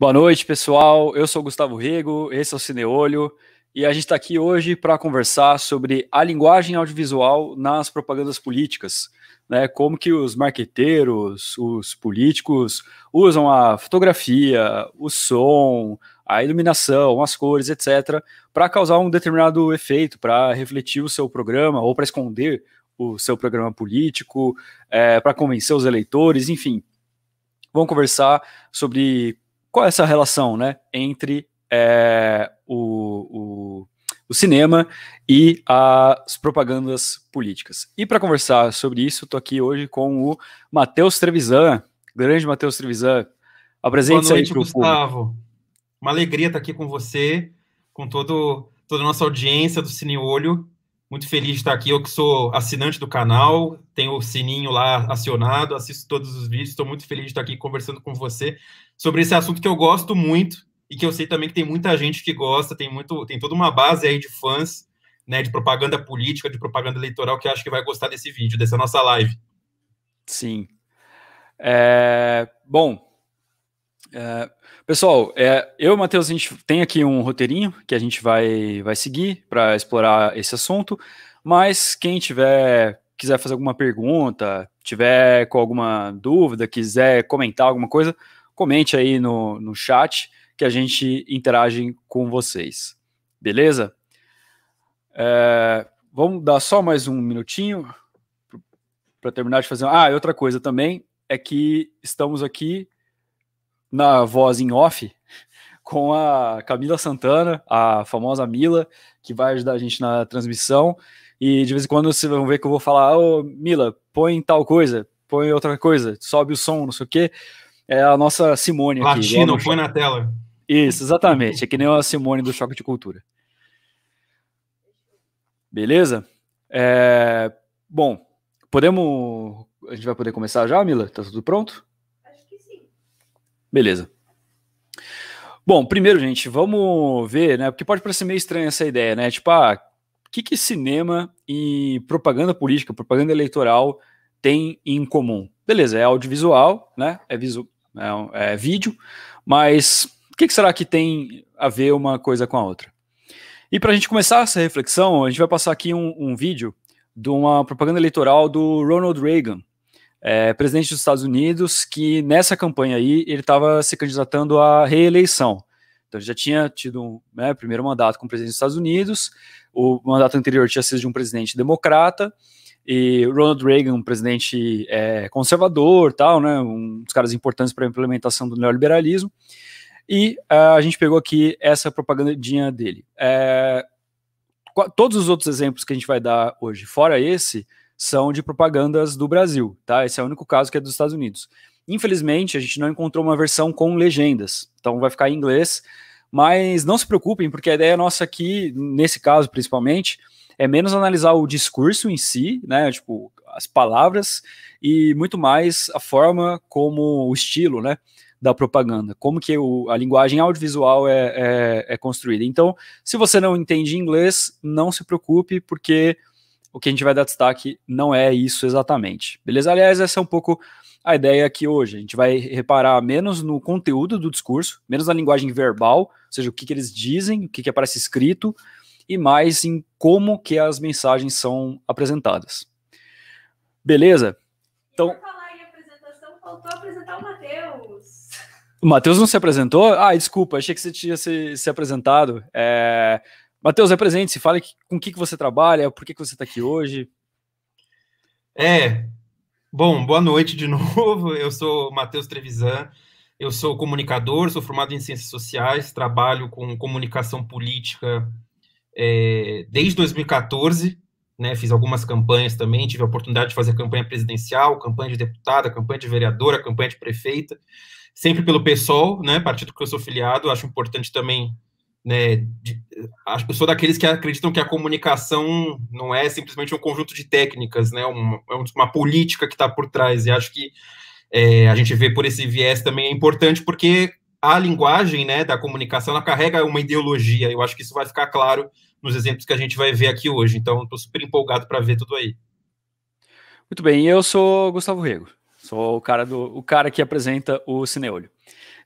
Boa noite, pessoal. Eu sou Gustavo Rego, esse é o Cineolho, e a gente está aqui hoje para conversar sobre a linguagem audiovisual nas propagandas políticas. Né, como que os marqueteiros, os políticos usam a fotografia, o som, a iluminação, as cores, etc., para causar um determinado efeito, para refletir o seu programa ou para esconder o seu programa político, é, eh, para convencer os eleitores, enfim. Vamos conversar sobre qual é essa relação né, entre é, o, o, o, cinema e as propagandas políticas. E para conversar sobre isso, estou aqui hoje com o Matheus Trevisan, grande Matheus Trevisan. Apresente-se aí para o Gustavo. Público. Uma alegria estar aqui com você, com todo, toda a nossa audiência do Cine Olho. Muito feliz de estar aqui. Eu que sou assinante do canal, tenho o sininho lá acionado, assisto todos os vídeos. Estou muito feliz de estar aqui conversando com você sobre esse assunto que eu gosto muito e que eu sei também que tem muita gente que gosta, tem muito, tem toda uma base aí de fãs, né, de propaganda política, de propaganda eleitoral que acho que vai gostar desse vídeo, dessa nossa live. Sim. É... Bom, é... Pessoal, é, eu e o Matheus, a gente tem aqui um roteirinho que a gente vai, vai seguir para explorar esse assunto, mas quem tiver quiser fazer alguma pergunta, tiver com alguma dúvida, quiser comentar alguma coisa, comente aí no, no chat que a gente interage com vocês. Beleza? É, vamos dar só mais um minutinho para terminar de fazer. Ah, e outra coisa também é que estamos aqui na voz em off com a Camila Santana, a famosa Mila, que vai ajudar a gente na transmissão. E de vez em quando vocês vão ver que eu vou falar, ô oh, Mila, põe tal coisa, põe outra coisa, sobe o som, não sei o quê. É a nossa Simone Latino, aqui. Latino, põe na tela. Isso, exatamente. É que nem a Simone do Choque de Cultura. Beleza? É... Bom, podemos. A gente vai poder começar já, Mila? Tá tudo pronto? Beleza. Bom, primeiro, gente, vamos ver, né? Porque pode parecer meio estranha essa ideia, né? Tipo, ah, o que, que cinema e propaganda política, propaganda eleitoral tem em comum? Beleza, é audiovisual, né? É, visu, é, é vídeo, mas o que, que será que tem a ver uma coisa com a outra? E para a gente começar essa reflexão, a gente vai passar aqui um, um vídeo de uma propaganda eleitoral do Ronald Reagan, é, presidente dos Estados Unidos, que nessa campanha aí ele estava se candidatando à reeleição. Então ele já tinha tido né, primeiro mandato como presidente dos Estados Unidos, o mandato anterior tinha sido de um presidente democrata, e Ronald Reagan, um presidente é, conservador, tal, né, um dos caras importantes para a implementação do neoliberalismo. E uh, a gente pegou aqui essa propagandinha dele. É, todos os outros exemplos que a gente vai dar hoje, fora esse, são de propagandas do Brasil, tá? Esse é o único caso que é dos Estados Unidos. Infelizmente, a gente não encontrou uma versão com legendas, então vai ficar em inglês. Mas não se preocupem, porque a ideia nossa aqui, nesse caso principalmente, é menos analisar o discurso em si, né? Tipo, as palavras, e muito mais a forma como o estilo, né? Da propaganda, como que o, a linguagem audiovisual é, é, é construída. Então, se você não entende inglês, não se preocupe, porque o que a gente vai dar destaque não é isso exatamente. Beleza? Aliás, essa é um pouco a ideia aqui hoje. A gente vai reparar menos no conteúdo do discurso, menos na linguagem verbal, ou seja, o que, que eles dizem, o que, que aparece escrito, e mais em como que as mensagens são apresentadas. Beleza? Então. Por falar em apresentação, faltou apresentar o Matheus. O Matheus não se apresentou? Ah, desculpa, achei que você tinha se, se apresentado. É... Matheus, apresente-se, é fale com o que, que você trabalha, por que, que você está aqui hoje. É, bom, boa noite de novo. Eu sou Matheus Trevisan, eu sou comunicador, sou formado em Ciências Sociais, trabalho com comunicação política é, desde 2014. Né, fiz algumas campanhas também, tive a oportunidade de fazer campanha presidencial, campanha de deputada, campanha de vereadora, campanha de prefeita, sempre pelo PSOL, né, partido que eu sou filiado, acho importante também né, de, eu sou daqueles que acreditam que a comunicação não é simplesmente um conjunto de técnicas, né, uma, é uma política que está por trás, e acho que é, a gente vê por esse viés também é importante, porque a linguagem né, da comunicação ela carrega uma ideologia, eu acho que isso vai ficar claro nos exemplos que a gente vai ver aqui hoje, então estou super empolgado para ver tudo aí. Muito bem, eu sou Gustavo Rego, sou o cara, do, o cara que apresenta o Cineolho.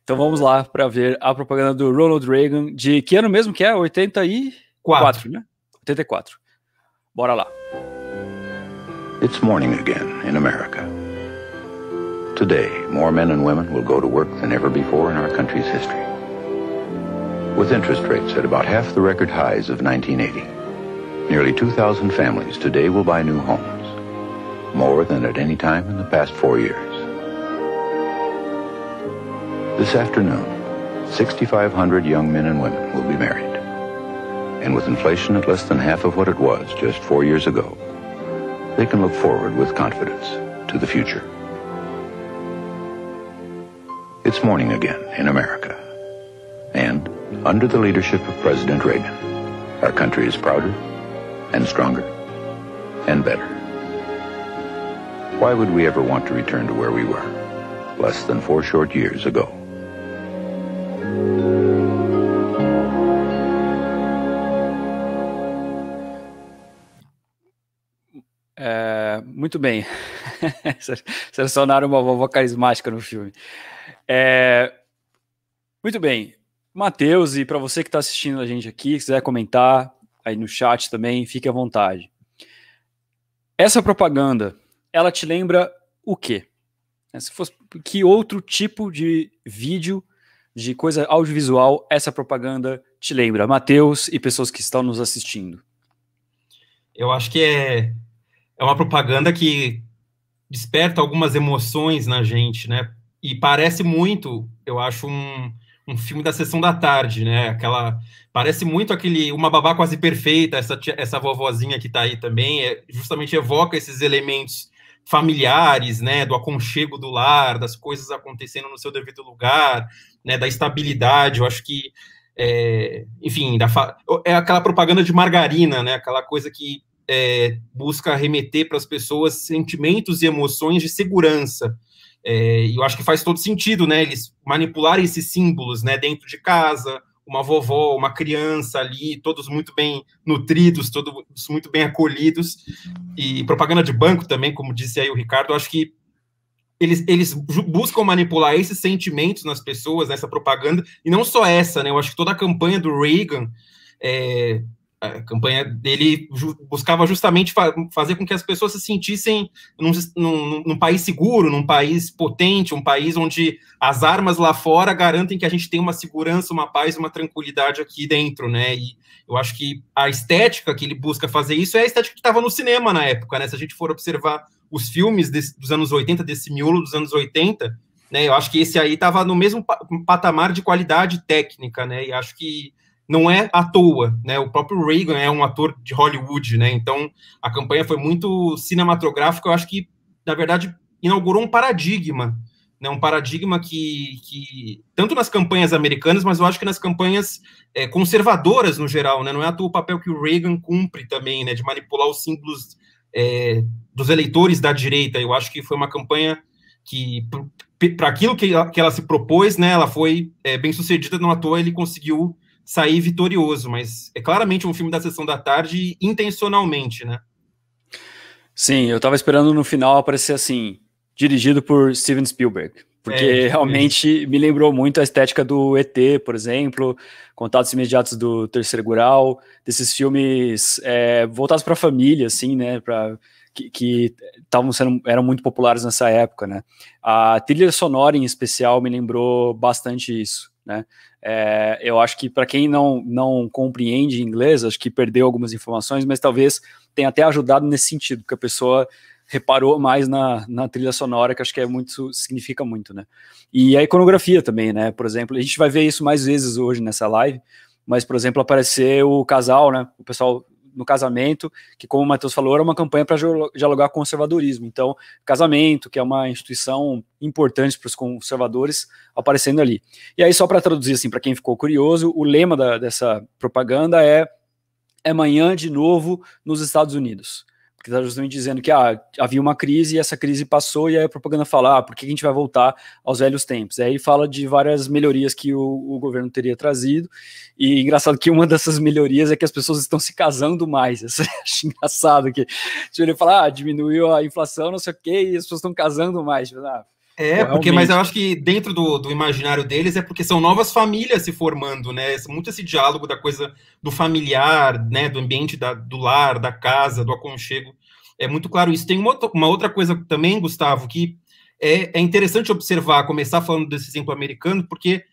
Então vamos lá para ver a propaganda do Ronald Reagan, de que ano mesmo que é? 84, quatro, né? 84. Bora lá. It's morning again in America. Today, more men and women will go to work than ever before in our country's history. With interest rates at about half the record highs of 1980, nearly 2,000 families today will buy new homes, more than at any time in the past four years. This afternoon, 6,500 young men and women will be married. And with inflation at less than half of what it was just four years ago, they can look forward with confidence to the future. It's morning again in America. And under the leadership of President Reagan, our country is prouder and stronger and better. Why would we ever want to return to where we were less than four short years ago? É, muito bem. Selecionaram uma vovó carismática no filme. É, muito bem. Matheus, e para você que está assistindo a gente aqui, quiser comentar aí no chat também, fique à vontade. Essa propaganda, ela te lembra o quê? Se fosse, que outro tipo de vídeo de coisa audiovisual essa propaganda te lembra, Matheus e pessoas que estão nos assistindo? Eu acho que é, é uma propaganda que desperta algumas emoções na gente, né? E parece muito, eu acho, um, um filme da sessão da tarde, né? Aquela. Parece muito aquele Uma Babá Quase Perfeita, essa, essa vovozinha que tá aí também, é, justamente evoca esses elementos familiares, né? Do aconchego do lar, das coisas acontecendo no seu devido lugar, né, da estabilidade. Eu acho que, é, enfim, da é aquela propaganda de margarina, né, aquela coisa que é, busca remeter para as pessoas sentimentos e emoções de segurança. É, e eu acho que faz todo sentido, né, eles manipularem esses símbolos, né, dentro de casa, uma vovó, uma criança ali, todos muito bem nutridos, todos muito bem acolhidos, e propaganda de banco também, como disse aí o Ricardo, acho que eles, eles buscam manipular esses sentimentos nas pessoas, nessa né, propaganda, e não só essa, né? Eu acho que toda a campanha do Reagan, é, a campanha dele ju buscava justamente fa fazer com que as pessoas se sentissem num, num, num, país seguro, num país potente, um país onde as armas lá fora garantem que a gente tem uma segurança, uma paz, uma tranquilidade aqui dentro, né? E eu acho que a estética que ele busca fazer isso é a estética que estava no cinema na época, né? Se a gente for observar os filmes dos anos 80, desse miolo dos anos 80, né? Eu acho que esse aí estava no mesmo patamar de qualidade técnica, né? E acho que não é à toa, né? O próprio Reagan é um ator de Hollywood, né? Então a campanha foi muito cinematográfica. Eu acho que, na verdade, inaugurou um paradigma, né? Um paradigma que, que tanto nas campanhas americanas, mas eu acho que nas campanhas é, conservadoras no geral, né? Não é à toa o papel que o Reagan cumpre também, né? De manipular os símbolos é, dos eleitores da direita. Eu acho que foi uma campanha que, para aquilo que ela, que ela, se propôs, né, ela foi é, bem sucedida, não à toa ele conseguiu sair vitorioso, mas é claramente um filme da sessão da tarde intencionalmente, né? Sim, eu estava esperando no final aparecer assim, dirigido por Steven Spielberg. Porque é, é. realmente é. me lembrou muito a estética do ET, por exemplo, Contatos Imediatos do Terceiro Grau, desses filmes é, voltados para a família, assim, né? Pra, que estavam sendo eram muito populares nessa época, né? A trilha sonora em especial me lembrou bastante isso, né? É, eu acho que para quem não não compreende inglês, acho que perdeu algumas informações, mas talvez tenha até ajudado nesse sentido, porque a pessoa reparou mais na, na trilha sonora, que acho que é muito, significa muito, né? E a iconografia também, né? Por exemplo, a gente vai ver isso mais vezes hoje nessa live, mas, por exemplo, aparecer o casal, né? O pessoal no casamento, que como o Matheus falou, era uma campanha para dialogar com o conservadorismo. Então, casamento, que é uma instituição importante para os conservadores, aparecendo ali. E aí, só para traduzir, assim, para quem ficou curioso, o lema da, dessa propaganda é é amanhã de novo nos Estados Unidos que está justamente dizendo que ah, havia uma crise e essa crise passou, e aí a propaganda fala: ah, por que a gente vai voltar aos velhos tempos? aí fala de várias melhorias que o, o, governo teria trazido, e engraçado que uma dessas melhorias é que as pessoas estão se casando mais. Eu acho engraçado que tipo, ele fala: ah, diminuiu a inflação, não sei o quê, e as pessoas estão casando mais. Tipo, ah, é, Realmente. porque, mas eu acho que dentro do, do imaginário deles é porque são novas famílias se formando, né? Muito esse diálogo da coisa do familiar, né? Do ambiente da, do lar, da casa, do aconchego. É muito claro isso. Tem uma, uma outra coisa também, Gustavo, que é, é interessante observar, começar falando desse exemplo americano, porque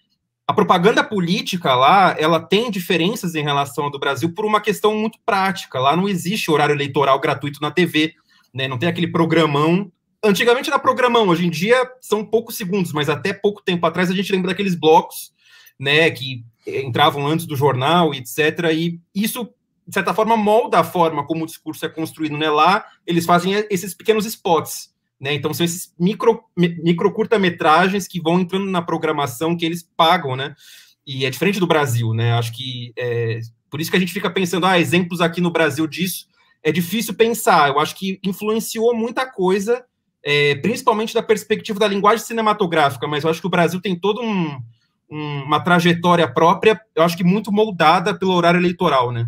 a propaganda política lá, ela tem diferenças em relação ao do Brasil por uma questão muito prática. Lá não existe horário eleitoral gratuito na TV, né? Não tem aquele programão Antigamente era programão, hoje em dia são poucos segundos, mas até pouco tempo atrás a gente lembra daqueles blocos, né, que entravam antes do jornal, etc. E isso, de certa forma, molda a forma como o discurso é construído, né? Lá eles fazem esses pequenos spots, né? Então são esses micro, micro curta-metragens que vão entrando na programação que eles pagam, né? E é diferente do Brasil, né? Acho que é, por isso que a gente fica pensando, ah, exemplos aqui no Brasil disso. É difícil pensar. Eu acho que influenciou muita coisa é, principalmente da perspectiva da linguagem cinematográfica, mas eu acho que o Brasil tem toda um, um, uma trajetória própria, eu acho que muito moldada pelo horário eleitoral, né?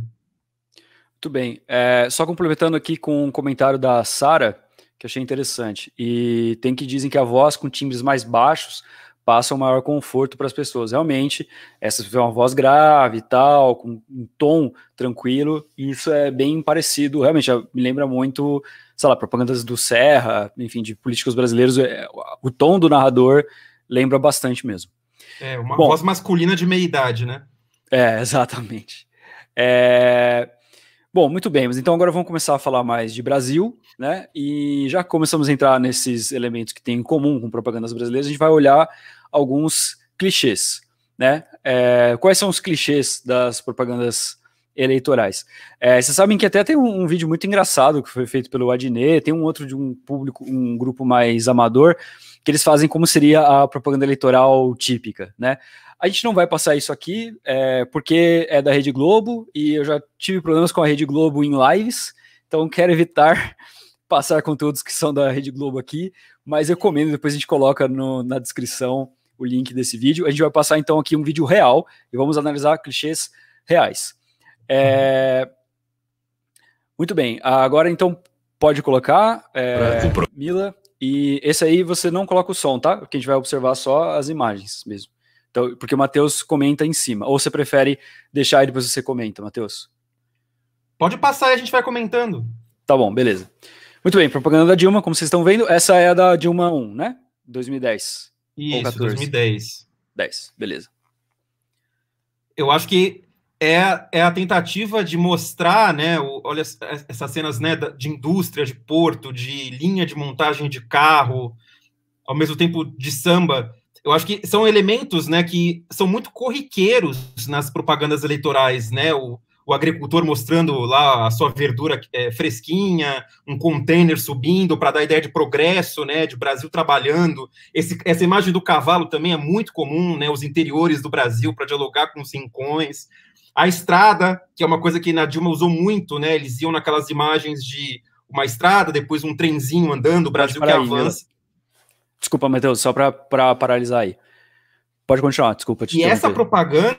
Muito bem. É, só complementando aqui com um comentário da Sara, que achei interessante. E tem que dizem que a voz com timbres mais baixos passa um maior conforto para as pessoas. Realmente, essa é uma voz grave e tal, com um tom tranquilo, e isso é bem parecido. Realmente, me lembra muito sei lá, propagandas do Serra, enfim, de políticos brasileiros, é, o tom do narrador lembra bastante mesmo. É, uma Bom, voz masculina de meia-idade, né? É, exatamente. É... Bom, muito bem, mas então agora vamos começar a falar mais de Brasil, né? E já começamos a entrar nesses elementos que tem em comum com propagandas brasileiras, a gente vai olhar alguns clichês, né? É... Quais são os clichês das propagandas brasileiras? eleitorais. É, vocês sabem que até tem um, um, vídeo muito engraçado que foi feito pelo Adnet, tem um outro de um público, um grupo mais amador, que eles fazem como seria a propaganda eleitoral típica, né? A gente não vai passar isso aqui, é, porque é da Rede Globo e eu já tive problemas com a Rede Globo em lives, então quero evitar passar conteúdos que são da Rede Globo aqui, mas eu comendo, depois a gente coloca no, na descrição o link desse vídeo. A gente vai passar então aqui um vídeo real e vamos analisar clichês reais. É... Muito bem, agora então pode colocar, é... Mila, e esse aí você não coloca o som, tá? Porque a gente vai observar é só as imagens mesmo. Então, porque o Matheus comenta em cima. Ou você prefere deixar e depois você comenta, Matheus? Pode passar e a gente vai comentando. Tá bom, beleza. Muito bem, propaganda da Dilma, como vocês estão vendo, essa é a da Dilma 1, né? 2010. Isso, 2010. 10, beleza. Eu acho que é, é a tentativa de mostrar, né, o, olha essas cenas né, de indústria, de porto, de linha de montagem de carro, ao mesmo tempo de samba. Eu acho que são elementos né, que são muito corriqueiros nas propagandas eleitorais, né? O, o agricultor mostrando lá a sua verdura é, fresquinha, um container subindo para dar ideia de progresso, né, de Brasil trabalhando. Esse, essa imagem do cavalo também é muito comum, né, os interiores do Brasil para dialogar com os rincões. A estrada, que é uma coisa que na Dilma usou muito, né? Eles iam naquelas imagens de uma estrada, depois um trenzinho andando, o Brasil que aí, avança. Desculpa, Matheus, só para paralisar aí. Pode continuar, desculpa. Te e essa propaganda,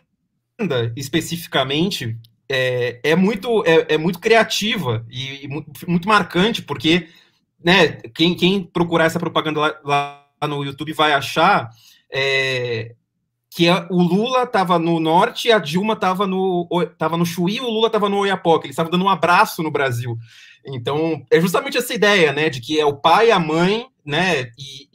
especificamente, é, é muito, é, é, muito criativa e, e muito, muito, marcante, porque né, quem, quem procurar essa propaganda lá, lá no YouTube vai achar é, que é, o Lula estava no norte, a Dilma estava no tava no Chuí, o Lula estava no Oiapoque, eles estavam dando um abraço no Brasil. Então, é justamente essa ideia, né, de que é o pai, e a mãe, né, e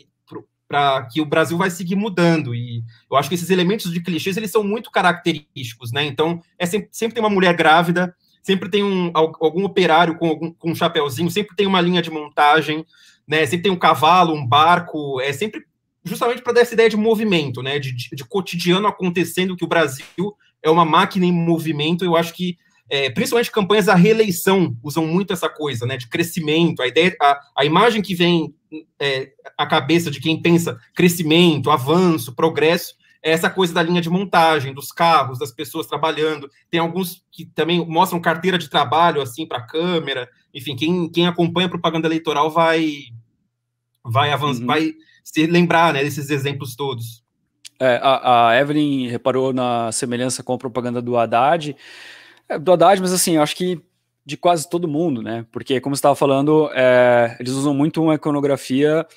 para que o Brasil vai seguir mudando. E eu acho que esses elementos de clichês, eles são muito característicos, né? Então, é sempre, sempre tem uma mulher grávida, sempre tem um, algum operário com, algum, com um chapéuzinho, sempre tem uma linha de montagem, né? Sempre tem um cavalo, um barco, é sempre justamente para dar essa ideia de movimento, né? De, de, de, cotidiano acontecendo, que o Brasil é uma máquina em movimento. Eu acho que, é, principalmente campanhas da reeleição, usam muito essa coisa, né? De crescimento. A, ideia, a, a imagem que vem é, à cabeça de quem pensa crescimento, avanço, progresso, é essa coisa da linha de montagem, dos carros, das pessoas trabalhando. Tem alguns que também mostram carteira de trabalho, assim, para a câmera. Enfim, quem, quem acompanha a propaganda eleitoral vai vai avançar, uhum. vai se lembrar né, desses exemplos todos. É, a, a, Evelyn reparou na semelhança com a propaganda do Haddad, é, do Haddad, mas assim, acho que de quase todo mundo, né? Porque, como estava falando, é, eles usam muito uma iconografia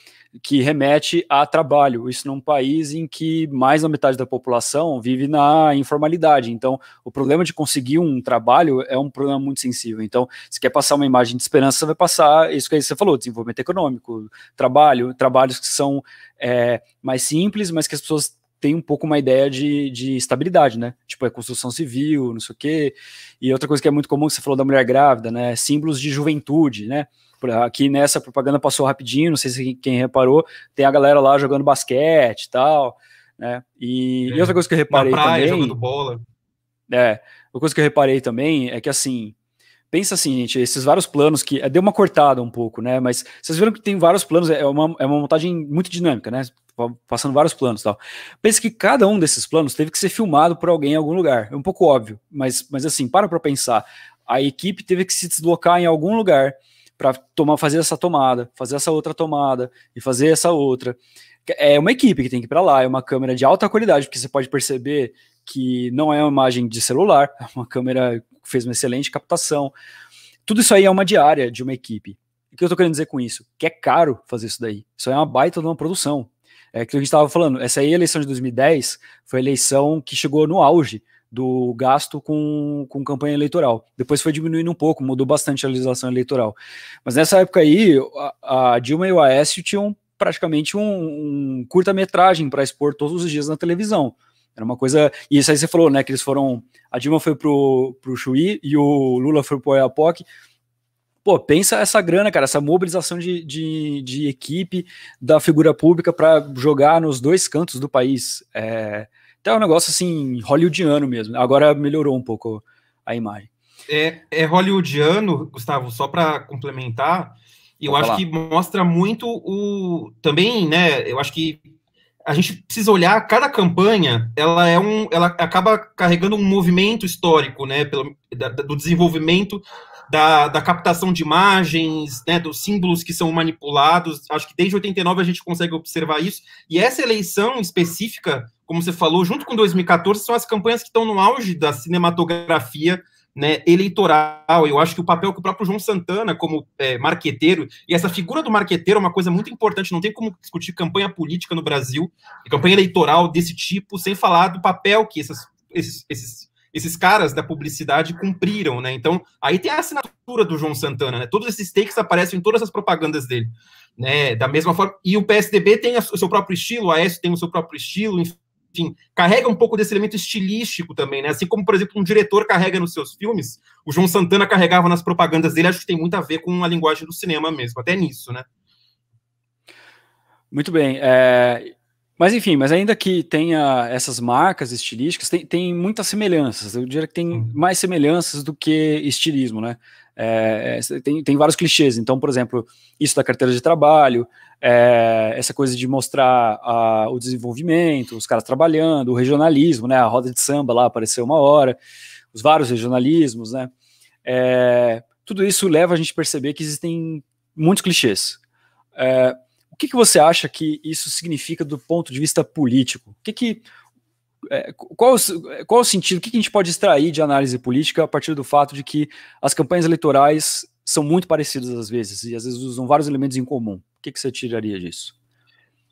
que remete a trabalho. Isso num país em que mais da metade da população vive na informalidade. Então, o problema de conseguir um trabalho é um problema muito sensível. Então, se quer passar uma imagem de esperança, você vai passar isso que você falou: desenvolvimento econômico, trabalho, trabalhos que são é, mais simples, mas que as pessoas têm um pouco uma ideia de, de estabilidade, né? Tipo, é construção civil, não sei o quê. E outra coisa que é muito comum, que você falou da mulher grávida, né? Símbolos de juventude, né? Aqui nessa propaganda passou rapidinho, não sei se quem reparou, tem a galera lá jogando basquete e tal, né? E, é. e, outra é. coisa que eu reparei Na praia, também, jogando bola. É, uma coisa que eu reparei também é que assim, pensa assim, gente, esses vários planos que é, deu uma cortada um pouco, né? Mas vocês viram que tem vários planos, é, é uma, é uma montagem muito dinâmica, né? passando vários planos e tal. Pense que cada um desses planos teve que ser filmado por alguém em algum lugar. É um pouco óbvio, mas, mas assim, para para pensar. A equipe teve que se deslocar em algum lugar para tomar, fazer essa tomada, fazer essa outra tomada e fazer essa outra. É uma equipe que tem que ir para lá, é uma câmera de alta qualidade, porque você pode perceber que não é uma imagem de celular, é uma câmera que fez uma excelente captação. Tudo isso aí é uma diária de uma equipe. O que eu estou querendo dizer com isso? Que é caro fazer isso daí. Isso é uma baita de uma produção. É que a gente estava falando. Essa aí, é a eleição de 2010, foi a eleição que chegou no auge do gasto com, com campanha eleitoral. Depois foi diminuindo um pouco, mudou bastante a legislação eleitoral. Mas nessa época aí, a, a Dilma e o Aécio tinham praticamente um, um curta-metragem para expor todos os dias na televisão. Era uma coisa. E isso aí você falou, né? Que eles foram. A Dilma foi pro, pro Chuí e o Lula foi pro Oiapoque. Pô, pensa essa grana, cara, essa mobilização de, de, de equipe da figura pública para jogar nos dois cantos do país. É, então é um negócio assim, hollywoodiano mesmo. Agora melhorou um pouco a imagem. É, é hollywoodiano, Gustavo, só para complementar, eu acho que mostra muito o. Também, né? Eu acho que a gente precisa olhar cada campanha, ela é um, ela acaba carregando um movimento histórico, né, pelo, da, do desenvolvimento da, da captação de imagens, né, dos símbolos que são manipulados. Acho que desde 89 a gente consegue observar isso. E essa eleição específica, como você falou, junto com 2014, são as campanhas que estão no auge da cinematografia né, eleitoral. Eu acho que o papel que o próprio João Santana, como é, marqueteiro, e essa figura do marqueteiro é uma coisa muito importante, não tem como discutir campanha política no Brasil, campanha eleitoral desse tipo, sem falar do papel que essas, esses, esses, esses caras da publicidade cumpriram. Né? Então, aí tem a assinatura do João Santana, né? todos esses takes aparecem em todas as propagandas dele. Né? Da mesma forma, e o PSDB tem o seu próprio estilo, a S tem o seu próprio estilo, enfim enfim, carrega um pouco desse elemento estilístico também, né? Assim como, por exemplo, um diretor carrega nos seus filmes, o João Santana carregava nas propagandas dele, acho que tem muito a ver com a linguagem do cinema mesmo, até nisso, né? Muito bem. É... Mas enfim, mas ainda que tenha essas marcas estilísticas, tem, tem muitas semelhanças. Eu diria que tem mais semelhanças do que estilismo, né? É, é tem, tem vários clichês. Então, por exemplo, isso da carteira de trabalho, é, essa coisa de mostrar a, o desenvolvimento, os caras trabalhando, o regionalismo, né? A roda de samba lá apareceu uma hora, os vários regionalismos, né? É, tudo isso leva a gente a perceber que existem muitos clichês. É, o que, que você acha que isso significa do ponto de vista político? O que, que é, qual, qual o sentido, o que a gente pode extrair de análise política a partir do fato de que as campanhas eleitorais são muito parecidas às vezes, e às vezes usam vários elementos em comum. O que, que você tiraria disso?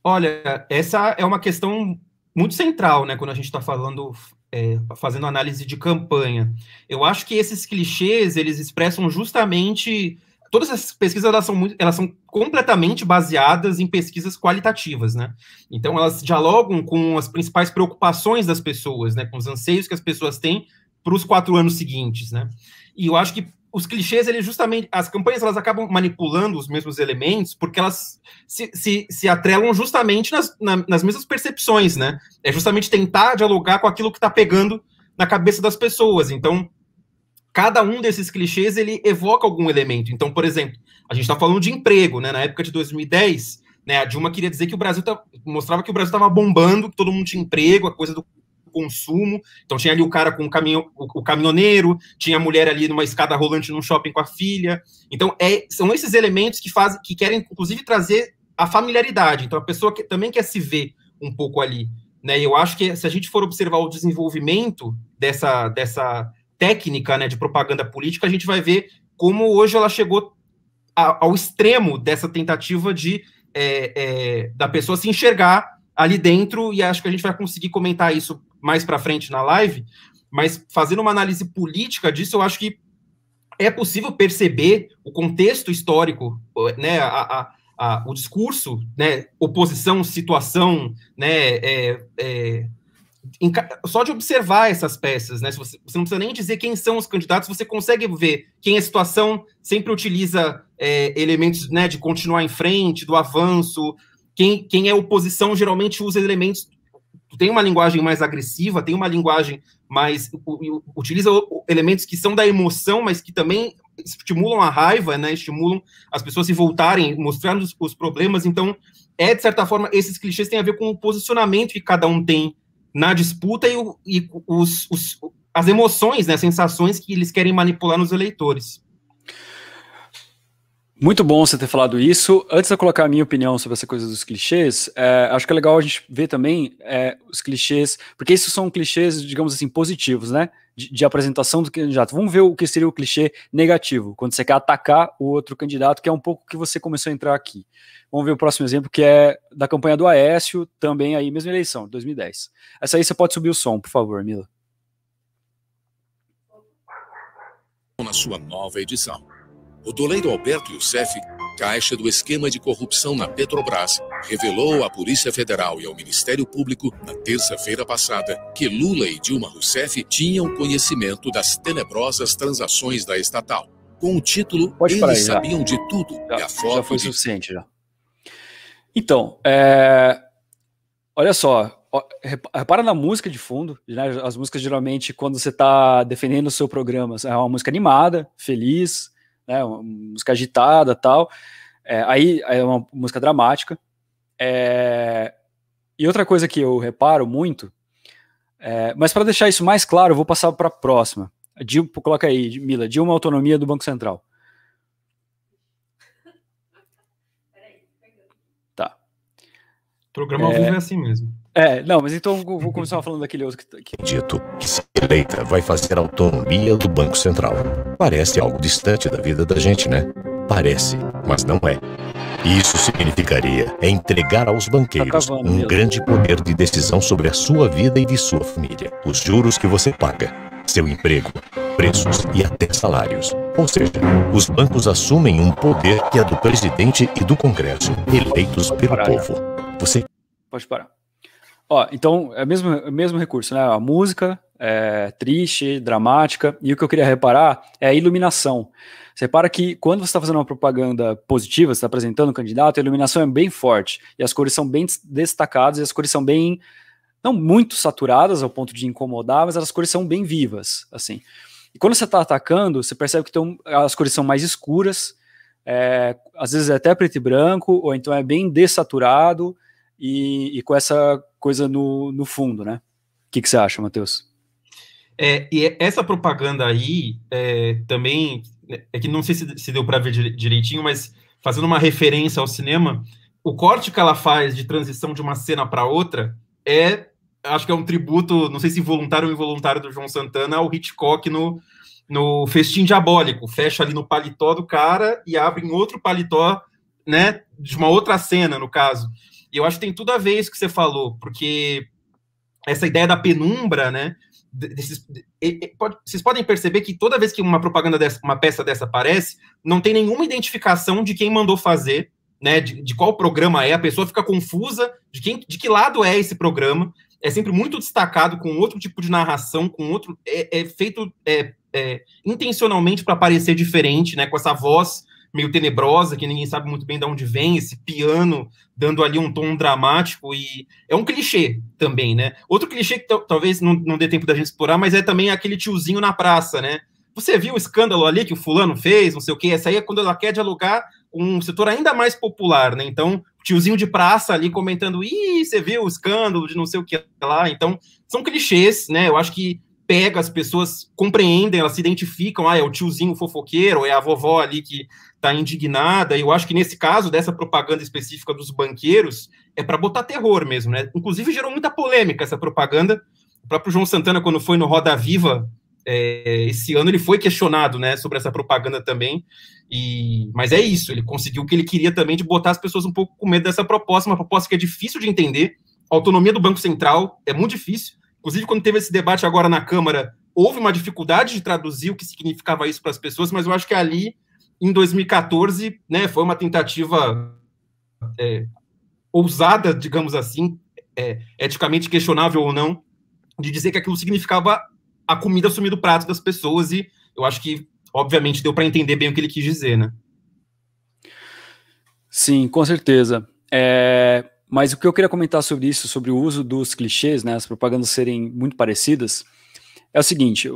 Olha, essa é uma questão muito central, né, quando a gente está falando, é, fazendo análise de campanha. Eu acho que esses clichês, eles expressam justamente todas essas pesquisas elas são, muito, elas são completamente baseadas em pesquisas qualitativas, né? Então elas dialogam com as principais preocupações das pessoas, né? Com os anseios que as pessoas têm para os quatro anos seguintes, né? E eu acho que os clichês, eles justamente, as campanhas elas acabam manipulando os mesmos elementos porque elas se, se, se atrelam justamente nas, na, nas mesmas percepções, né? É justamente tentar dialogar com aquilo que está pegando na cabeça das pessoas. Então cada um desses clichês ele evoca algum elemento. Então, por exemplo, a gente está falando de emprego, né? Na época de 2010, né, a Dilma queria dizer que o Brasil tá, mostrava que o Brasil estava bombando, que todo mundo tinha emprego, a coisa do consumo. Então tinha ali o cara com o, caminho, o, caminhoneiro, tinha a mulher ali numa escada rolante num shopping com a filha. Então é, são esses elementos que fazem, que querem inclusive trazer a familiaridade. Então a pessoa que, também quer se ver um pouco ali, né? Eu acho que se a gente for observar o desenvolvimento dessa dessa técnica né, de propaganda política, a gente vai ver como hoje ela chegou a, ao extremo dessa tentativa de é, é, da pessoa se enxergar ali dentro, e acho que a gente vai conseguir comentar isso mais para frente na live, mas fazendo uma análise política disso, eu acho que é possível perceber o contexto histórico, né, a, a, o discurso, né, oposição, situação, né, é, é só de observar essas peças, né? Você, você, não precisa nem dizer quem são os candidatos, você consegue ver quem a situação sempre utiliza é, elementos né, de continuar em frente, do avanço. Quem, quem é oposição geralmente usa elementos. Tem uma linguagem mais agressiva, tem uma linguagem mais. utiliza elementos que são da emoção, mas que também estimulam a raiva, né? Estimulam as pessoas se voltarem, mostrando os, os problemas. Então, é, de certa forma, esses clichês têm a ver com o posicionamento que cada um tem na disputa e, e os, os, as emoções, né, sensações que eles querem manipular nos eleitores. Muito bom você ter falado isso. Antes de eu colocar a minha opinião sobre essa coisa dos clichês, é, acho que é legal a gente ver também é, os clichês, porque esses são clichês, digamos assim, positivos, né? De, de, apresentação do candidato. Vamos ver o que seria o clichê negativo, quando você quer atacar o outro candidato, que é um pouco que você começou a entrar aqui. Vamos ver o próximo exemplo, que é da campanha do Aécio, também aí, mesma eleição, 2010. Essa aí você pode subir o som, por favor, Mila. Na sua nova edição o doleiro Alberto Youssef, caixa do esquema de corrupção na Petrobras, revelou à Polícia Federal e ao Ministério Público, na terça-feira passada, que Lula e Dilma Rousseff tinham conhecimento das tenebrosas transações da estatal. Com o título, Pode eles sabiam de tudo. Já, e a já foi de... suficiente, já. Então, é... olha só, repara na música de fundo, né? as músicas geralmente quando você está defendendo o seu programa, é uma música animada, feliz, né, música agitada tal. É, aí é uma música dramática. É, e outra coisa que eu reparo muito, é, mas para deixar isso mais claro, eu vou passar para a próxima. Dilma, coloca aí, Mila, de uma autonomia do Banco Central. Tá. O programa ao é. vivo é assim mesmo. É, não, mas então vou começar falando daquele outro que, tá que... Dito que se eleita vai fazer autonomia do Banco Central. Parece algo distante da vida da gente, né? Parece, mas não é. Isso significaria entregar aos banqueiros tá um grande poder de decisão sobre a sua vida e de sua família. Os juros que você paga, seu emprego, preços e até salários. Ou seja, os bancos assumem um poder que é do presidente e do Congresso, eleitos pelo povo. Você. Pode parar. Ó, então, é o mesmo, é mesmo recurso, né? A música é triste, dramática, e o que eu queria reparar é a iluminação. Você repara que quando você está fazendo uma propaganda positiva, você está apresentando um candidato, a iluminação é bem forte, e as cores são bem destacadas, e as cores são bem, não muito saturadas ao ponto de incomodar, mas as cores são bem vivas, assim. E quando você está atacando, você percebe que tem, as cores são mais escuras, é, às vezes é até preto e branco, ou então é bem dessaturado, e, e com essa coisa no, no fundo, né? O que, que você acha, Matheus? É, e essa propaganda aí é, também é que não sei se, se deu para ver direitinho, mas fazendo uma referência ao cinema, o corte que ela faz de transição de uma cena para outra é, acho que é um tributo, não sei se voluntário ou involuntário do João Santana ao Hitchcock no, no Festim Diabólico. Fecha ali no paletó do cara e abre em outro paletó, né, de uma outra cena, no caso. E eu acho que tem tudo a ver isso que você falou, porque essa ideia da penumbra, né? Desses, vocês podem perceber que toda vez que uma propaganda dessa, uma peça dessa aparece, não tem nenhuma identificação de quem mandou fazer, né? De, de qual programa é, a pessoa fica confusa de, quem, de que lado é esse programa. É sempre muito destacado com outro tipo de narração, com outro. É, é feito é, é, intencionalmente para parecer diferente, né? Com essa voz meio tenebrosa, que ninguém sabe muito bem de onde vem, esse piano dando ali um tom dramático, e é um clichê também, né? Outro clichê que talvez não, não dê tempo da gente explorar, mas é também aquele tiozinho na praça, né? Você viu o escândalo ali que o fulano fez, não sei o quê, essa aí é quando ela quer dialogar com um setor ainda mais popular, né? Então, tiozinho de praça ali comentando, ih, você viu o escândalo de não sei o que lá, então, são clichês, né? Eu acho que pega, as pessoas compreendem, elas se identificam, ah, é o tiozinho fofoqueiro, é a vovó ali que está indignada, e eu acho que nesse caso dessa propaganda específica dos banqueiros, é para botar terror mesmo, né? Inclusive gerou muita polêmica essa propaganda. O próprio João Santana, quando foi no Roda Viva é, esse ano, ele foi questionado né, sobre essa propaganda também. E, mas é isso, ele conseguiu o que ele queria também de botar as pessoas um pouco com medo dessa proposta, uma proposta que é difícil de entender. A autonomia do Banco Central é muito difícil. Inclusive, quando teve esse debate agora na Câmara, houve uma dificuldade de traduzir o que significava isso para as pessoas, mas eu acho que ali em 2014, né, foi uma tentativa é, ousada, digamos assim, é, eticamente questionável ou não, de dizer que aquilo significava a comida sumir do prato das pessoas e eu acho que, obviamente, deu para entender bem o que ele quis dizer, né? Sim, com certeza. É, mas o que eu queria comentar sobre isso, sobre o uso dos clichês, né, as propagandas serem muito parecidas, é o seguinte: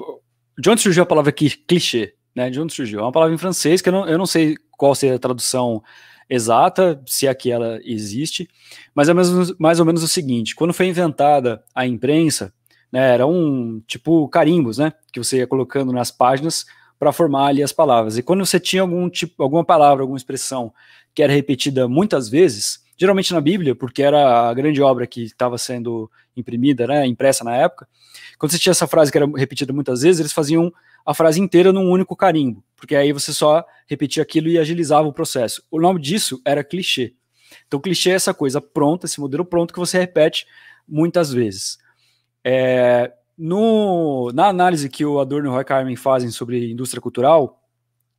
de onde surgiu a palavra clichê? né? De onde surgiu? É uma palavra em francês que eu não, eu não sei qual seria a tradução exata, se é que ela existe, mas é mais, mais ou menos o seguinte: quando foi inventada a imprensa, né, era um tipo carimbos, né? Que você ia colocando nas páginas para formar ali as palavras. E quando você tinha algum tipo, alguma palavra, alguma expressão que era repetida muitas vezes, geralmente na Bíblia, porque era a grande obra que estava sendo imprimida, né, impressa na época, quando você tinha essa frase que era repetida muitas vezes, eles faziam a frase inteira num único carimbo, porque aí você só repetia aquilo e agilizava o processo. O nome disso era clichê. Então, clichê é essa coisa pronta, esse modelo pronto que você repete muitas vezes. É, no, na análise que o Adorno e o Carmen fazem sobre indústria cultural,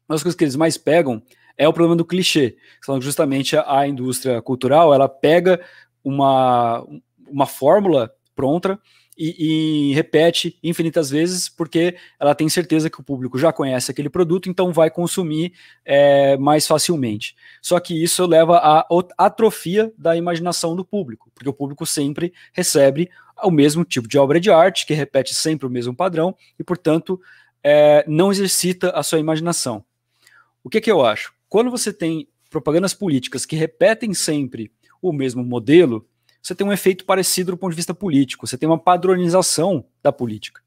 uma das coisas que eles mais pegam é o problema do clichê. são justamente a, a indústria cultural, ela pega uma, uma fórmula pronta e, e, repete infinitas vezes, porque ela tem certeza que o público já conhece aquele produto, então vai consumir é, mais facilmente. Só que isso leva à atrofia da imaginação do público, porque o público sempre recebe o mesmo tipo de obra de arte, que repete sempre o mesmo padrão, e, portanto, é, não exercita a sua imaginação. O que, que eu acho? Quando você tem propagandas políticas que repetem sempre o mesmo modelo, você tem um efeito parecido do ponto de vista político, você tem uma padronização da política.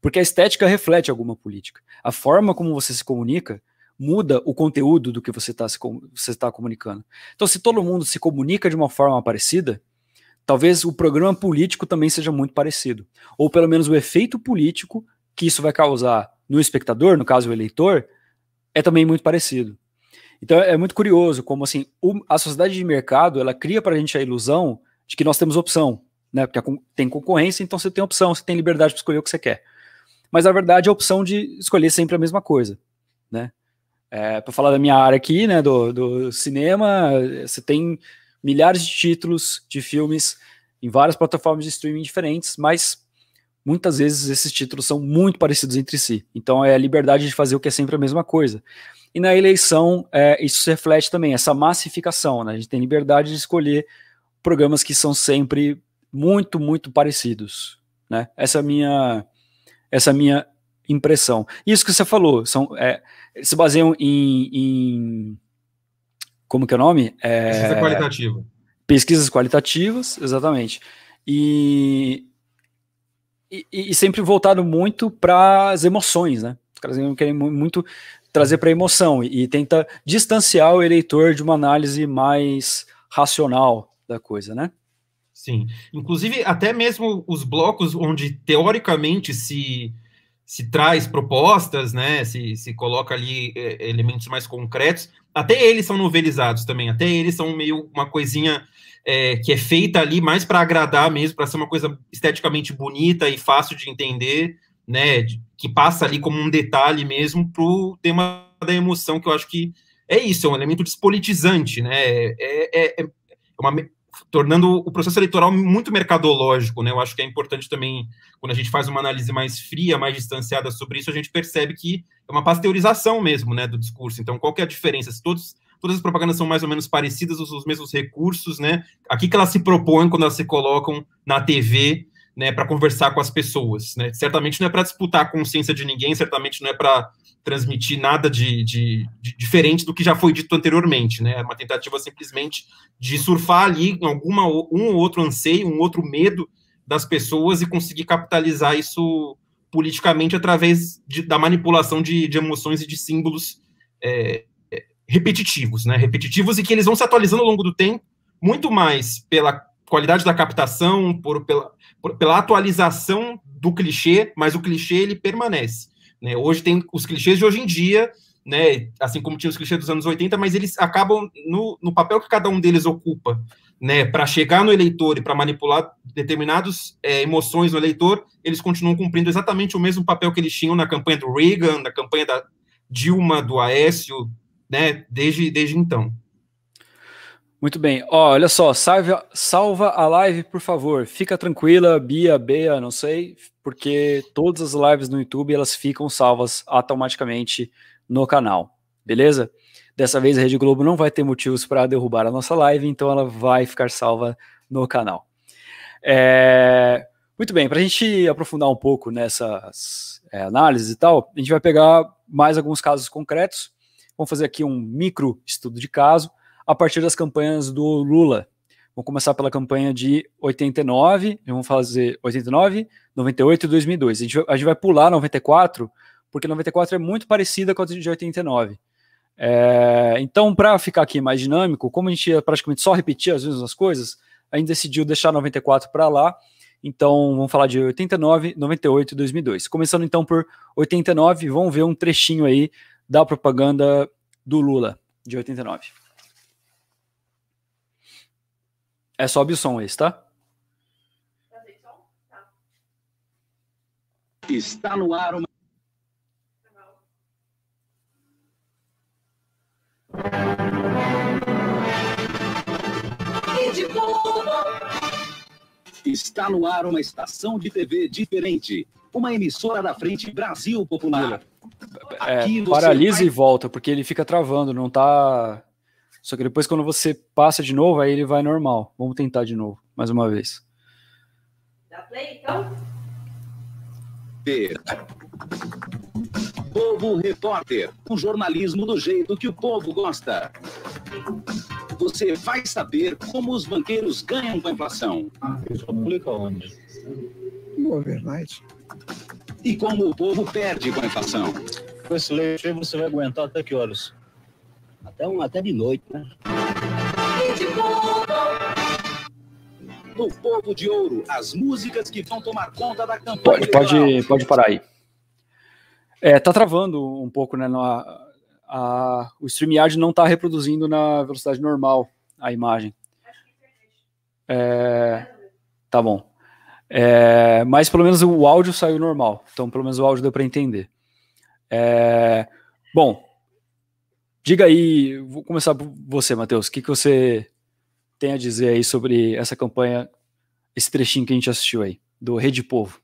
Porque a estética reflete alguma política. A forma como você se comunica muda o conteúdo do que você está você tá comunicando. Então, se todo mundo se comunica de uma forma parecida, talvez o programa político também seja muito parecido. Ou pelo menos o efeito político que isso vai causar no espectador, no caso o eleitor, é também muito parecido. Então é muito curioso como assim a sociedade de mercado ela cria para a gente a ilusão de que nós temos opção, né? Porque tem concorrência, então você tem opção, você tem liberdade para escolher o que você quer. Mas na verdade é a opção de escolher sempre a mesma coisa, né? É, para falar da minha área aqui, né, do, do cinema, você tem milhares de títulos de filmes em várias plataformas de streaming diferentes, mas muitas vezes esses títulos são muito parecidos entre si. Então é a liberdade de fazer o que é sempre a mesma coisa. E na eleição, é, isso se reflete também, essa massificação, né? A gente tem liberdade de escolher programas que são sempre muito, muito parecidos. Né? Essa é a minha, essa é a minha impressão. Isso que você falou, são, é, se baseiam em, em, Como que é o nome? É, Pesquisa qualitativa. Pesquisas qualitativas, exatamente. E, e, e sempre voltado muito para as emoções, né? Os caras querem muito trazer para a emoção e, e tenta distanciar o eleitor de uma análise mais racional, da coisa, né? Sim. Inclusive, até mesmo os blocos onde teoricamente se, se traz propostas, né? Se, se coloca ali é, elementos mais concretos, até eles são novelizados também, até eles são meio uma coisinha é, que é feita ali mais para agradar mesmo, para ser uma coisa esteticamente bonita e fácil de entender, né? Que passa ali como um detalhe mesmo pro tema da emoção, que eu acho que é isso, é um elemento despolitizante, né? é, é, é uma, tornando o processo eleitoral muito mercadológico, né? Eu acho que é importante também, quando a gente faz uma análise mais fria, mais distanciada sobre isso, a gente percebe que é uma pasteurização mesmo, né, do discurso. Então, qual que é a diferença? Se todos, todas as propagandas são mais ou menos parecidas, os, os mesmos recursos, né? Aqui que elas se propõem quando elas se colocam na TV né, para conversar com as pessoas. Né? Certamente não é para disputar a consciência de ninguém, certamente não é para transmitir nada de, de, de, diferente do que já foi dito anteriormente. Né? É uma tentativa simplesmente de surfar ali alguma, um ou outro anseio, um outro medo das pessoas e conseguir capitalizar isso politicamente através de, da manipulação de, de, emoções e de símbolos é, é repetitivos, né? repetitivos e que eles vão se atualizando ao longo do tempo, muito mais pela qualidade da captação, por, pela, por, pela atualização do clichê, mas o clichê ele permanece. Né? Hoje tem os clichês de hoje em dia, né? assim como tinha os clichês dos anos 80, mas eles acabam no, no papel que cada um deles ocupa. Né, para chegar no eleitor e para manipular determinadas é, emoções no eleitor, eles continuam cumprindo exatamente o mesmo papel que eles tinham na campanha do Reagan, na campanha da Dilma, do Aécio, né, desde, desde então. Muito bem. Ó, olha só, salva a live, por favor. Fica tranquila, Bia, Bea, não sei, porque todas as lives no YouTube elas ficam salvas automaticamente no canal, beleza? Dessa vez a Rede Globo não vai ter motivos para derrubar a nossa live, então ela vai ficar salva no canal. É... Muito bem, para a gente aprofundar um pouco nessas é, análises e tal, a gente vai pegar mais alguns casos concretos. Vamos fazer aqui um micro estudo de caso a partir das campanhas do Lula. Vamos começar pela campanha de 89, vamos fazer 89, 98 e 2002. A gente, a gente vai pular 94, porque 94 é muito parecida com a de 89. É, então, para ficar aqui mais dinâmico, como a gente ia praticamente só repetir as mesmas coisas, a gente decidiu deixar 94 para lá. Então, vamos falar de 89, 98 e 2002. Começando então por 89, vamos ver um trechinho aí da propaganda do Lula de 89. É só o som esse, tá? Está no ar uma. Está no ar uma estação de TV diferente. Uma emissora da Frente Brasil Popular. É, paralisa vai... e volta, porque ele fica travando, não tá. Só que depois, quando você passa de novo, aí ele vai normal. Vamos tentar de novo, mais uma vez. Dá play, então? Povo Repórter, o jornalismo do jeito que o povo gosta. Você vai saber como os banqueiros ganham com a inflação. isso publica onde? No overnight. E como o povo perde com a inflação. Com esse leite você vai aguentar até que horas? Até, um, até de noite, né? No Povo de Ouro, as músicas que vão tomar conta da campanha. Pode, pode, pode parar aí. É, tá travando um pouco, né? A, a, o StreamYard não está reproduzindo na velocidade normal a imagem. É, tá bom. É, mas pelo menos o áudio saiu normal. Então, pelo menos o áudio deu para entender. É, bom, Diga aí, vou começar por você, Matheus. O que, que você tem a dizer aí sobre essa campanha, esse trechinho que a gente assistiu aí, do Rede Povo?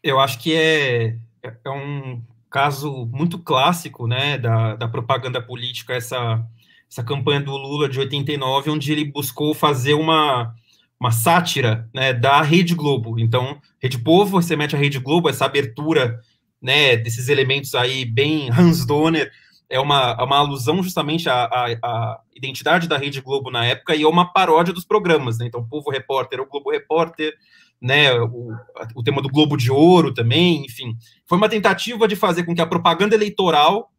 Eu acho que é, é, é um caso muito clássico né, da, da propaganda política, essa, essa campanha do Lula de 89, onde ele buscou fazer uma, uma sátira né, da Rede Globo. Então, Rede Povo, você mete a Rede Globo, essa abertura né, desses elementos aí bem Hans Donner, é uma, uma alusão justamente à, à, à, identidade da Rede Globo na época e é uma paródia dos programas, né? Então, Povo Repórter, é o Globo Repórter, né? O, o tema do Globo de Ouro também, enfim. Foi uma tentativa de fazer com que a propaganda eleitoral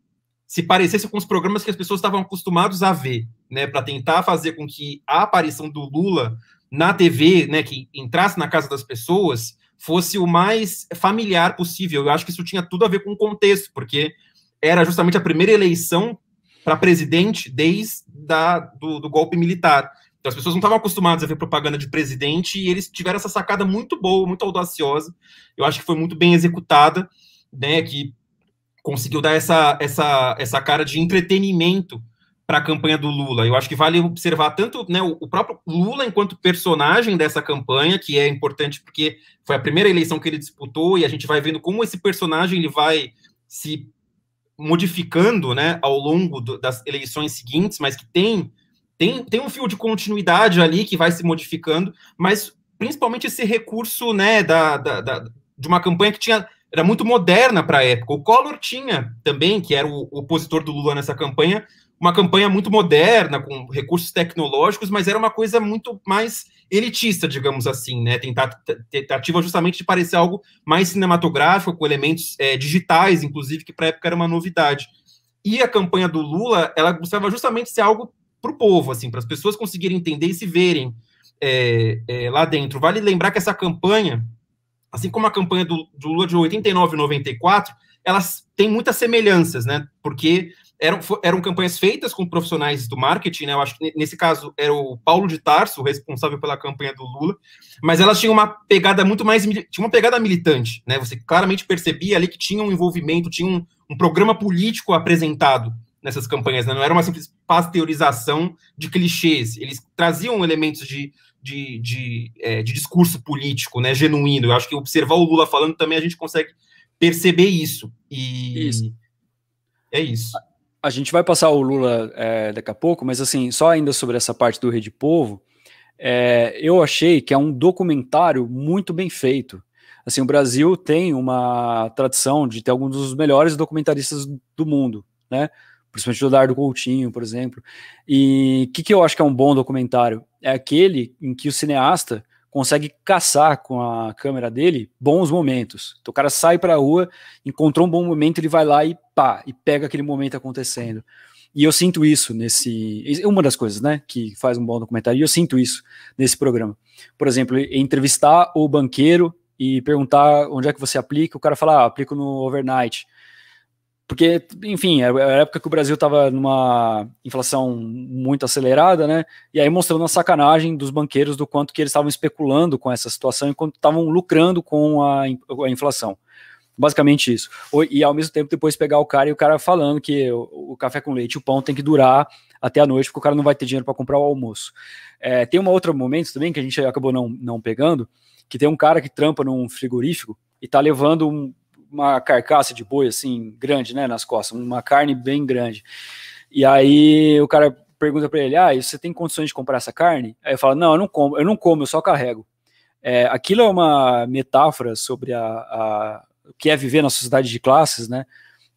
se parecesse com os programas que as pessoas estavam acostumados a ver, né? Para tentar fazer com que a aparição do Lula na TV, né? Que entrasse na casa das pessoas fosse o mais familiar possível. Eu acho que isso tinha tudo a ver com o contexto, porque era justamente a primeira eleição para presidente desde da, do, do, golpe militar. Então as pessoas não estavam acostumadas a ver propaganda de presidente e eles tiveram essa sacada muito boa, muito audaciosa. Eu acho que foi muito bem executada, né? Que conseguiu dar essa, essa, essa cara de entretenimento para a campanha do Lula. Eu acho que vale observar tanto né, o, próprio Lula enquanto personagem dessa campanha, que é importante porque foi a primeira eleição que ele disputou e a gente vai vendo como esse personagem ele vai se modificando né, ao longo do, das eleições seguintes, mas que tem, tem, tem um fio de continuidade ali que vai se modificando, mas principalmente esse recurso né, da, da, da de uma campanha que tinha era muito moderna para a época. O Collor tinha também, que era o opositor do Lula nessa campanha, uma campanha muito moderna, com recursos tecnológicos, mas era uma coisa muito mais elitista, digamos assim, né? Tentativa justamente de parecer algo mais cinematográfico, com elementos é, digitais, inclusive, que para a época era uma novidade. E a campanha do Lula, ela buscava justamente ser algo para o povo, assim, para as pessoas conseguirem entender e se verem é, é, lá dentro. Vale lembrar que essa campanha, assim como a campanha do, do Lula de 89 e 94, elas têm muitas semelhanças, né? Porque eram, eram campanhas feitas com profissionais do marketing, né? Eu acho que nesse caso era o Paulo de Tarso, responsável pela campanha do Lula, mas elas tinham uma pegada muito mais tinha uma pegada militante, né? Você claramente percebia ali que tinha um envolvimento, tinha um, um programa político apresentado nessas campanhas, né? não era uma simples pasteurização de clichês, eles traziam elementos de, de, de, é, de discurso político, né? Genuíno. Eu acho que observar o Lula falando também a gente consegue perceber isso. E isso. é isso a gente vai passar o Lula é, daqui a pouco, mas assim, só ainda sobre essa parte do Rede Povo, é, eu achei que é um documentário muito bem feito. Assim, o Brasil tem uma tradição de ter alguns dos melhores documentaristas do mundo, né? Principalmente o Eduardo Coutinho, por exemplo. E o que, que eu acho que é um bom documentário? É aquele em que o cineasta consegue caçar com a câmera dele bons momentos. Então o cara sai para a rua, encontrou um bom momento, ele vai lá e pá, e pega aquele momento acontecendo. E eu sinto isso nesse. É uma das coisas, né, que faz um bom documentário, e eu sinto isso nesse programa. Por exemplo, entrevistar o banqueiro e perguntar onde é que você aplica, o cara fala, ah, aplico no overnight porque, enfim, era a época que o Brasil estava numa inflação muito acelerada, né? E aí mostrando a sacanagem dos banqueiros do quanto que eles estavam especulando com essa situação e quanto estavam lucrando com a, a, inflação. Basicamente isso. E ao mesmo tempo depois pegar o cara e o cara falando que o, o café com leite, o pão tem que durar até a noite, porque o cara não vai ter dinheiro para comprar o almoço. É, tem um outro momento também que a gente acabou não, não pegando, que tem um cara que trampa num frigorífico e tá levando um, uma carcaça de boi, assim, grande, né, nas costas, uma carne bem grande. E aí o cara pergunta para ele, ah, você tem condições de comprar essa carne? Aí ele fala, não, eu não como, eu não como, eu só carrego. É, aquilo é uma metáfora sobre a, a, o que é viver na sociedade de classes, né,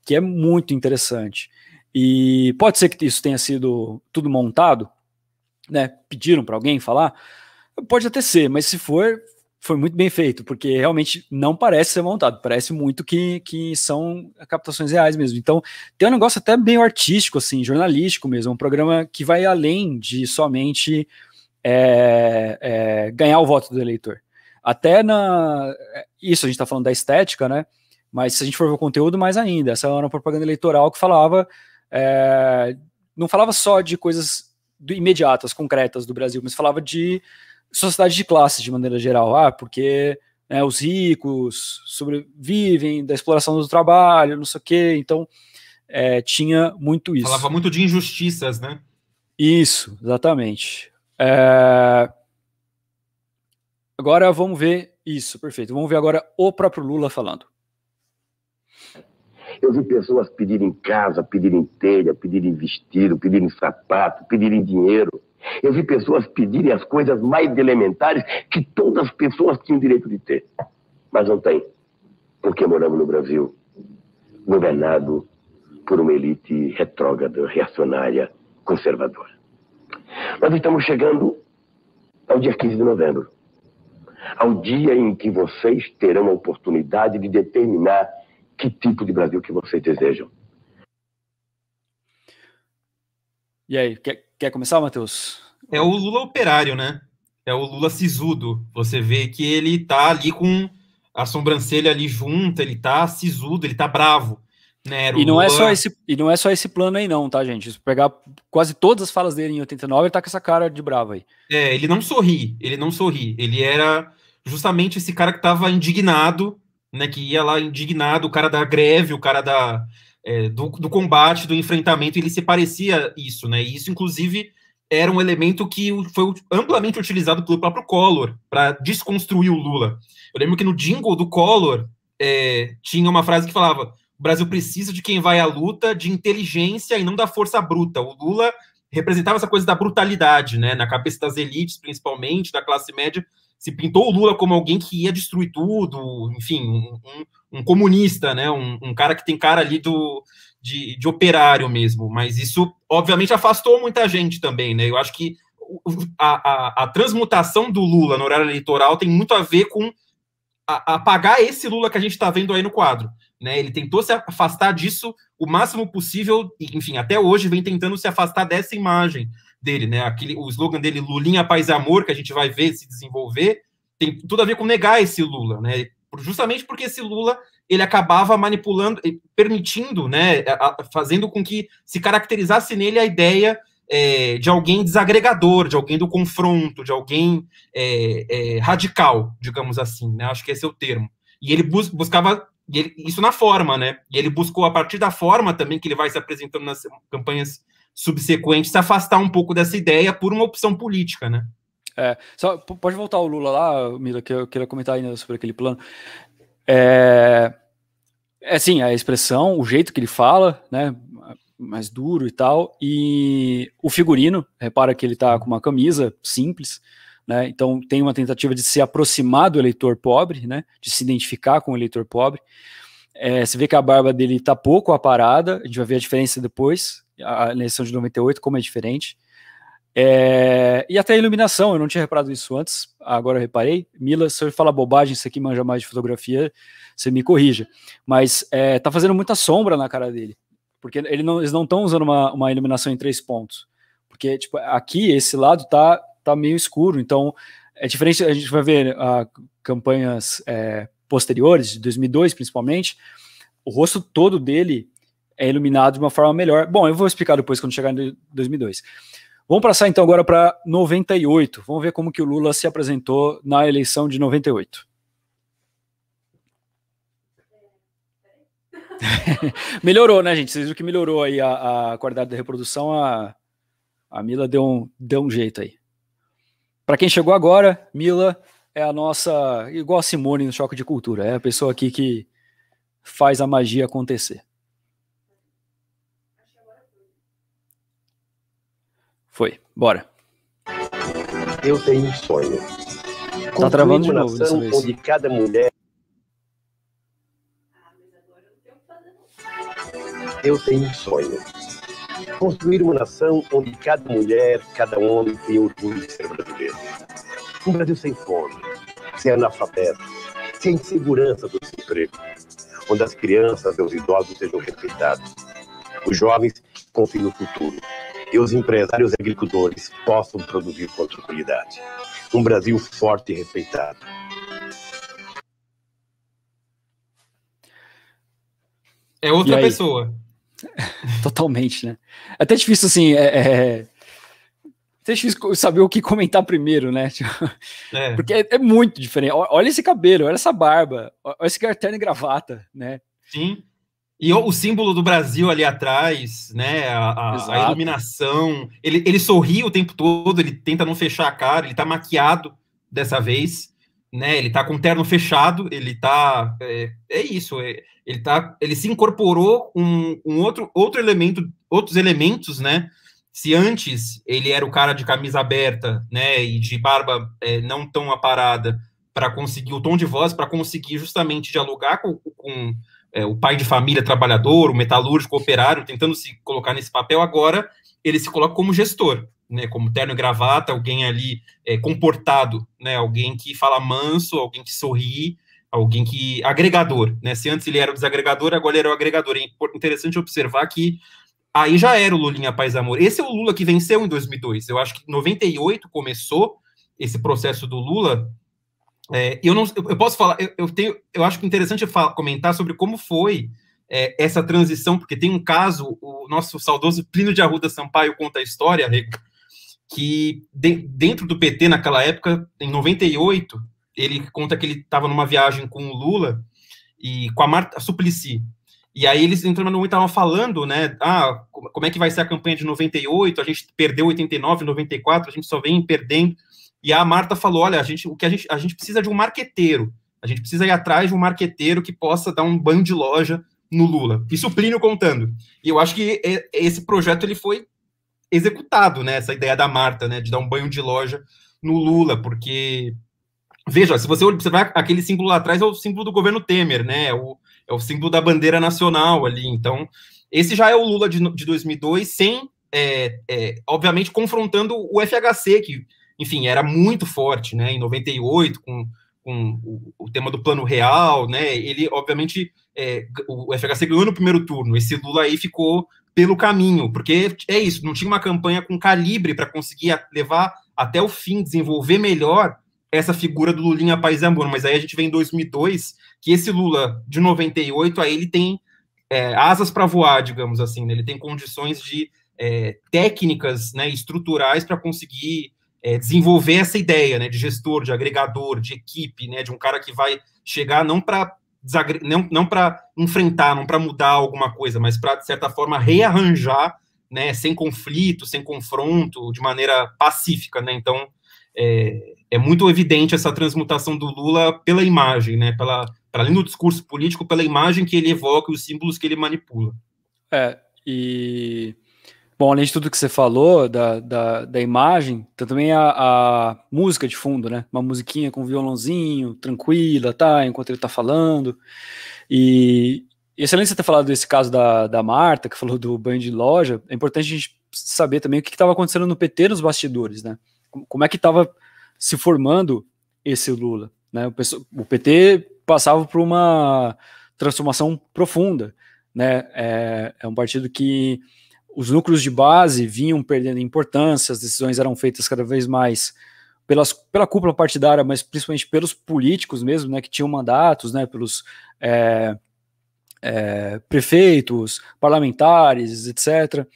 que é muito interessante. E pode ser que isso tenha sido tudo montado, né, pediram para alguém falar, pode até ser, mas se for, foi muito bem feito, porque realmente não parece ser montado, parece muito que, que são captações reais mesmo. Então, tem um negócio até meio artístico, assim, jornalístico mesmo, um programa que vai além de somente é, é, ganhar o voto do eleitor. Até na. É, isso a gente está falando da estética, né? Mas se a gente for ver o conteúdo, mais ainda. Essa era uma propaganda eleitoral que falava. É, não falava só de coisas imediatas, concretas do Brasil, mas falava de sociedade de classes de maneira geral, ah, porque né, os ricos sobrevivem da exploração do trabalho, não sei o quê, então é, tinha muito isso. Falava muito de injustiças, né? Isso, exatamente. É... Agora vamos ver isso, perfeito. Vamos ver agora o próprio Lula falando. Eu vi pessoas pedirem casa, pedirem telha, pedirem vestido, pedirem sapato, pedirem dinheiro. Eu vi pessoas pedirem as coisas mais elementares que todas as pessoas tinham direito de ter. Mas não tem. Porque moramos no Brasil, governado por uma elite retrógrada, reacionária, conservadora. Nós estamos chegando ao dia 15 de novembro, ao dia em que vocês terão a oportunidade de determinar que tipo de Brasil que vocês desejam. E aí, quer, quer começar, Matheus? É o Lula operário, né? É o Lula sisudo. Você vê que ele tá ali com a sobrancelha ali junta, ele tá sisudo, ele tá bravo. Né? E, não é Lula... é só esse, e não é só esse plano aí, não, tá, gente? Se pegar quase todas as falas dele em 89, ele tá com essa cara de bravo aí. É, ele não sorri, ele não sorri. Ele era justamente esse cara que tava indignado né, que ia lá indignado, o cara da greve, o cara da, é, do, do, combate, do enfrentamento, ele se parecia isso, né? E isso, inclusive, era um elemento que foi amplamente utilizado pelo próprio Collor para desconstruir o Lula. Eu lembro que no jingle do Collor é, tinha uma frase que falava: o Brasil precisa de quem vai à luta, de inteligência e não da força bruta. O Lula representava essa coisa da brutalidade, né? Na cabeça das elites, principalmente, da classe média, se pintou o Lula como alguém que ia destruir tudo, enfim, um, um, comunista, né? Um, um, cara que tem cara ali do, de, de operário mesmo. Mas isso, obviamente, afastou muita gente também, né? Eu acho que a, a, a transmutação do Lula no horário eleitoral tem muito a ver com apagar esse Lula que a gente está vendo aí no quadro. Né, ele tentou se afastar disso o máximo possível, e, enfim, até hoje vem tentando se afastar dessa imagem dele, né? Aquele, o slogan dele, Lulinha Paz e Amor, que a gente vai ver se desenvolver, tem tudo a ver com negar esse Lula, né? Justamente porque esse Lula ele acabava manipulando, permitindo, né, fazendo com que se caracterizasse nele a ideia é, de alguém desagregador, de alguém do confronto, de alguém é, é, radical, digamos assim, né? Acho que esse é o termo. E ele bus buscava ele, isso na forma, né? E ele buscou a partir da forma também que ele vai se apresentando nas campanhas subsequente se afastar um pouco dessa ideia por uma opção política, né? É, só, pode voltar o Lula lá, Mila, que eu queria comentar ainda sobre aquele plano. É, é assim, a expressão, o jeito que ele fala, né, mais duro e tal, e o figurino, repara que ele tá com uma camisa simples, né, então tem uma tentativa de se aproximar do eleitor pobre, né, de se identificar com o eleitor pobre, é, você vê que a barba dele tá pouco aparada, a gente vai ver a diferença depois, a eleição de 98, como é diferente. É, e até a iluminação, eu não tinha reparado isso antes, agora eu reparei. Mila, se eu falar bobagem, você que manja mais de fotografia, você me corrija. Mas é, tá fazendo muita sombra na cara dele, porque ele não, eles não estão usando uma, uma, iluminação em três pontos. Porque tipo, aqui, esse lado tá, tá meio escuro, então é diferente. A gente vai ver a, ah, campanhas é, posteriores, de 2002 principalmente, o rosto todo dele é iluminado de uma forma melhor. Bom, eu vou explicar depois quando chegar em 2002. Vamos passar então agora para 98. Vamos ver como que o Lula se apresentou na eleição de 98. melhorou, né, gente? Vocês viram que melhorou aí a, a qualidade da reprodução. A, a Mila deu um, deu um jeito aí. Para quem chegou agora, Mila é a nossa, igual a Simone no Choque de Cultura, é a pessoa aqui que faz a magia acontecer. Foi, bora. Eu tenho um sonho. Tá travando de novo dessa vez. Onde cada mulher. Eu tenho um sonho. Construir uma nação onde cada mulher, cada homem tem orgulho de ser brasileiro. Um Brasil sem fome, sem analfabetos, sem insegurança do desemprego. Onde as crianças e os idosos sejam respeitados. Os jovens confiem no futuro e os empresários e agricultores possam produzir com tranquilidade. Um Brasil forte e respeitado. É outra pessoa. Totalmente, né? É até difícil, assim, é é, é, é... Até difícil saber o que comentar primeiro, né? Tipo, é. Porque é, é, muito diferente. Olha esse cabelo, olha essa barba, olha esse cartão e gravata, né? Sim. E o, o, símbolo do Brasil ali atrás, né? A, a, iluminação. Ele, ele sorri o tempo todo, ele tenta não fechar a cara, ele tá maquiado dessa vez, né? Ele tá com o terno fechado, ele tá. É, é isso, é, ele tá. Ele se incorporou um, um outro, outro elemento, outros elementos, né? Se antes ele era o cara de camisa aberta, né? E de barba é, não tão aparada para conseguir o tom de voz, para conseguir justamente dialogar com, com é, o pai de família trabalhador, o metalúrgico, o operário, tentando se colocar nesse papel, agora ele se coloca como gestor, né, como terno e gravata, alguém ali é, comportado, né, alguém que fala manso, alguém que sorri, alguém que agregador, né? Se antes ele era o desagregador, agora ele era é o agregador. É interessante observar que aí já era o Lulinha Paz Amor. Esse é o Lula que venceu em 2002. Eu acho que 98 começou esse processo do Lula é, eu não, eu, posso falar, eu, eu, tenho, eu acho é interessante falar, comentar sobre como foi é, essa transição, porque tem um caso, o nosso saudoso Plínio de Arruda Sampaio conta a história, que de, dentro do PT naquela época, em 98, ele conta que ele estava numa viagem com o Lula e com a Marta Suplicy. E aí eles entrando no estavam falando, né? Ah, como é que vai ser a campanha de 98? A gente perdeu 89, 94, a gente só vem perdendo. E a Marta falou: olha, a gente, o que a gente, a gente precisa de um marqueteiro. A gente precisa ir atrás de um marqueteiro que possa dar um banho de loja no Lula. Isso o Plínio contando. E eu acho que esse projeto ele foi executado, né? Essa ideia da Marta, né? De dar um banho de loja no Lula, porque veja, se você observar aquele símbolo lá atrás é o símbolo do governo Temer, né? É o, é o símbolo da bandeira nacional ali. Então, esse já é o Lula de, de 2002, sem, é, é, obviamente, confrontando o FHC, que enfim, era muito forte, né? Em 98, com, com o, o tema do plano real, né? Ele, obviamente, é, o FHC ganhou no primeiro turno. Esse Lula aí ficou pelo caminho, porque é isso, não tinha uma campanha com calibre para conseguir levar até o fim, desenvolver melhor essa figura do Lulinha País e Amor. Mas aí a gente vem em 2002, que esse Lula de 98, aí ele tem é, asas para voar, digamos assim, né? ele tem condições de é, técnicas né, estruturais para conseguir é, desenvolver essa ideia né, de gestor, de agregador, de equipe, né, de um cara que vai chegar não para não, não para enfrentar, não para mudar alguma coisa, mas para, de certa forma, rearranjar, né, sem conflito, sem confronto, de maneira pacífica. Né? Então, é, é muito evidente essa transmutação do Lula pela imagem, né, pela, para além do discurso político, pela imagem que ele evoca e os símbolos que ele manipula. É, e Bom, além de tudo que você falou da, da, da imagem, também a, a, música de fundo, né? Uma musiquinha com violãozinho, tranquila, tá? Enquanto ele tá falando. E, e excelente você ter falado desse caso da, da Marta, que falou do banho de loja. É importante a gente saber também o que estava acontecendo no PT nos bastidores, né? Como é que estava se formando esse Lula, né? O, o PT passava por uma transformação profunda, né? é, é um partido que os núcleos de base vinham perdendo importância, as decisões eram feitas cada vez mais pelas, pela cúpula partidária, mas principalmente pelos políticos mesmo, né, que tinham mandatos, né, pelos é, é, prefeitos, parlamentares, etc.,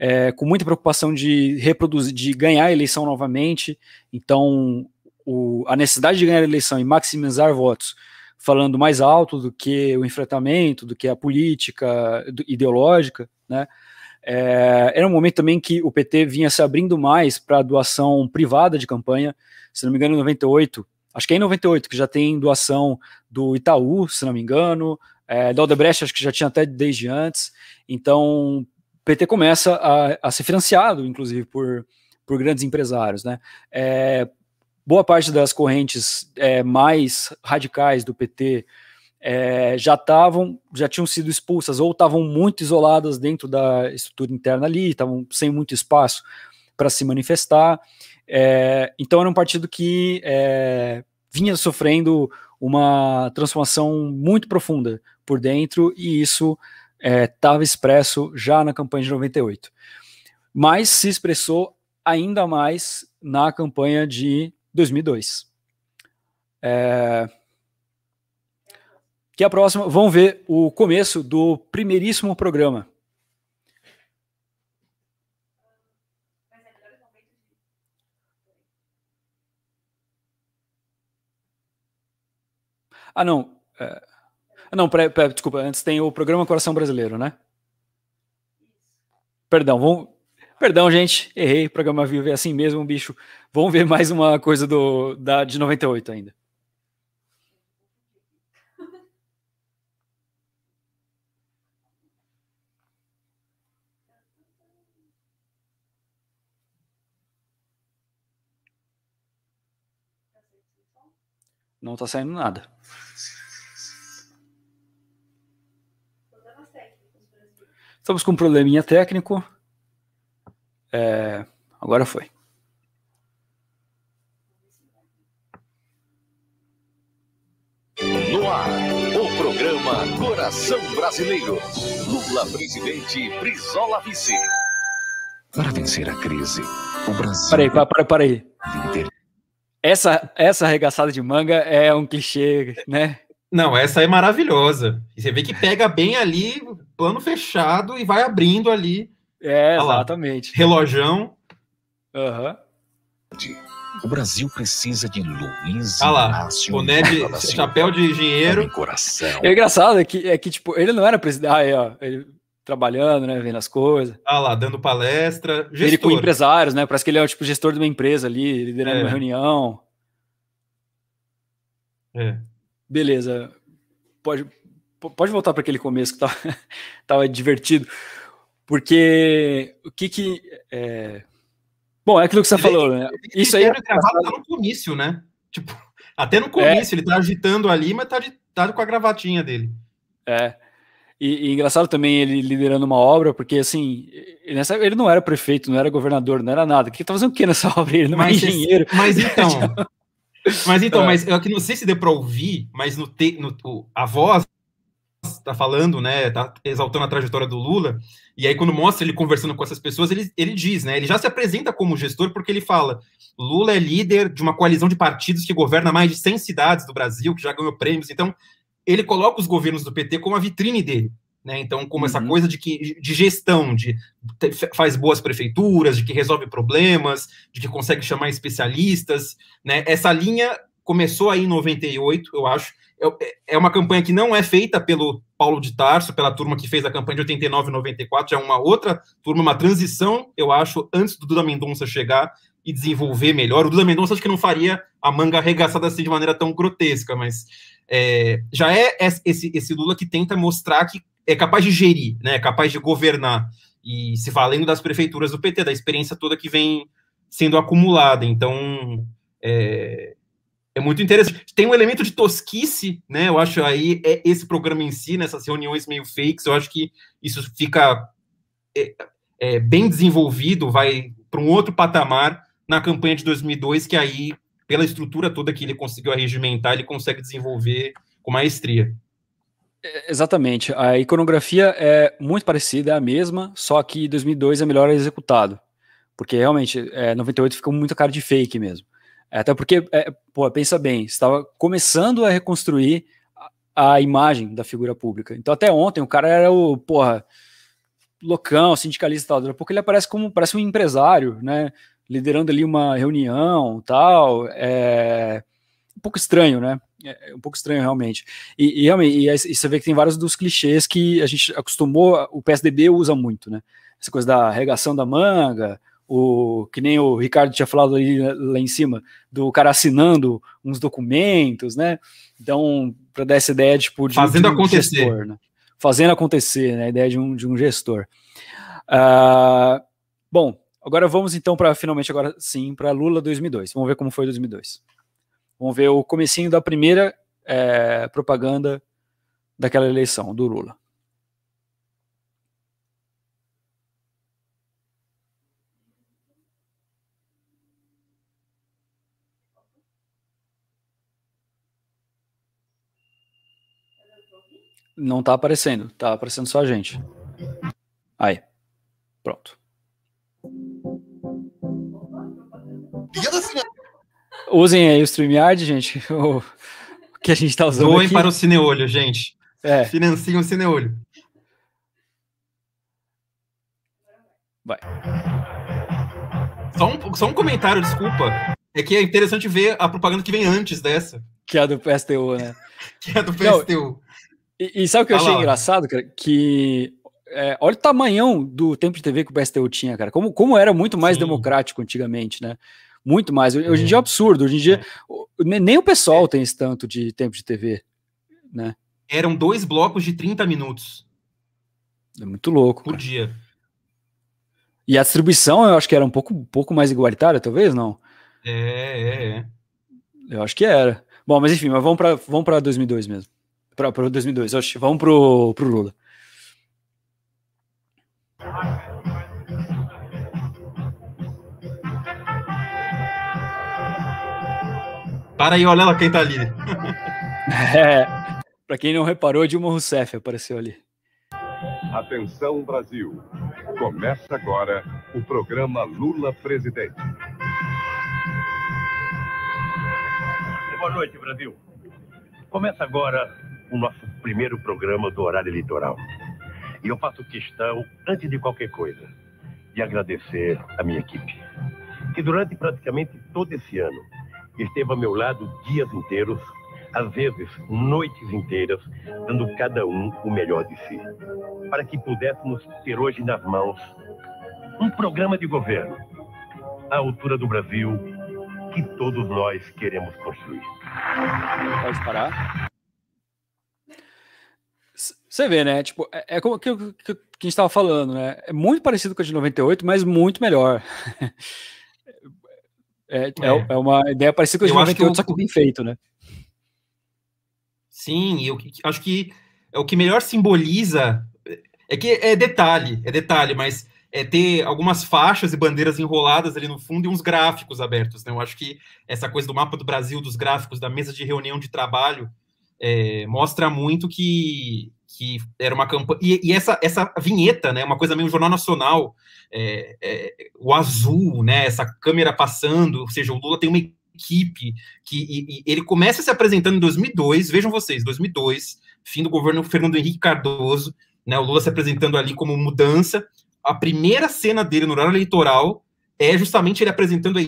é, com muita preocupação de reproduzir, de ganhar a eleição novamente, então o, a necessidade de ganhar a eleição e maximizar votos, falando mais alto do que o enfrentamento, do que a política ideológica, né, é, era um momento também que o PT vinha se abrindo mais para doação privada de campanha, se não me engano, em 98, acho que é em 98 que já tem doação do Itaú, se não me engano, é, da Odebrecht acho que já tinha até desde antes, então o PT começa a, a ser financiado, inclusive, por, por grandes empresários, né? É, boa parte das correntes é, mais radicais do PT é, já estavam, já tinham sido expulsas ou estavam muito isoladas dentro da estrutura interna ali, estavam sem muito espaço para se manifestar. É, então era um partido que é, vinha sofrendo uma transformação muito profunda por dentro e isso estava é, expresso já na campanha de 98. Mas se expressou ainda mais na campanha de 2002. É, que é a próxima, vão ver o começo do primeiríssimo programa. Ah, não. É... Ah, não, pera, pera, desculpa. Antes tem o programa Coração Brasileiro, né? Perdão, vamos. Perdão, gente. Errei. Programa Vivo é assim mesmo, bicho. Vamos ver mais uma coisa do da de 98 ainda. Não tá saindo nada. Estamos com um probleminha técnico. É, agora foi. No ar, o programa Coração Brasileiro. Lula presidente, Brizola vice. Para vencer a crise, o Brasil. Peraí, peraí, peraí. Essa, essa arregaçada de manga é um clichê, né? Não, essa é maravilhosa. você vê que pega bem ali, plano fechado, e vai abrindo ali. É, exatamente. Lá, relojão. Aham. Uhum. O Brasil precisa de Luiz ah lá, Inácio boné chapéu de engenheiro. Coração. É, é engraçado, é que, é que tipo, ele não era presidente. Ah, é, ó, ele trabalhando, né, vendo as coisas. Ah lá, dando palestra. Gestor. Ele com empresários, né? Parece que ele é o tipo gestor de uma empresa ali, liderando é. uma reunião. É. Beleza. Pode, pode voltar para aquele começo que tava, tava divertido. Porque o que que. É... Bom, é aquilo que você ele, falou, né? Ele, Isso aí. Era gravado tá no comício, né? Tipo, até no é. comício, é. ele tá agitando ali, mas tá, tá com a gravatinha dele. É. E, e, engraçado também ele liderando uma obra, porque assim, nessa, ele não era prefeito, não era governador, não era nada. Que ele tá fazendo o que nessa obra? Ele não é mas, é engenheiro. Mas então. mas então, é. mas eu aqui não sei se deu para ouvir, mas no, te, no a voz tá falando, né, tá exaltando a trajetória do Lula, e aí quando mostra ele conversando com essas pessoas, ele, ele diz, né, ele já se apresenta como gestor porque ele fala, Lula é líder de uma coalizão de partidos que governa mais de 100 cidades do Brasil, que já ganhou prêmios, então ele coloca os governos do PT como a vitrine dele. Né? Então, como uhum. essa coisa de que de gestão, de faz boas prefeituras, de que resolve problemas, de que consegue chamar especialistas, né? Essa linha começou aí em 98, eu acho. É, é, é uma campanha que não é feita pelo Paulo de Tarso, pela turma que fez a campanha de 89 e 94, é uma outra turma, uma transição, eu acho, antes do Duda Mendonça chegar, e desenvolver melhor. O Lula Mendonça acho que não faria a manga arregaçada assim de maneira tão grotesca, mas é, já é esse, esse Lula que tenta mostrar que é capaz de gerir, né, é capaz de governar, e se valendo das prefeituras do PT, da experiência toda que vem sendo acumulada. Então, é, é muito interessante. Tem um elemento de tosquice, né? Eu acho aí é esse programa em si, nessas reuniões meio fakes, eu acho que isso fica é, é, bem desenvolvido, vai para um outro patamar na campanha de 2002, que aí, pela estrutura toda que ele conseguiu arregimentar, ele consegue desenvolver com maestria. É, exatamente. A iconografia é muito parecida, é a mesma, só que 2002 é melhor executado. Porque realmente, é, 98 ficou muito cara de fake mesmo. É, até porque, é, pô, pensa bem, estava começando a reconstruir a, a, imagem da figura pública. Então até ontem o cara era o, porra, loucão, sindicalista e tal. Porque ele aparece como, parece um empresário, né? liderando ali uma reunião tal. É um pouco estranho, né? É, é um pouco estranho, realmente. E, e realmente, e, e você vê que tem vários dos clichês que a gente acostumou, o PSDB usa muito, né? Essa coisa da regação da manga, o que nem o Ricardo tinha falado ali né, lá em cima, do cara assinando uns documentos, né? Então, para dar essa ideia tipo, de, Fazendo de um acontecer. gestor, né? Fazendo acontecer, né? A ideia de um, de um gestor. Uh, bom, Agora vamos então para finalmente agora sim para Lula 2002. Vamos ver como foi 2002. Vamos ver o comecinho da primeira é, propaganda daquela eleição do Lula. Não está aparecendo, está aparecendo só a gente. Aí. Pronto. Assim, né? Usem aí o StreamYard, gente. O que a gente tá usando. Doem para o Cineolho, gente. É. Financiem o Cineolho. Vai. Só um, só um comentário, desculpa. É que é interessante ver a propaganda que vem antes dessa. Que é a do PSTU, né? que é a do PSTU. Não, e, e, sabe o que eu achei lá. engraçado, cara? Que é, olha o tamanhão do tempo de TV que o PSTU tinha, cara. Como, como era muito mais Sim. democrático antigamente, né? Muito mais. Hoje em uhum. dia é absurdo. Hoje em dia, é. nem o pessoal é. tem esse tanto de tempo de TV, né? Eram dois blocos de 30 minutos. É muito louco. Por cara. dia. E a distribuição, eu acho que era um pouco, um pouco mais igualitária, talvez, não? É, é, é. Eu acho que era. Bom, mas enfim, mas vamos para vamos 2002 mesmo. Para 2002, acho. Vamos pro, pro Lula. Para aí, olha lá quem tá ali. é, para quem não reparou, Dilma Rousseff apareceu ali. Atenção Brasil. Começa agora o programa Lula Presidente. Boa noite, Brasil. Começa agora o nosso primeiro programa do horário eleitoral. E eu faço questão, antes de qualquer coisa, de agradecer a minha equipe, que durante praticamente todo esse ano esteve ao meu lado dias inteiros, às vezes noites inteiras, dando cada um o melhor de si, para que pudéssemos ter hoje nas mãos um programa de governo à altura do Brasil que todos nós queremos construir. Pode parar. Você vê, né? Tipo, é, é como aquilo que, que, a gente estava falando, né? É muito parecido com a de 98, mas muito melhor. É, é, é. é uma ideia parecida com a que 98, só que bem feito, né? Sim, eu acho que é o que melhor simboliza. É que é detalhe, é detalhe, mas é ter algumas faixas e bandeiras enroladas ali no fundo e uns gráficos abertos. Né? Eu acho que essa coisa do mapa do Brasil, dos gráficos, da mesa de reunião de trabalho, é, mostra muito que que era uma campanha. E, e, essa, essa vinheta, né? Uma coisa meio Jornal Nacional, é, é, o azul, né? Essa câmera passando, ou seja, o Lula tem uma equipe que e, e ele começa se apresentando em 2002. Vejam vocês, 2002, fim do governo Fernando Henrique Cardoso, né? O Lula se apresentando ali como mudança. A primeira cena dele no horário eleitoral é justamente ele apresentando a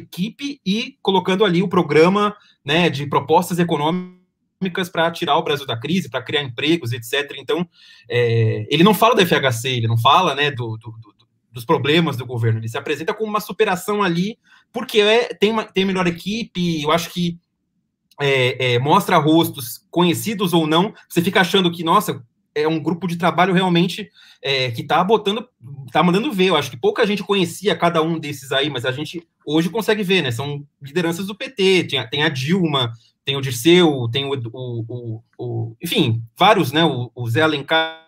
equipe e colocando ali o programa, né? De propostas econômicas econômicas para tirar o Brasil da crise, para criar empregos, etc. Então, é, ele não fala da FHC, ele não fala né, do, do, do, dos problemas do governo, ele se apresenta como uma superação ali, porque é, tem, uma, tem melhor equipe, eu acho que é, é, mostra rostos conhecidos ou não, você fica achando que, nossa, é um grupo de trabalho realmente é, que está botando, está mandando ver. Eu acho que pouca gente conhecia cada um desses aí, mas a gente hoje consegue ver, né? São lideranças do PT, tem a, tem a Dilma, tem o Dirceu, tem o, o, o, o enfim, vários, né, o, o Zé Alencar,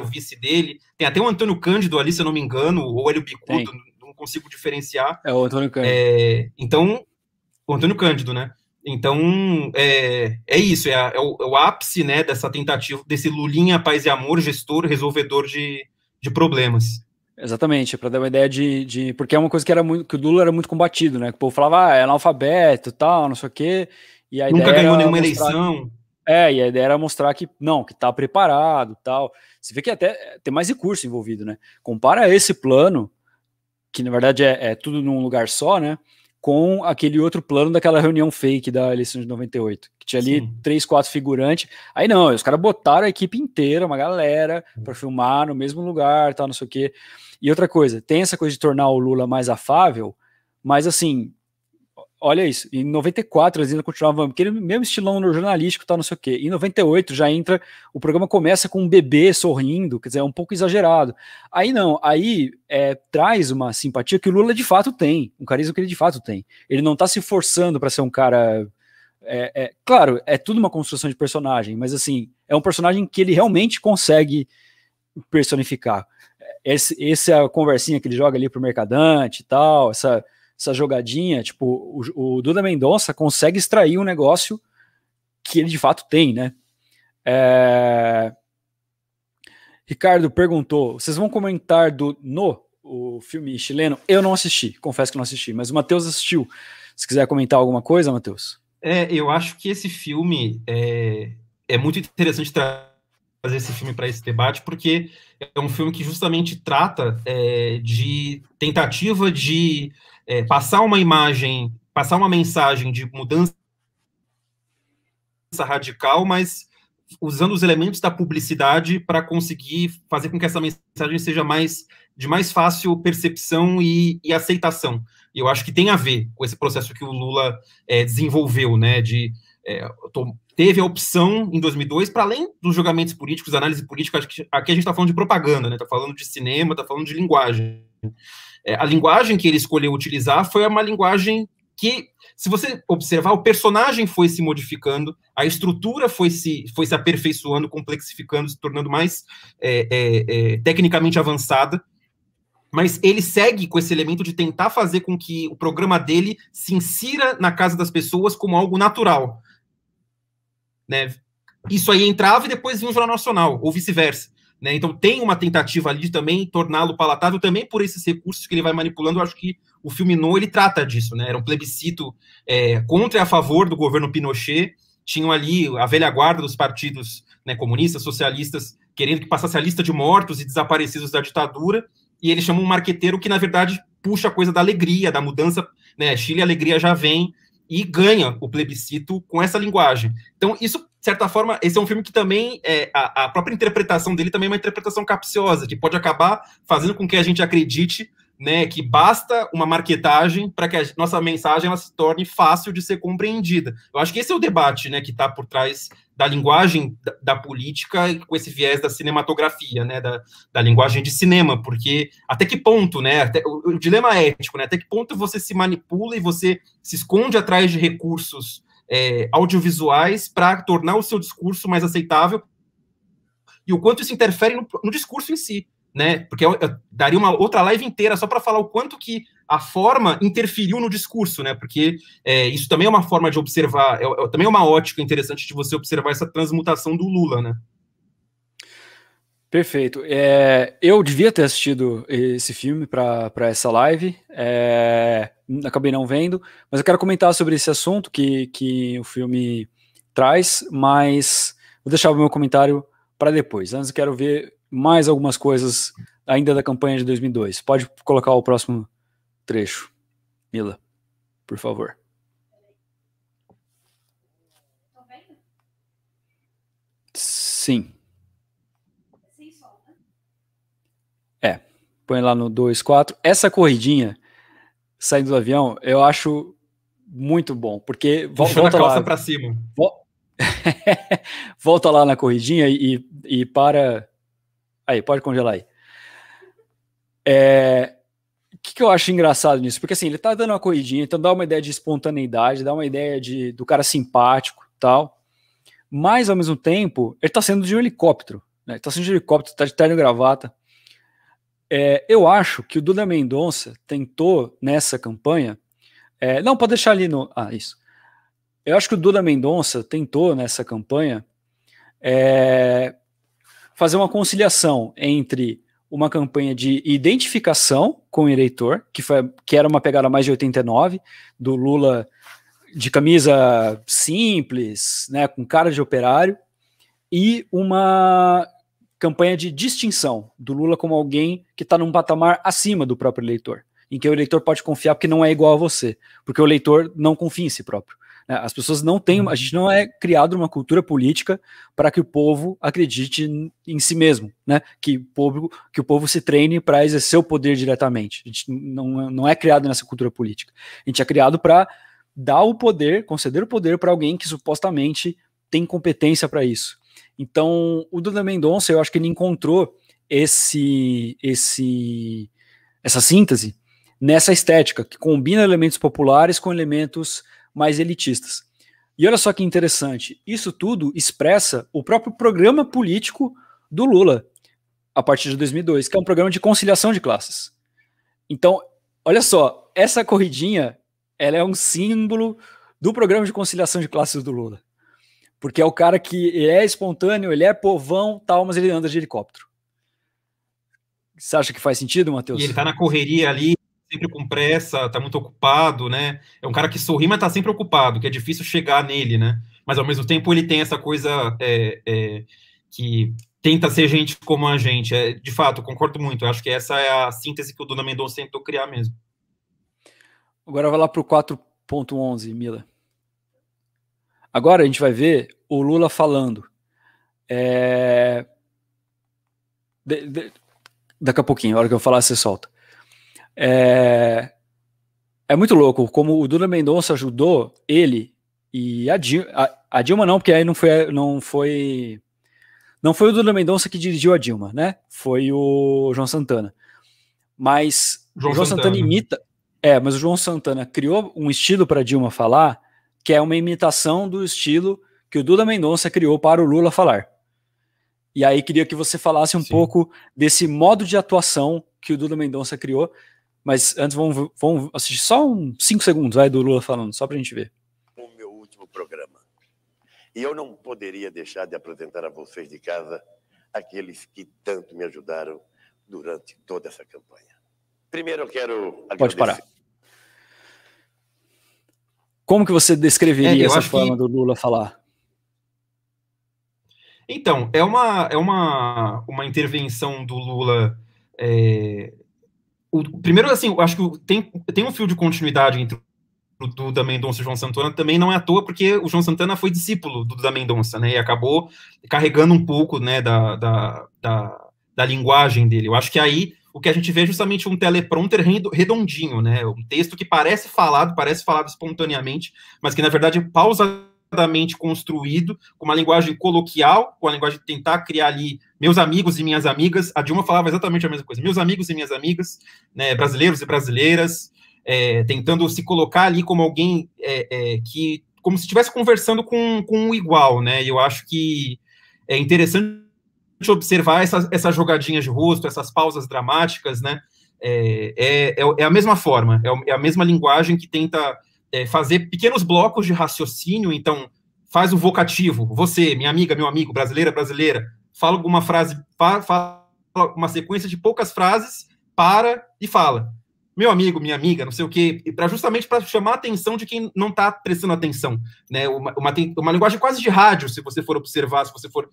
o vice dele, tem até o Antônio Cândido ali, se eu não me engano, ou Hélio Bicudo, não consigo diferenciar. É o Antônio Cândido. É, então, o Antônio Cândido, né, então, é, é isso, é, a, é, o, é, o, ápice né, dessa tentativa, desse Lulinha, paz e amor, gestor, resolvedor de, de problemas. Exatamente, para dar uma ideia de, de, Porque é uma coisa que era muito. que o Lula era muito combatido, né? Que o povo falava, ah, é analfabeto tal, não sei o quê. E a Nunca ganhou nenhuma eleição. é, e a ideia era mostrar que não, que tá preparado tal. Você vê que até tem mais recurso envolvido, né? Compara esse plano, que na verdade é, é tudo num lugar só, né? com aquele outro plano daquela reunião fake da eleição de 98, que tinha ali Sim. três, quatro figurantes. Aí não, os caras botaram a equipe inteira, uma galera, hum. para filmar no mesmo lugar, tal, não sei o quê. E outra coisa, tem essa coisa de tornar o Lula mais afável, mas assim, olha isso, em 94 eles ainda continuavam, aquele mesmo estilão jornalístico, tá, não sei o quê. Em 98 já entra, o programa começa com um bebê sorrindo, quer dizer, é um pouco exagerado. Aí não, aí é, traz uma simpatia que o Lula de fato tem, um carisma que ele de fato tem. Ele não tá se forçando para ser um cara. É, é, claro, é tudo uma construção de personagem, mas assim, é um personagem que ele realmente consegue personificar. Esse, essa é conversinha que ele joga ali pro mercadante e tal, essa essa jogadinha, tipo, o, o Duda Mendonça consegue extrair um negócio que ele de fato tem, né? É... Ricardo perguntou: vocês vão comentar do No, o filme chileno? Eu não assisti, confesso que não assisti, mas o Matheus assistiu. Se quiser comentar alguma coisa, Matheus. É, eu acho que esse filme é, é muito interessante trazer esse filme para esse debate, porque é um filme que justamente trata é, de tentativa de é, passar uma imagem, passar uma mensagem de mudança radical, mas usando os elementos da publicidade para conseguir fazer com que essa mensagem seja mais de mais fácil percepção e, e aceitação. E eu acho que tem a ver com esse processo que o Lula é, desenvolveu, né? De é, teve a opção em 2002 para além dos julgamentos políticos, análise política. Aqui a gente está falando de propaganda, né? Está falando de cinema, está falando de linguagem. É, a linguagem que ele escolheu utilizar foi uma linguagem que, se você observar, o personagem foi se modificando, a estrutura foi se, foi se aperfeiçoando, complexificando, se tornando mais é, é, é, tecnicamente avançada mas ele segue com esse elemento de tentar fazer com que o programa dele se insira na casa das pessoas como algo natural. Né? Isso aí entrava e depois vinha o Jornal Nacional, ou vice-versa. Né? Então tem uma tentativa ali de também torná-lo palatável, também por esses recursos que ele vai manipulando. Eu acho que o filme No ele trata disso, né? Era um plebiscito é, contra e a favor do governo Pinochet. Tinham ali a velha guarda dos partidos né, comunistas, socialistas, querendo que passasse a lista de mortos e desaparecidos da ditadura. E ele chama um marqueteiro que, na verdade, puxa a coisa da alegria, da mudança. Né? Chile, a alegria já vem e ganha o plebiscito com essa linguagem. Então, isso de certa forma, esse é um filme que também é, a, a, própria interpretação dele também é uma interpretação capciosa, que pode acabar fazendo com que a gente acredite né, que basta uma marquetagem para que a nossa mensagem ela se torne fácil de ser compreendida. Eu acho que esse é o debate né, que está por trás da linguagem da, da, política com esse viés da cinematografia, né, da, da linguagem de cinema, porque até que ponto, né, até, o, o dilema ético, né, até que ponto você se manipula e você se esconde atrás de recursos é, audiovisuais para tornar o seu discurso mais aceitável e o quanto isso interfere no, no discurso em si, né? Porque eu, eu daria uma outra live inteira só para falar o quanto que a forma interferiu no discurso, né? Porque é, isso também é uma forma de observar, é, é, também é uma ótica interessante de você observar essa transmutação do Lula, né? Perfeito. É, eu devia ter assistido esse filme para essa live. É, acabei não vendo, mas eu quero comentar sobre esse assunto que, que o filme traz, mas vou deixar o meu comentário para depois. Antes, quero ver mais algumas coisas ainda da campanha de 2002. Pode colocar o próximo trecho, Mila, por favor. Sim. É, põe lá no 2, 4. Essa corridinha saindo do avião, eu acho muito bom, porque volta a para cima. volta lá na corridinha e, e para. Aí, pode congelar aí. É, o que, que, eu acho engraçado nisso? Porque assim, ele tá dando uma corridinha, então dá uma ideia de espontaneidade, dá uma ideia de, do cara simpático tal. Mas ao mesmo tempo, ele tá sendo de um helicóptero, né? Ele tá sendo de um helicóptero, tá de terno e gravata. É, eu acho que o Duda Mendonça tentou nessa campanha. É, não, pode deixar ali no. Ah, isso. Eu acho que o Duda Mendonça tentou nessa campanha é, fazer uma conciliação entre uma campanha de identificação com o eleitor, que, foi, que era uma pegada mais de 89, do Lula de camisa simples, né, com cara de operário, e uma campanha de distinção do Lula como alguém que está num patamar acima do próprio eleitor, em que o eleitor pode confiar porque não é igual a você, porque o eleitor não confia em si próprio. Né? As pessoas não têm, a gente não é criado uma cultura política para que o povo acredite em si mesmo, né? Que o povo, que o povo se treine para exercer o poder diretamente. A gente não, não é criado nessa cultura política. A gente é criado para dar o poder, conceder o poder para alguém que supostamente tem competência para isso. Então, o Duda Mendonça, eu acho que ele encontrou esse, esse, essa síntese nessa estética, que combina elementos populares com elementos mais elitistas. E olha só que interessante, isso tudo expressa o próprio programa político do Lula, a partir de 2002, que é um programa de conciliação de classes. Então, olha só, essa corridinha, ela é um símbolo do programa de conciliação de classes do Lula. Porque é o cara que ele é espontâneo, ele é povão, tal, mas ele anda de helicóptero. Você acha que faz sentido, Matheus? E ele tá na correria ali, sempre com pressa, tá muito ocupado, né? É um cara que sorri, mas tá sempre ocupado, que é difícil chegar nele, né? Mas ao mesmo tempo ele tem essa coisa é, é, que tenta ser gente como a gente. É, de fato, concordo muito. Eu acho que essa é a síntese que o Dona Mendonça tentou criar mesmo. Agora vai lá pro 4.11, Mila. Agora a gente vai ver o Lula falando. É... De, de... Daqui a pouquinho, a hora que eu falar, você solta. É, é muito louco como o Duda Mendonça ajudou ele e a Dilma, a, a Dilma não, porque aí não foi, não foi não foi o Duda Mendonça que dirigiu a Dilma, né? Foi o João Santana. Mas João, João Santana. Santana. imita. É, mas o João Santana criou um estilo para Dilma falar que é uma imitação do estilo que o Duda Mendonça criou para o Lula falar. E aí queria que você falasse um Sim. pouco desse modo de atuação que o Duda Mendonça criou. Mas antes vamos, vamos assistir só uns 5 segundos vai, do Lula falando, só para a gente ver. O meu último programa. E eu não poderia deixar de apresentar a vocês de casa aqueles que tanto me ajudaram durante toda essa campanha. Primeiro eu quero agradecer. Pode parar. Como que você descreveria é, essa forma que... do Lula falar? Então, é uma, é uma, uma intervenção do Lula. É... O, primeiro, assim, eu acho que tem, tem um fio de continuidade entre o Duda Mendonça e o João Santana, também não é à toa, porque o João Santana foi discípulo do Duda Mendonça, né? E acabou carregando um pouco né, da, da, da, da linguagem dele. Eu acho que aí o que a gente vê é justamente um teleprompter redondinho, né? Um texto que parece falado, parece falado espontaneamente, mas que na verdade é pausadamente construído, com uma linguagem coloquial, com a linguagem de tentar criar ali meus amigos e minhas amigas. A Dilma falava exatamente a mesma coisa, meus amigos e minhas amigas, né? Brasileiros e brasileiras, é, tentando se colocar ali como alguém é, é, que, como se estivesse conversando com, com um igual, né? E eu acho que é interessante observar essas, essas jogadinhas de rosto, essas pausas dramáticas, né? É, é, é, é a mesma forma, é, é a mesma linguagem que tenta é, fazer pequenos blocos de raciocínio. Então, faz o vocativo, você, minha amiga, meu amigo, brasileira, brasileira, fala alguma frase, fala uma sequência de poucas frases, para e fala meu amigo, minha amiga, não sei o quê, para justamente para chamar a atenção de quem não está prestando atenção, né? Uma, uma, uma, linguagem quase de rádio, se você for observar, se você for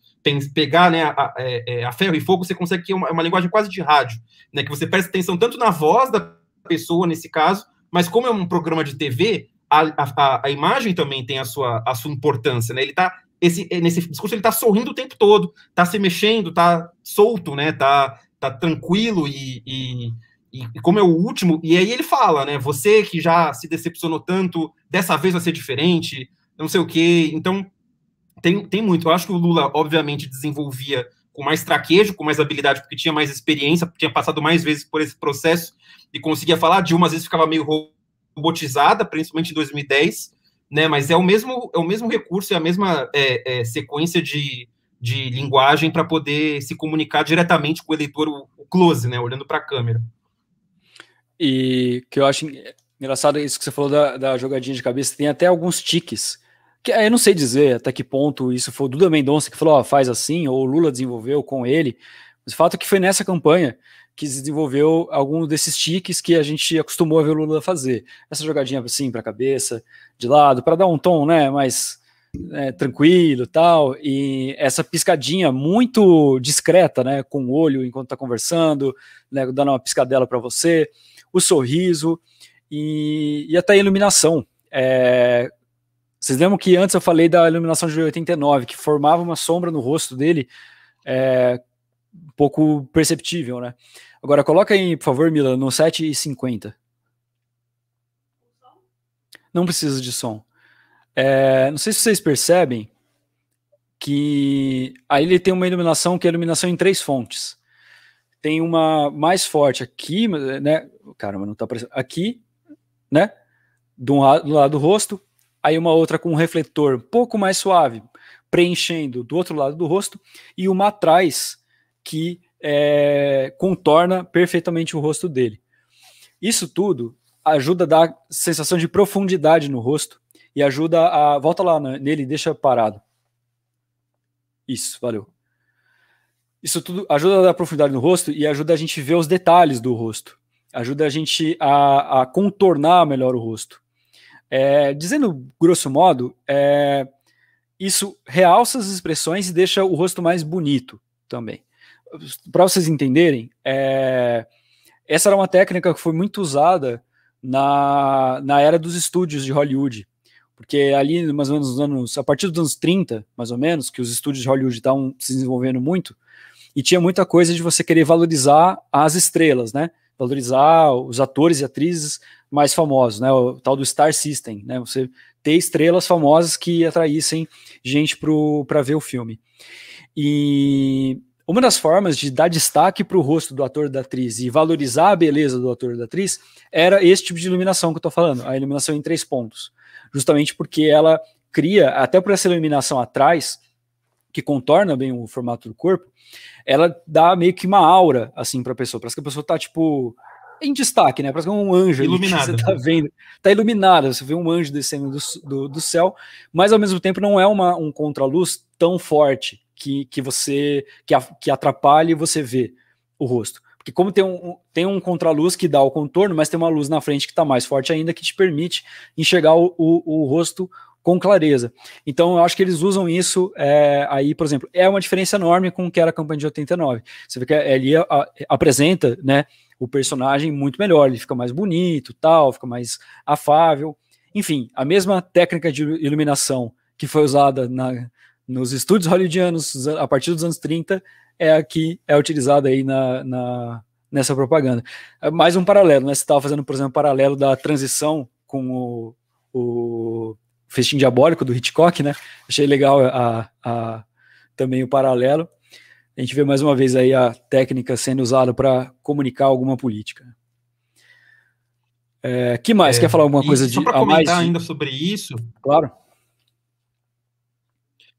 pegar, né, a, a, é, é, a ferro e fogo, você consegue que é uma, uma, linguagem quase de rádio, né? Que você presta atenção tanto na voz da pessoa nesse caso, mas como é um programa de TV, a, a, a imagem também tem a sua, a sua importância, né? Ele está esse, é, nesse discurso ele está sorrindo o tempo todo, está se mexendo, está solto, né? Está tá tranquilo e, e e, e como é o último, e aí ele fala, né? Você que já se decepcionou tanto, dessa vez vai ser diferente, não sei o quê. Então, tem, tem muito. Eu acho que o Lula, obviamente, desenvolvia com mais traquejo, com mais habilidade, porque tinha mais experiência, tinha passado mais vezes por esse processo e conseguia falar. de Dilma às vezes ficava meio robotizada, principalmente em 2010, né? Mas é o mesmo é o mesmo recurso, é a mesma é, é, sequência de, de linguagem para poder se comunicar diretamente com o eleitor, o, o close, né? Olhando para a câmera. E que eu acho engraçado isso que você falou da, da jogadinha de cabeça, tem até alguns tiques. Que ah, eu não sei dizer até que ponto isso foi o Duda Mendonça que falou, ó, oh, faz assim, ou o Lula desenvolveu com ele. Mas o fato é que foi nessa campanha que desenvolveu alguns desses tiques que a gente acostumou a ver o Lula fazer. Essa jogadinha assim para a cabeça, de lado, para dar um tom, né, mais é, tranquilo tal. E essa piscadinha muito discreta, né, com o olho enquanto está conversando, né, dando uma piscadela para você o sorriso e, e até a iluminação. É, vocês lembram que antes eu falei da iluminação de 89, que formava uma sombra no rosto dele, é, um pouco perceptível, né? Agora coloca aí, por favor, Mila, no 750. e Não precisa de som. É, não sei se vocês percebem que aí ele tem uma iluminação que é iluminação em três fontes. Tem uma mais forte aqui, né? Caramba, não tá aparecendo. Aqui, né? Do lado do rosto, aí uma outra com um refletor um pouco mais suave, preenchendo do outro lado do rosto, e uma atrás que é, contorna perfeitamente o rosto dele. Isso tudo ajuda a dar sensação de profundidade no rosto e ajuda a. Volta lá né, nele deixa parado. Isso, valeu. Isso tudo ajuda a dar profundidade no rosto e ajuda a gente ver os detalhes do rosto ajuda a gente a, a contornar melhor o rosto. É, dizendo grosso modo, é, isso realça as expressões e deixa o rosto mais bonito também. Para vocês entenderem, é, essa era uma técnica que foi muito usada na, na era dos estúdios de Hollywood. Porque ali, mais ou menos nos anos, a partir dos anos 30, mais ou menos, que os estúdios de Hollywood estavam se desenvolvendo muito, e tinha muita coisa de você querer valorizar as estrelas, né? valorizar os atores e atrizes mais famosos, né? O tal do Star System, né? Você ter estrelas famosas que atraíssem gente para ver o filme. E uma das formas de dar destaque para o rosto do ator da atriz e valorizar a beleza do ator da atriz era esse tipo de iluminação que eu estou falando, a iluminação em três pontos. Justamente porque ela cria, até por essa iluminação atrás, que contorna bem o formato do corpo, ela dá meio que uma aura, assim, a pessoa. Parece que a pessoa tá, tipo, em destaque, né? Parece que é um anjo. Iluminada. Você tá vendo. Tá iluminada, você vê um anjo descendo do, do, do, céu, mas ao mesmo tempo não é uma, um contraluz tão forte que, que você que, a, que atrapalhe você ver o rosto. Porque como tem um, tem um contraluz que dá o contorno, mas tem uma luz na frente que está mais forte ainda, que te permite enxergar o, o, o rosto com clareza. Então, eu acho que eles usam isso é, aí, por exemplo, é uma diferença enorme com o que era a campanha de 89. Você vê que ele é, a, apresenta né, o personagem muito melhor, ele fica mais bonito, tal, fica mais afável. Enfim, a mesma técnica de iluminação que foi usada na, nos estúdios hollywoodianos a partir dos anos 30 é a que é utilizada aí na, na nessa propaganda. É mais um paralelo, né? Você estava fazendo, por exemplo, um paralelo da transição com o, o Festim Diabólico do Hitchcock, né? Achei legal a, a, também o paralelo. A gente vê mais uma vez aí a técnica sendo usada para comunicar alguma política. É, que mais? É, Quer falar alguma coisa de só comentar a mais? ainda sobre isso. Claro.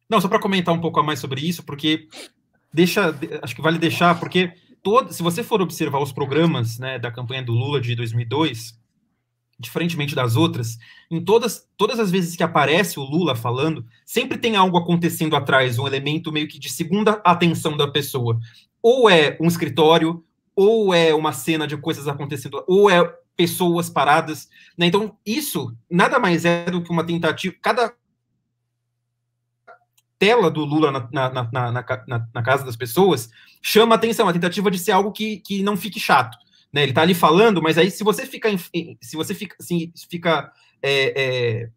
Não, só para comentar um pouco a mais sobre isso, porque deixa, acho que vale deixar, porque todo, se você for observar os programas né, da campanha do Lula de 2002, diferentemente das outras, em todas, todas as vezes que aparece o Lula falando, sempre tem algo acontecendo atrás, um elemento meio que de segunda atenção da pessoa. Ou é um escritório, ou é uma cena de coisas acontecendo, ou é pessoas paradas. Né? Então, isso nada mais é do que uma tentativa. Cada tela do Lula na, na, na, na, casa das pessoas chama atenção, a tentativa de ser algo que, que não fique chato. Né? Ele tá ali falando, mas aí se você fica, se você fica, assim, fica é, é,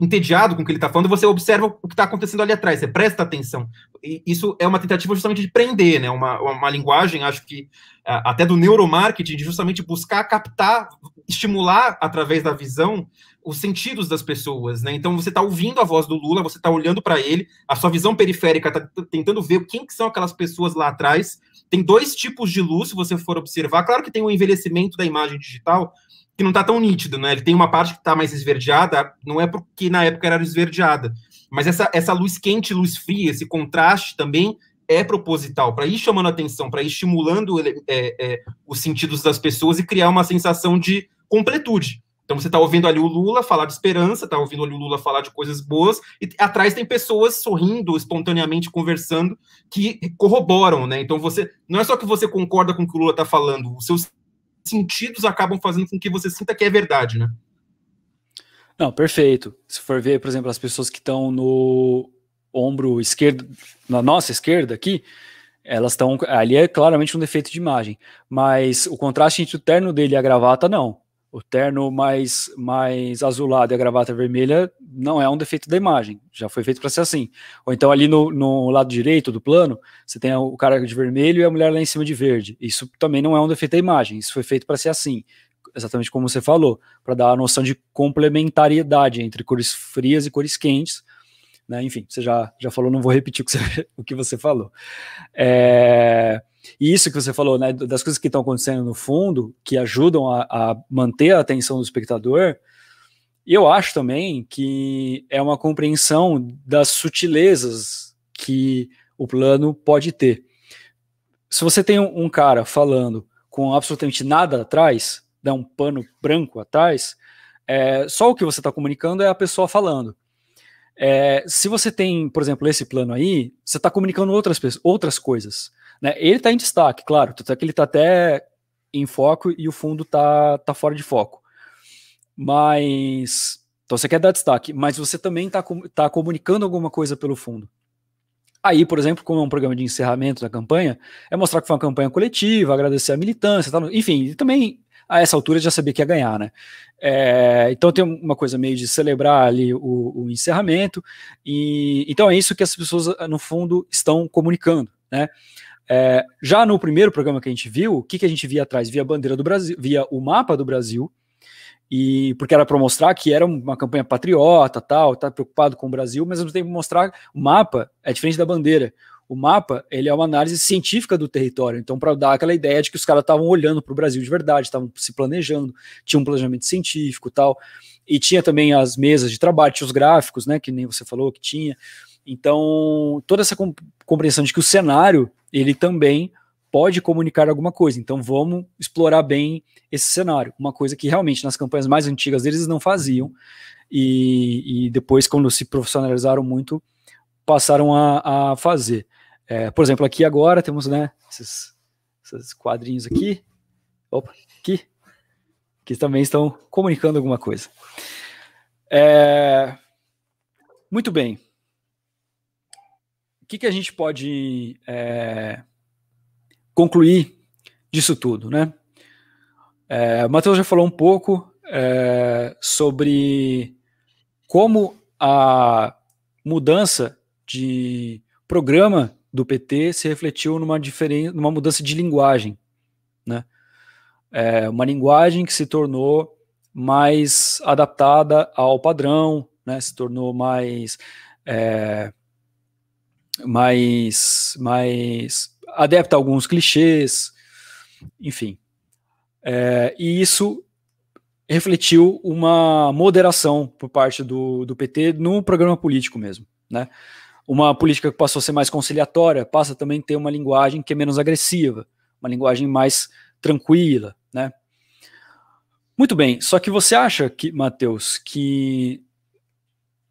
entediado com o que ele está falando, você observa o que está acontecendo ali atrás, você presta atenção. E isso é uma tentativa justamente de prender, né? Uma, uma linguagem, acho que até do neuromarketing, de justamente buscar captar, estimular através da visão os sentidos das pessoas, né? Então você está ouvindo a voz do Lula, você está olhando para ele, a sua visão periférica está tentando ver quem que são aquelas pessoas lá atrás. Tem dois tipos de luz, se você for observar. Claro que tem o envelhecimento da imagem digital, que não está tão nítido, né? Ele tem uma parte que está mais esverdeada, não é porque na época era esverdeada, mas essa, essa luz quente e luz fria, esse contraste também é proposital, para ir chamando atenção, para ir estimulando é, é, é, os sentidos das pessoas e criar uma sensação de completude. Então você está ouvindo ali o Lula falar de esperança, está ouvindo ali o Lula falar de coisas boas, e atrás tem pessoas sorrindo, espontaneamente conversando, que corroboram, né? Então você não é só que você concorda com o que o Lula está falando, os seus sentidos acabam fazendo com que você sinta que é verdade, né? Não, perfeito. Se for ver, por exemplo, as pessoas que estão no ombro esquerdo, na nossa esquerda aqui, elas estão. Ali é claramente um defeito de imagem. Mas o contraste entre o terno dele e a gravata, não o terno mais, mais azulado e a gravata vermelha não é um defeito da imagem, já foi feito para ser assim. Ou então ali no, no lado direito do plano, você tem o cara de vermelho e a mulher lá em cima de verde. Isso também não é um defeito da imagem, isso foi feito para ser assim, exatamente como você falou, para dar a noção de complementariedade entre cores frias e cores quentes. Né? Enfim, você já, já falou, não vou repetir o que você, o que você falou. É... E isso que você falou, né, das coisas que estão acontecendo no fundo, que ajudam a, a manter a atenção do espectador, eu acho também que é uma compreensão das sutilezas que o plano pode ter. Se você tem um, um cara falando com absolutamente nada atrás, dá um pano branco atrás, é, só o que você está comunicando é a pessoa falando. É, se você tem, por exemplo, esse plano aí, você está comunicando outras, outras coisas. Né? Ele está em destaque, claro, tanto é que ele está até em foco e o fundo está tá fora de foco. Mas. Então você quer dar destaque, mas você também está tá comunicando alguma coisa pelo fundo. Aí, por exemplo, como é um programa de encerramento da campanha, é mostrar que foi uma campanha coletiva, agradecer a militância, enfim, também a essa altura já sabia que ia ganhar, né? É, então tem uma coisa meio de celebrar ali o, o, encerramento, e então é isso que as pessoas, no fundo, estão comunicando, né? É, já no primeiro programa que a gente viu, o que, que a gente via atrás? Via a bandeira do Brasil, via o mapa do Brasil, e porque era para mostrar que era uma campanha patriota, tal, tá preocupado com o Brasil, mas ao mesmo tempo mostrar o mapa é diferente da bandeira. O mapa ele é uma análise científica do território, então para dar aquela ideia de que os caras estavam olhando para o Brasil de verdade, estavam se planejando, tinha um planejamento científico, tal, e tinha também as mesas de trabalho, tinha os gráficos, né, que nem você falou que tinha. Então, toda essa compreensão de que o cenário, ele também pode comunicar alguma coisa. Então, vamos explorar bem esse cenário. Uma coisa que realmente nas campanhas mais antigas eles não faziam. E, e depois, quando se profissionalizaram muito, passaram a, a fazer. É, por exemplo, aqui agora temos né, esses, esses quadrinhos aqui. Opa, aqui. Que também estão comunicando alguma coisa. É, muito bem que, que a gente pode é, concluir disso tudo, né? É, o Matheus já falou um pouco é, sobre como a mudança de programa do PT se refletiu numa, numa mudança de linguagem, né? É uma linguagem que se tornou mais adaptada ao padrão, né? se tornou mais é, mais, mais adepta a alguns clichês, enfim. É, e isso refletiu uma moderação por parte do, do PT no programa político mesmo, né? Uma política que passou a ser mais conciliatória, passa também a ter uma linguagem que é menos agressiva, uma linguagem mais tranquila, né? Muito bem, só que você acha que, Matheus, que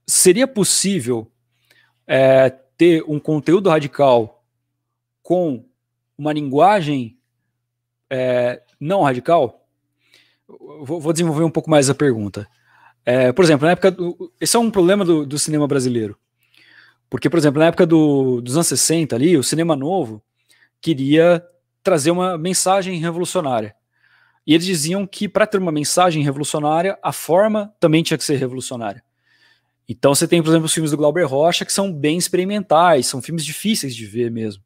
seria possível é, ter um conteúdo radical com uma linguagem é, não radical? Vou, vou, desenvolver um pouco mais a pergunta. É, por exemplo, na época. Do, esse é um problema do, do, cinema brasileiro. Porque, por exemplo, na época do, dos anos 60 ali, o cinema novo queria trazer uma mensagem revolucionária. E eles diziam que para ter uma mensagem revolucionária, a forma também tinha que ser revolucionária. Então você tem, por exemplo, os filmes do Glauber Rocha que são bem experimentais, são filmes difíceis de ver mesmo.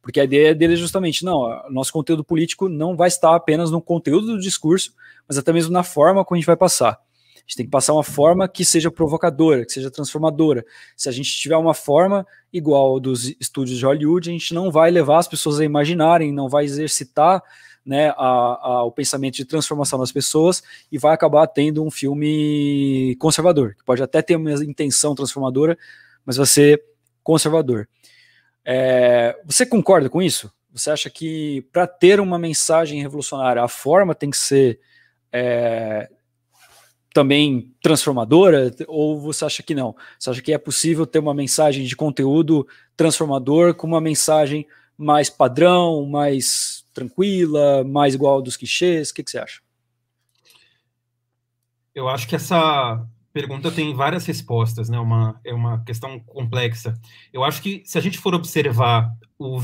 Porque a ideia dele é justamente, não, nosso conteúdo político não vai estar apenas no conteúdo do discurso, mas até mesmo na forma como a gente vai passar. A gente tem que passar uma forma que seja provocadora, que seja transformadora. Se a gente tiver uma forma igual dos estúdios de Hollywood, a gente não vai levar as pessoas a imaginarem, não vai exercitar né, a, a, o pensamento de transformação das pessoas e vai acabar tendo um filme conservador, que pode até ter uma intenção transformadora, mas vai ser conservador. É, você concorda com isso? Você acha que para ter uma mensagem revolucionária, a forma tem que ser é, também transformadora? Ou você acha que não? Você acha que é possível ter uma mensagem de conteúdo transformador com uma mensagem mais padrão, mais tranquila, mais igual dos clichês? O que, que você acha? Eu acho que essa pergunta tem várias respostas, né? Uma, é uma questão complexa. Eu acho que se a gente for observar o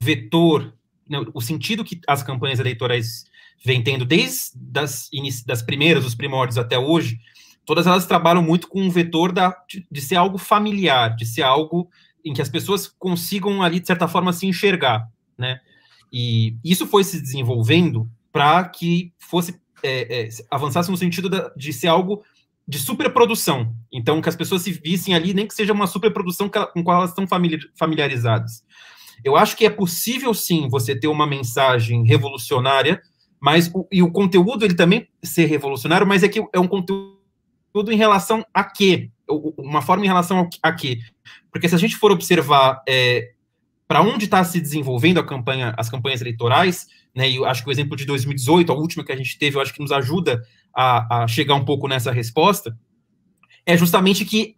vetor, né, o sentido que as campanhas eleitorais vem tendo desde das, das primeiras, os primórdios até hoje, todas elas trabalham muito com o vetor da, de, de ser algo familiar, de ser algo em que as pessoas consigam ali, de certa forma, se enxergar, né? E isso foi se desenvolvendo para que fosse é, é, avançasse no sentido da, de ser algo de superprodução. Então, que as pessoas se vissem ali, nem que seja uma superprodução com qual elas estão familiarizadas. Eu acho que é possível, sim, você ter uma mensagem revolucionária, mas o, e o conteúdo ele também ser revolucionário, mas é que é um conteúdo em relação a quê? Uma forma em relação a quê? Porque se a gente for observar é, para onde está se desenvolvendo campanha, as campanhas eleitorais, né? E eu acho que o exemplo de 2018, a última que a gente teve, eu acho que nos ajuda a, a chegar um pouco nessa resposta, é justamente que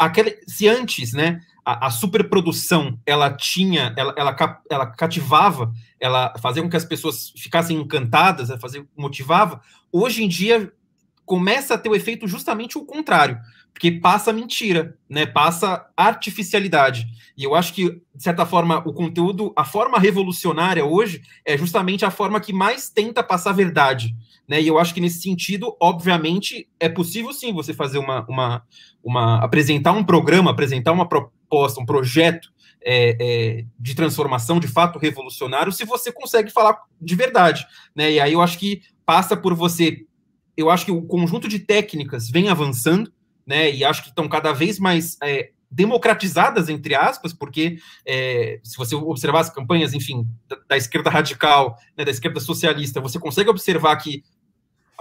se antes, né, a, a superprodução ela tinha, ela, ela, ela cativava, ela fazia com que as pessoas ficassem encantadas, fazia, motivava, hoje em dia começa a ter o efeito justamente o contrário porque passa mentira, né? Passa artificialidade. E eu acho que, de certa forma, o conteúdo, a forma revolucionária hoje é justamente a forma que mais tenta passar verdade. Né? E eu acho que nesse sentido, obviamente, é possível sim você fazer uma. uma, uma apresentar um programa, apresentar uma proposta, um projeto é, é, de transformação de fato revolucionário, se você consegue falar de verdade. Né? E aí eu acho que passa por você. Eu acho que o conjunto de técnicas vem avançando, né? E acho que estão cada vez mais é, democratizadas, entre aspas, porque é, se você observar as campanhas, enfim, da, da esquerda radical, né, da esquerda socialista, você consegue observar que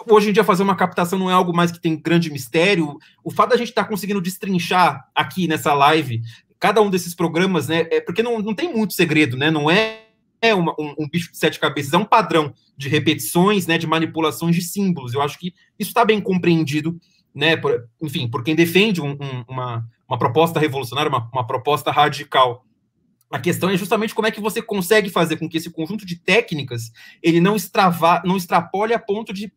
hoje em dia fazer uma captação não é algo mais que tem grande mistério. O fato da gente estar tá conseguindo destrinchar aqui nessa live cada um desses programas, né, é porque não, não tem muito segredo, né, não é é uma, um, um, bicho de sete cabeças, é um padrão de repetições, né, de manipulações de símbolos. Eu acho que isso está bem compreendido né, por, enfim, por quem defende um, um, uma, uma proposta revolucionária, uma, uma proposta radical. A questão é justamente como é que você consegue fazer com que esse conjunto de técnicas ele não, extrava, não extrapole a ponto de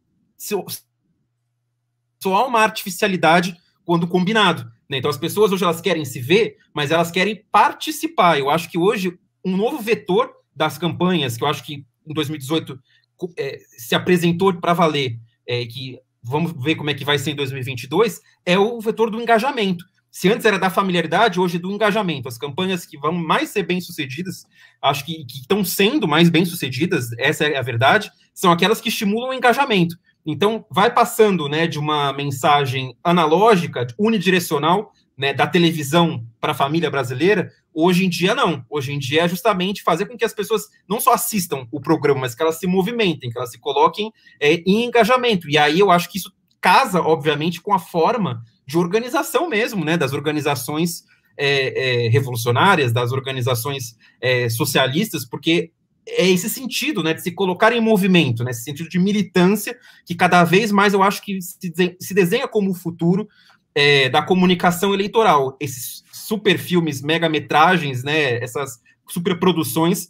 soar uma artificialidade quando combinado. Né? Então as pessoas hoje elas querem se ver, mas elas querem participar. Eu acho que hoje um novo vetor das campanhas, que eu acho que em 2018 é, se apresentou para valer, é, que vamos ver como é que vai ser em 2022, é o vetor do engajamento. Se antes era da familiaridade, hoje é do engajamento. As campanhas que vão mais ser bem-sucedidas, acho que, que estão sendo mais bem-sucedidas, essa é a verdade, são aquelas que estimulam o engajamento. Então, vai passando né, de uma mensagem analógica, unidirecional, né, da televisão para a família brasileira, Hoje em dia, não. Hoje em dia é justamente fazer com que as pessoas não só assistam o programa, mas que elas se movimentem, que elas se coloquem é, em engajamento. E aí eu acho que isso casa, obviamente, com a forma de organização mesmo, né? Das organizações é, é, revolucionárias, das organizações é, socialistas, porque é esse sentido, né, de se colocar em movimento, né, esse sentido de militância que cada vez mais eu acho que se desenha como o futuro é, da comunicação eleitoral. Esses, super filmes, metragens, né, essas superproduções,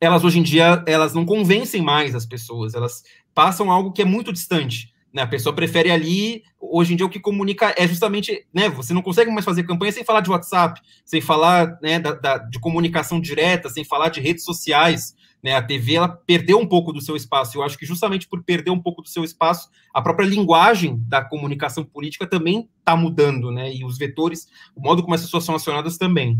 elas hoje em dia elas não convencem mais as pessoas, elas passam algo que é muito distante. Né? A pessoa prefere ali, hoje em dia o que comunica é justamente, né? Você não consegue mais fazer campanha sem falar de WhatsApp, sem falar né, da, da de comunicação direta, sem falar de redes sociais. Né? A TV ela perdeu um pouco do seu espaço. Eu acho que justamente por perder um pouco do seu espaço, a própria linguagem da comunicação política também está mudando, né? E os vetores, o modo como essas pessoas são acionadas também.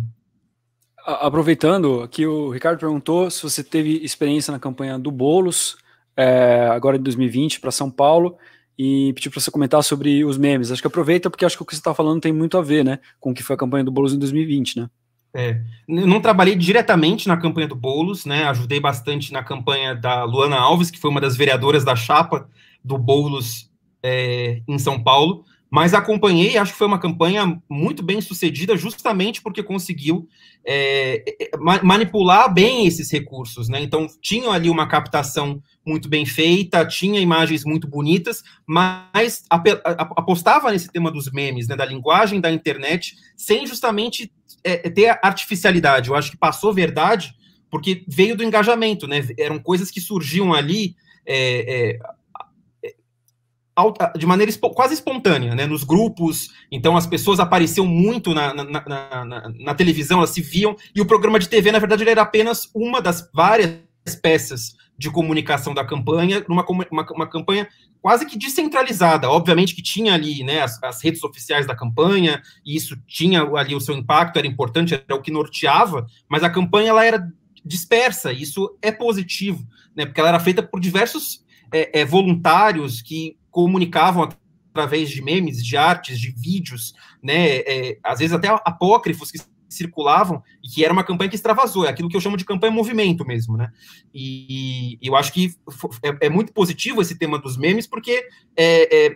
Aproveitando que o Ricardo perguntou se você teve experiência na campanha do Bolos é, agora de 2020 para São Paulo e pediu para você comentar sobre os memes. Acho que aproveita porque acho que o que você está falando tem muito a ver, né, com o que foi a campanha do Bolos em 2020, né? É, não trabalhei diretamente na campanha do Boulos, né? Ajudei bastante na campanha da Luana Alves, que foi uma das vereadoras da chapa do Boulos é, em São Paulo mas acompanhei, acho que foi uma campanha muito bem sucedida, justamente porque conseguiu é, é ma manipular bem esses recursos, né? Então, tinham ali uma captação muito bem feita, tinha imagens muito bonitas, mas apostava nesse tema dos memes, né, da linguagem da internet, sem justamente é, é, ter artificialidade. Eu acho que passou verdade, porque veio do engajamento, né? Eram coisas que surgiam ali. É, é de maneira quase espontânea, né? Nos grupos, então as pessoas apareciam muito na, na, na, na, televisão, elas se viam, e o programa de TV, na verdade, ele era apenas uma das várias peças de comunicação da campanha, numa uma, uma campanha quase que descentralizada. Obviamente que tinha ali né, as, as, redes oficiais da campanha, e isso tinha ali o seu impacto, era importante, era o que norteava, mas a campanha ela era dispersa, e isso é positivo, né? Porque ela era feita por diversos é, é, voluntários que comunicavam através de memes, de artes, de vídeos, né, é, às vezes até apócrifos que circulavam e que era uma campanha que extravasou, é aquilo que eu chamo de campanha movimento mesmo, né? E, e eu acho que é, é, muito positivo esse tema dos memes, porque é, é,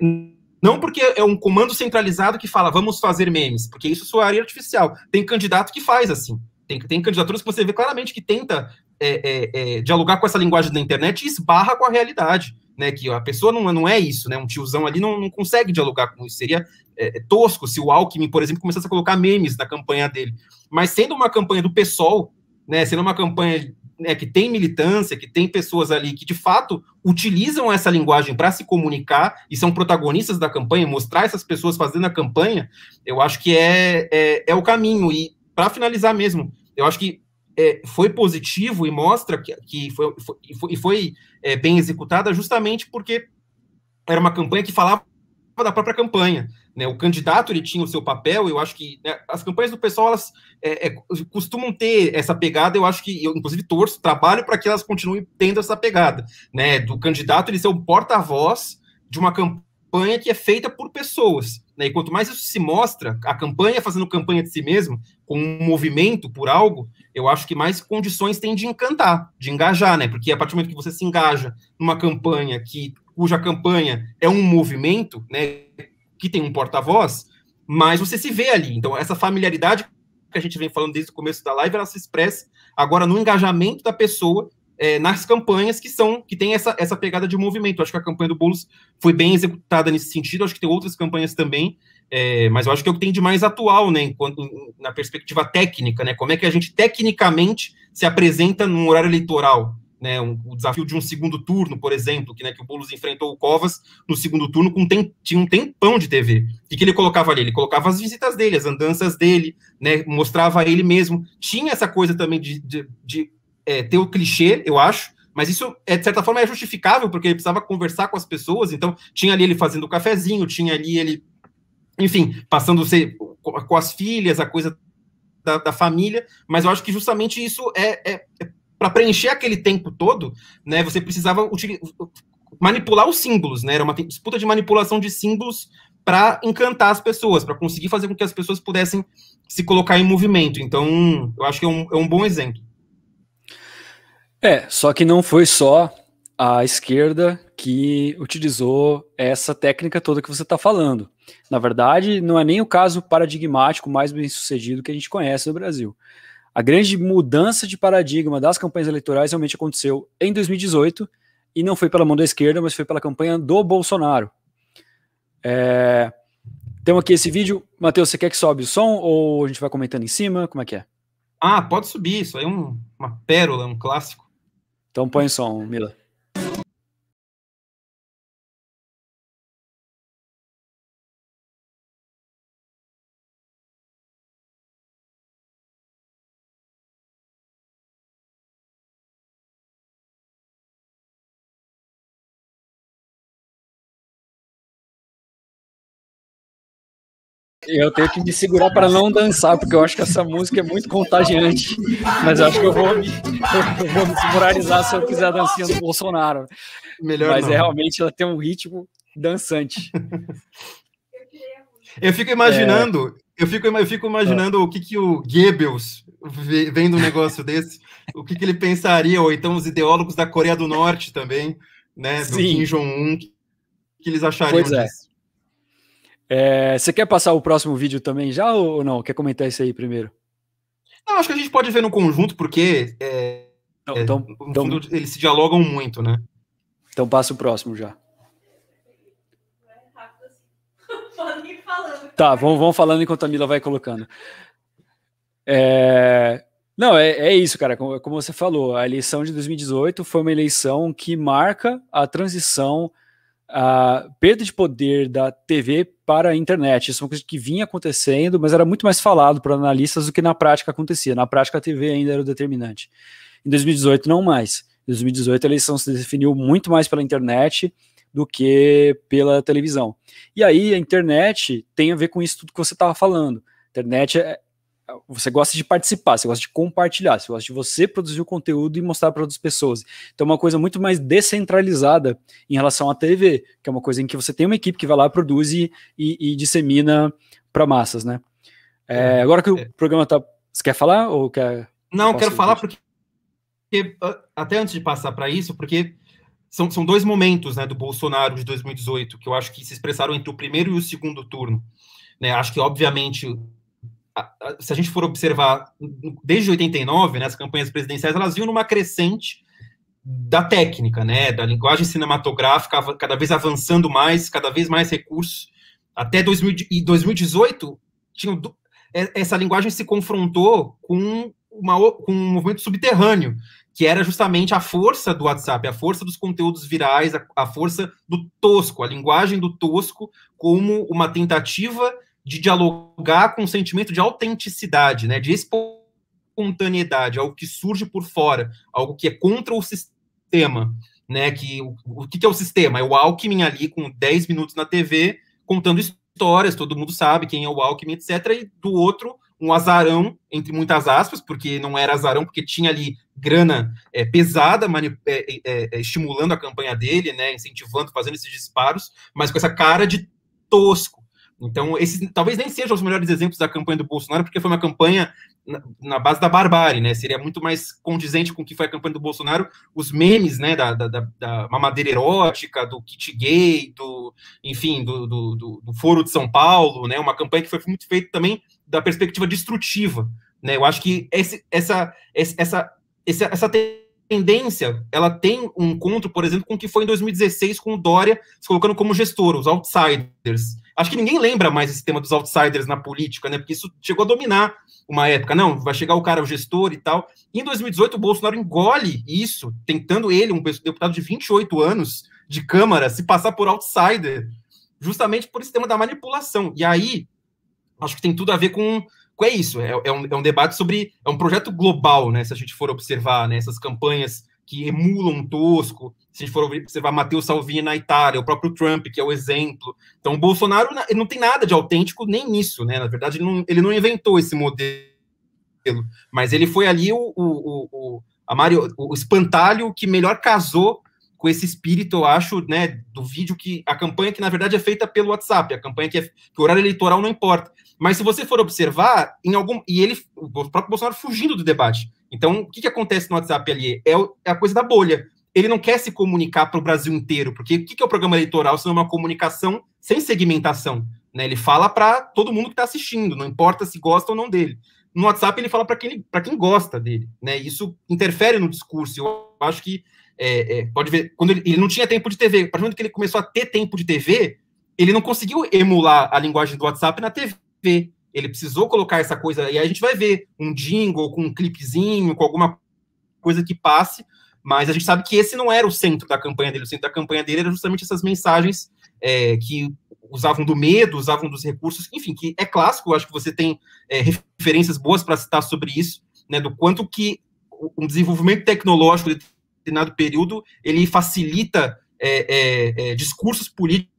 não porque é um comando centralizado que fala vamos fazer memes, porque isso soaria artificial. Tem candidato que faz assim. Tem, tem candidaturas que você vê claramente que tenta é, é, é, dialogar com essa linguagem da internet e esbarra com a realidade né? Que a pessoa não, é, não é isso, né? Um tiozão ali não, não consegue dialogar com isso. Seria é, é, tosco se o Alckmin, por exemplo, começasse a colocar memes na campanha dele. Mas sendo uma campanha do PSOL, né? Sendo uma campanha né, que tem militância, que tem pessoas ali que de fato utilizam essa linguagem para se comunicar e são protagonistas da campanha, mostrar essas pessoas fazendo a campanha, eu acho que é, é, é o caminho. E para finalizar mesmo, eu acho que é, foi positivo e mostra que, que foi, foi, foi, foi é, bem executada justamente porque era uma campanha que falava da própria campanha. Né? O candidato ele tinha o seu papel, eu acho que né, as campanhas do pessoal elas é, é, costumam ter essa pegada, eu acho que, eu inclusive torço, trabalho para que elas continuem tendo essa pegada, né? do candidato ele ser o porta-voz de uma campanha que é feita por pessoas. Né? E quanto mais isso se mostra, a campanha fazendo campanha de si mesmo, com um movimento por algo, eu acho que mais condições tem de encantar, de engajar, né? Porque a partir do momento que você se engaja numa campanha que cuja campanha é um movimento, né, que tem um porta-voz, mas você se vê ali. Então, essa familiaridade que a gente vem falando desde o começo da live, ela se expressa agora no engajamento da pessoa é, nas campanhas que são que tem essa, essa pegada de movimento. Eu acho que a campanha do Boulos foi bem executada nesse sentido, eu acho que tem outras campanhas também, é, mas eu acho que é o que tem de mais atual, né, enquanto, na perspectiva técnica, né, como é que a gente tecnicamente se apresenta num horário eleitoral, né, um, o desafio de um segundo turno, por exemplo, que, né, que o Boulos enfrentou o Covas no segundo turno com tem, tinha um tempão de TV. O que, ele colocava ali? Ele colocava as visitas dele, as andanças dele, né, mostrava ele mesmo. Tinha essa coisa também de, de, de é, ter o clichê, eu acho, mas isso, é, de certa forma, é justificável, porque ele precisava conversar com as pessoas, então tinha ali ele fazendo o cafezinho, tinha ali ele, enfim, passando se com as filhas, a coisa da, da, família, mas eu acho que justamente isso é, é, é para preencher aquele tempo todo, né? Você precisava manipular os símbolos, né? Era uma disputa de manipulação de símbolos para encantar as pessoas, para conseguir fazer com que as pessoas pudessem se colocar em movimento. Então, eu acho que é um, é um bom exemplo. É, só que não foi só a esquerda que utilizou essa técnica toda que você está falando. Na verdade, não é nem o caso paradigmático mais bem sucedido que a gente conhece no Brasil. A grande mudança de paradigma das campanhas eleitorais realmente aconteceu em 2018 e não foi pela mão da esquerda, mas foi pela campanha do Bolsonaro. É... Temos aqui esse vídeo. Matheus, você quer que sobe o som ou a gente vai comentando em cima? Como é que é? Ah, pode subir. Isso aí é um, uma pérola, um clássico. Então põe som, Mila. eu tenho que me segurar para não dançar, porque eu acho que essa música é muito contagiante. Mas eu acho que eu vou me, eu vou me segurarizar se eu quiser a dancinha do Bolsonaro. Melhor Mas é não. é realmente ela tem um ritmo dançante. Eu fico imaginando, é... eu, fico, eu fico imaginando é. o que, que o Goebbels vendo um negócio desse, o que, que ele pensaria, ou então os ideólogos da Coreia do Norte também, né? Do Sim. Kim Jong-un, que eles achariam pois é. disso. É, você quer passar o próximo vídeo também já ou não? Quer comentar isso aí primeiro? Não, acho que a gente pode ver no conjunto, porque é, então, é, então fundo, então eles se dialogam muito, né? Então passa o próximo já. Tá, vamos, vamos falando enquanto a Mila vai colocando. É, não, é, é, isso, cara. Como, como, você falou, a eleição de 2018 foi uma eleição que marca a transição a perda de poder da TV para a internet. Isso é uma coisa que vinha acontecendo, mas era muito mais falado para analistas do que na prática acontecia. Na prática, a TV ainda era o determinante. Em 2018, não mais. Em 2018, a eleição se definiu muito mais pela internet do que pela televisão. E aí, a internet tem a ver com isso tudo que você estava falando. A internet é, você gosta de participar, você gosta de compartilhar, você gosta de você produzir o conteúdo e mostrar para outras pessoas. Então é uma coisa muito mais descentralizada em relação à TV, que é uma coisa em que você tem uma equipe que vai lá, produz e, e, e dissemina para massas, né? É, é agora que o é. programa tá. Você quer falar ou quer. Não, quero falar porque, porque, ah, Até antes de passar para isso, porque são, são dois momentos né, do Bolsonaro de 2018 que eu acho que se expressaram entre o primeiro e o segundo turno. Né? Acho que, obviamente, se a gente for observar, desde 89, né, as campanhas presidenciais, elas vinham numa crescente da técnica, né, da linguagem cinematográfica, cada vez avançando mais, cada vez mais recursos. Até 2018, tinha, é, essa linguagem se confrontou com, uma, com um movimento subterrâneo, que era justamente a força do WhatsApp, a força dos conteúdos virais, a, a força do tosco, a linguagem do tosco como uma tentativa de dialogar com um sentimento de autenticidade, né, de espontaneidade, algo que surge por fora, algo que é contra o sistema, né, que o, o que, que é o sistema? É o Alckmin ali com 10 minutos na TV contando histórias, todo mundo sabe quem é o Alckmin, etc, e do outro um azarão, entre muitas aspas, porque não era azarão, porque tinha ali grana é, pesada é, é, estimulando a campanha dele, né, incentivando, fazendo esses disparos, mas com essa cara de tosco, então, esses talvez nem sejam os melhores exemplos da campanha do Bolsonaro, porque foi uma campanha na, na, base da barbárie, né? Seria muito mais condizente com o que foi a campanha do Bolsonaro, os memes, né? Da, da, da mamadeira erótica, do kit gay, do, enfim, do, do, do, do Foro de São Paulo, né? Uma campanha que foi muito feita também da perspectiva destrutiva, né? Eu acho que esse, essa, essa, essa, essa tendência, ela tem um encontro, por exemplo, com o que foi em 2016 com o Dória se colocando como gestor, os outsiders Acho que ninguém lembra mais esse tema dos outsiders na política, né? Porque isso chegou a dominar uma época. Não, vai chegar o cara, o gestor e tal. E em 2018, o Bolsonaro engole isso, tentando ele, um deputado de 28 anos de Câmara, se passar por outsider, justamente por esse tema da manipulação. E aí, acho que tem tudo a ver com, com é isso. É, é, um, é um debate sobre. É um projeto global, né? Se a gente for observar né, essas campanhas que emulam um Tosco. Se a gente for observar Matteo Salvini na Itália, o próprio Trump, que é o exemplo. Então, o Bolsonaro ele não tem nada de autêntico nem nisso, né? Na verdade, ele não, ele não inventou esse modelo, mas ele foi ali o, o, o, a Mario, o espantalho que melhor casou com esse espírito, eu acho, né, do vídeo que a campanha que na verdade é feita pelo WhatsApp, a campanha que, é, que o horário eleitoral não importa. Mas se você for observar, em algum. E ele, o próprio Bolsonaro fugindo do debate. Então, o que, que acontece no WhatsApp ali? É, é a coisa da bolha. Ele não quer se comunicar para o Brasil inteiro, porque o que, que é o programa eleitoral se não é uma comunicação sem segmentação? Né? Ele fala para todo mundo que está assistindo, não importa se gosta ou não dele. No WhatsApp, ele fala para quem, quem gosta dele. Né? Isso interfere no discurso. Eu acho que. É, é, pode ver, quando ele, ele, não tinha tempo de TV, a partir do momento que ele começou a ter tempo de TV, ele não conseguiu emular a linguagem do WhatsApp na TV ver. Ele precisou colocar essa coisa, e a gente vai ver um jingle com um clipezinho, com alguma coisa que passe, mas a gente sabe que esse não era o centro da campanha dele. O centro da campanha dele era justamente essas mensagens é, que usavam do medo, usavam dos recursos, enfim, que é clássico. Acho que você tem é, referências boas para citar sobre isso, né, do quanto que um desenvolvimento tecnológico de determinado período ele facilita é, é, é discursos políticos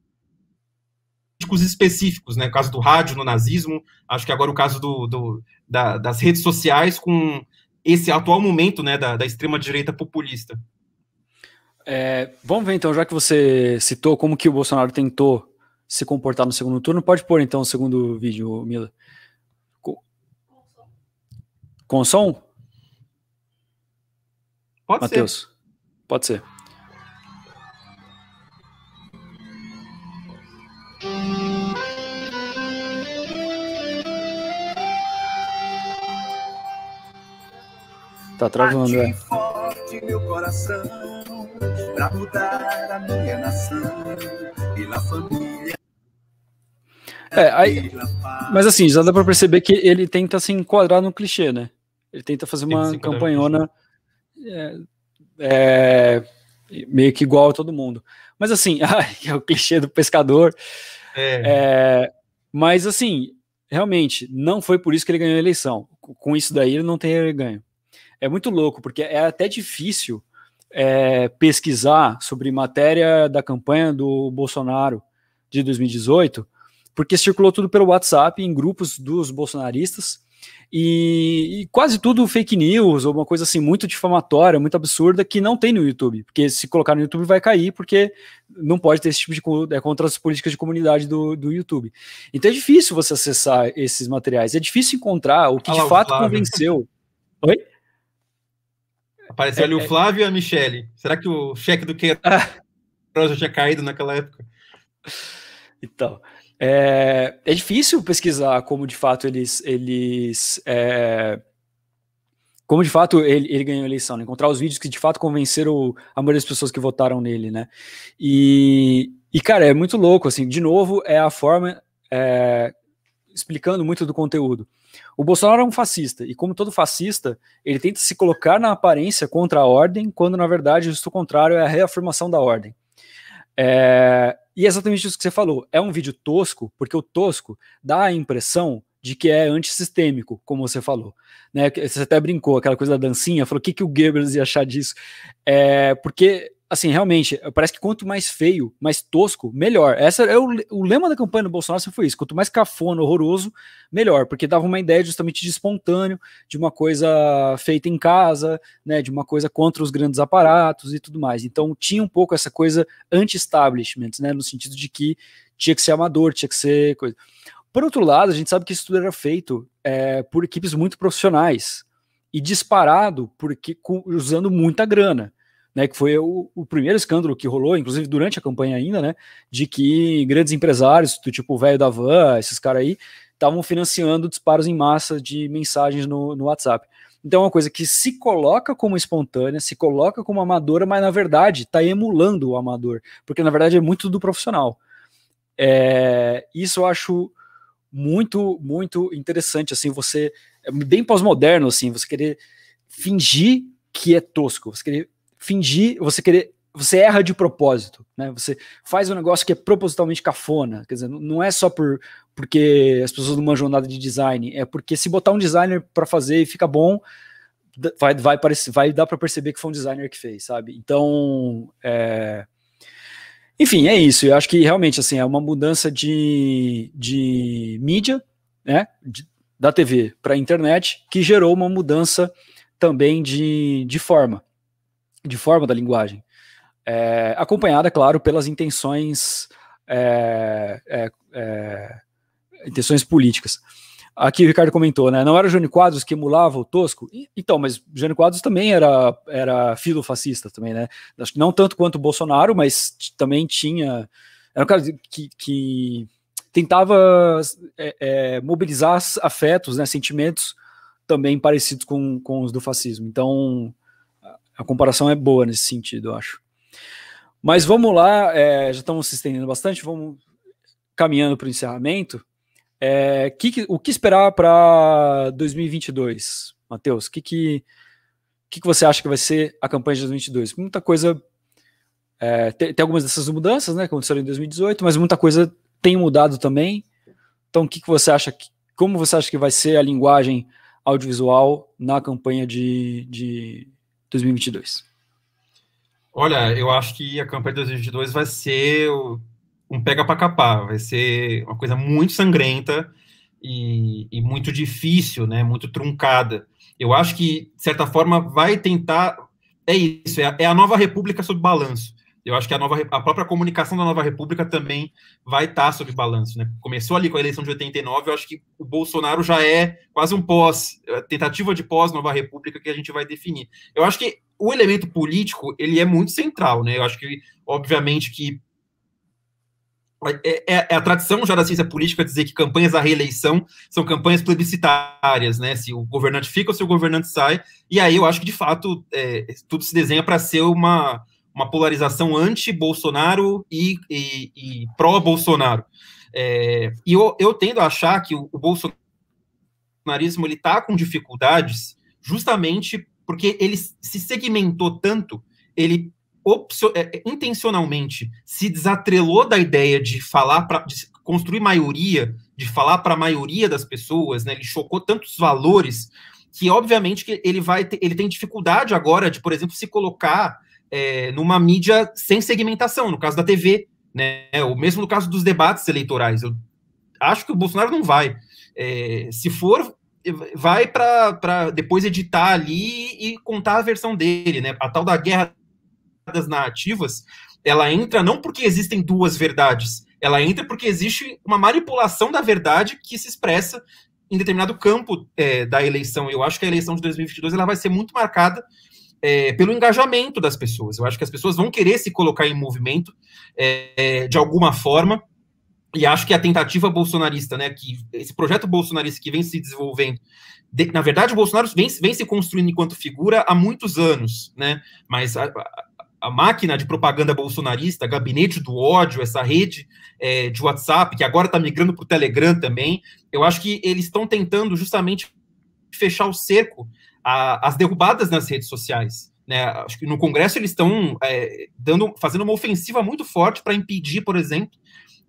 políticos específicos, né? O caso do rádio no nazismo, acho que agora o caso do, do da, das redes sociais com esse atual momento, né, da, da extrema direita populista. É, vamos ver então, já que você citou como que o Bolsonaro tentou se comportar no segundo turno, pode pôr então o segundo vídeo, Mila. Com som? Pode Mateus, ser. Pode ser. Tá travando, é. forte meu coração pra mudar a minha nação família. É, aí, mas assim, já dá pra perceber que ele tenta se enquadrar no clichê, né? Ele tenta fazer uma campanhona é, é, meio que igual a todo mundo. Mas assim, é o clichê do pescador. É. É, mas assim, realmente, não foi por isso que ele ganhou a eleição. Com isso daí, ele não tem ganho é muito louco, porque é até difícil é, pesquisar sobre matéria da campanha do Bolsonaro de 2018, porque circulou tudo pelo WhatsApp, em grupos dos bolsonaristas, e, e, quase tudo fake news, ou uma coisa assim muito difamatória, muito absurda, que não tem no YouTube, porque se colocar no YouTube vai cair, porque não pode ter esse tipo de é contra as políticas de comunidade do, do YouTube. Então é difícil você acessar esses materiais, é difícil encontrar o que de fato Flávio. convenceu. Oi? Apareceu é, ali o é. Flávio e a Michele. Será que o cheque do Queiroz ah. já tinha caído naquela época? Então, é, é difícil pesquisar como de fato eles. eles é, como de fato ele, ele ganhou a eleição, né? encontrar os vídeos que de fato convenceram a maioria das pessoas que votaram nele, né? E, e cara, é muito louco, assim, de novo, é a forma. É, explicando muito do conteúdo. O Bolsonaro é um fascista, e como todo fascista, ele tenta se colocar na aparência contra a ordem, quando na verdade o justo contrário é a reafirmação da ordem. É, e é exatamente isso que você falou. É um vídeo tosco, porque o tosco dá a impressão de que é antissistêmico, como você falou. Né? Você até brincou, aquela coisa da dancinha, falou o que, que o Goebbels ia achar disso. É, porque assim, realmente, parece que quanto mais feio, mais tosco, melhor. Essa é o, o lema da campanha do Bolsonaro, foi isso. Quanto mais cafona, horroroso, melhor, porque dava uma ideia justamente de espontâneo, de uma coisa feita em casa, né, de uma coisa contra os grandes aparatos e tudo mais. Então tinha um pouco essa coisa anti-establishment, né, no sentido de que tinha que ser amador, tinha que ser coisa. Por outro lado, a gente sabe que isso tudo era feito é, por equipes muito profissionais e disparado porque usando muita grana né, que foi o, o, primeiro escândalo que rolou, inclusive durante a campanha ainda, né, de que grandes empresários, do tipo o velho da Van, esses caras aí, estavam financiando disparos em massa de mensagens no, no WhatsApp. Então é uma coisa que se coloca como espontânea, se coloca como amadora, mas na verdade está emulando o amador, porque na verdade é muito do profissional. É, isso eu acho muito, muito interessante, assim, você, é bem pós-moderno, assim, você querer fingir que é tosco, você querer fingir, você querer você erra de propósito, né? Você faz um negócio que é propositalmente cafona, quer dizer, não é só por porque as pessoas não manjam nada de design, é porque se botar um designer para fazer e fica bom, vai vai parecer, vai dar para perceber que foi um designer que fez, sabe? Então, é... enfim, é isso. Eu acho que realmente assim é uma mudança de, de mídia, né? De, da TV para a internet que gerou uma mudança também de, de forma de forma da linguagem, é, acompanhada, é claro, pelas intenções é, é, é, intenções políticas. Aqui o Ricardo comentou, né? Não era o Jânio Quadros que emulava o Tosco? Então, mas Jânio Quadros também era, era filofascista também, né? Acho que não tanto quanto o Bolsonaro, mas também tinha... Era um cara que, que tentava é, é, mobilizar afetos, né, sentimentos também parecidos com, com os do fascismo. Então, a comparação é boa nesse sentido, eu acho. Mas vamos lá, é, já estamos se estendendo bastante, vamos caminhando para o encerramento. É, que, o que esperar para 2022, Matheus? O que, que, que, que você acha que vai ser a campanha de 2022? Muita coisa. É, tem, tem, algumas dessas mudanças né, que aconteceram em 2018, mas muita coisa tem mudado também. Então, o que, que você acha? Que, como você acha que vai ser a linguagem audiovisual na campanha de, de, 2022? Olha, eu acho que a campanha de 2022 vai ser um pega para capar, vai ser uma coisa muito sangrenta e, e, muito difícil, né? Muito truncada. Eu acho que de certa forma vai tentar é isso, é a, é a nova república sob balanço eu acho que a, nova, a própria comunicação da Nova República também vai estar tá sob balanço. Né? Começou ali com a eleição de 89, eu acho que o Bolsonaro já é quase um pós, eh, tentativa de pós-Nova República que a gente vai definir. Eu acho que o elemento político, ele é muito central. Né? Eu acho que, obviamente, que é, é, é, a tradição já da ciência política dizer que campanhas à reeleição são campanhas plebiscitárias, né? Se o governante fica ou se o governante sai. E aí eu acho que, de fato, é, tudo se desenha para ser uma, uma polarização anti-Bolsonaro e, e, e pró-Bolsonaro. É, e eu, eu, tendo a achar que o, o bolsonarismo ele está com dificuldades justamente porque ele se segmentou tanto, ele é, é, intencionalmente se desatrelou da ideia de falar para construir maioria, de falar para a maioria das pessoas, né? Ele chocou tantos valores que obviamente que ele vai ter, ele tem dificuldade agora de, por exemplo, se colocar é, numa mídia sem segmentação, no caso da TV, né? Ou mesmo no caso dos debates eleitorais. Eu acho que o Bolsonaro não vai. É, se for, vai para depois editar ali e contar a versão dele, né? A tal da guerra das narrativas, ela entra não porque existem duas verdades, ela entra porque existe uma manipulação da verdade que se expressa em determinado campo é, da eleição. Eu acho que a eleição de 2022 ela vai ser muito marcada é, pelo engajamento das pessoas. Eu acho que as pessoas vão querer se colocar em movimento é, é, de alguma forma. E acho que a tentativa bolsonarista, né, que esse projeto bolsonarista que vem se desenvolvendo, de, na verdade, o Bolsonaro vem, vem, se construindo enquanto figura há muitos anos, né? Mas a, a, máquina de propaganda bolsonarista, gabinete do ódio, essa rede é, de WhatsApp, que agora está migrando para o Telegram também, eu acho que eles estão tentando justamente fechar o cerco a, as derrubadas nas redes sociais. Né? Acho que no Congresso eles estão é, dando, fazendo uma ofensiva muito forte para impedir, por exemplo,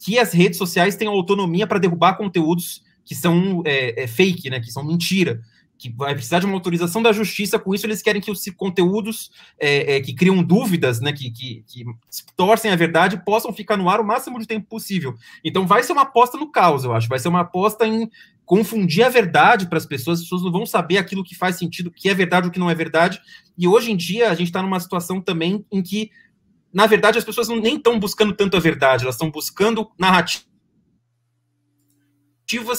que as redes sociais tenham autonomia para derrubar conteúdos que são é, é, fake, né? que são mentira que vai precisar de uma autorização da justiça, com isso eles querem que os conteúdos é, é, que criam dúvidas, né, que, que, que, torcem a verdade, possam ficar no ar o máximo de tempo possível. Então vai ser uma aposta no caos, eu acho, vai ser uma aposta em confundir a verdade para as pessoas, as pessoas não vão saber aquilo que faz sentido, o que é verdade ou que não é verdade. E hoje em dia a gente está numa situação também em que, na verdade, as pessoas não, nem estão buscando tanto a verdade, elas estão buscando narrativas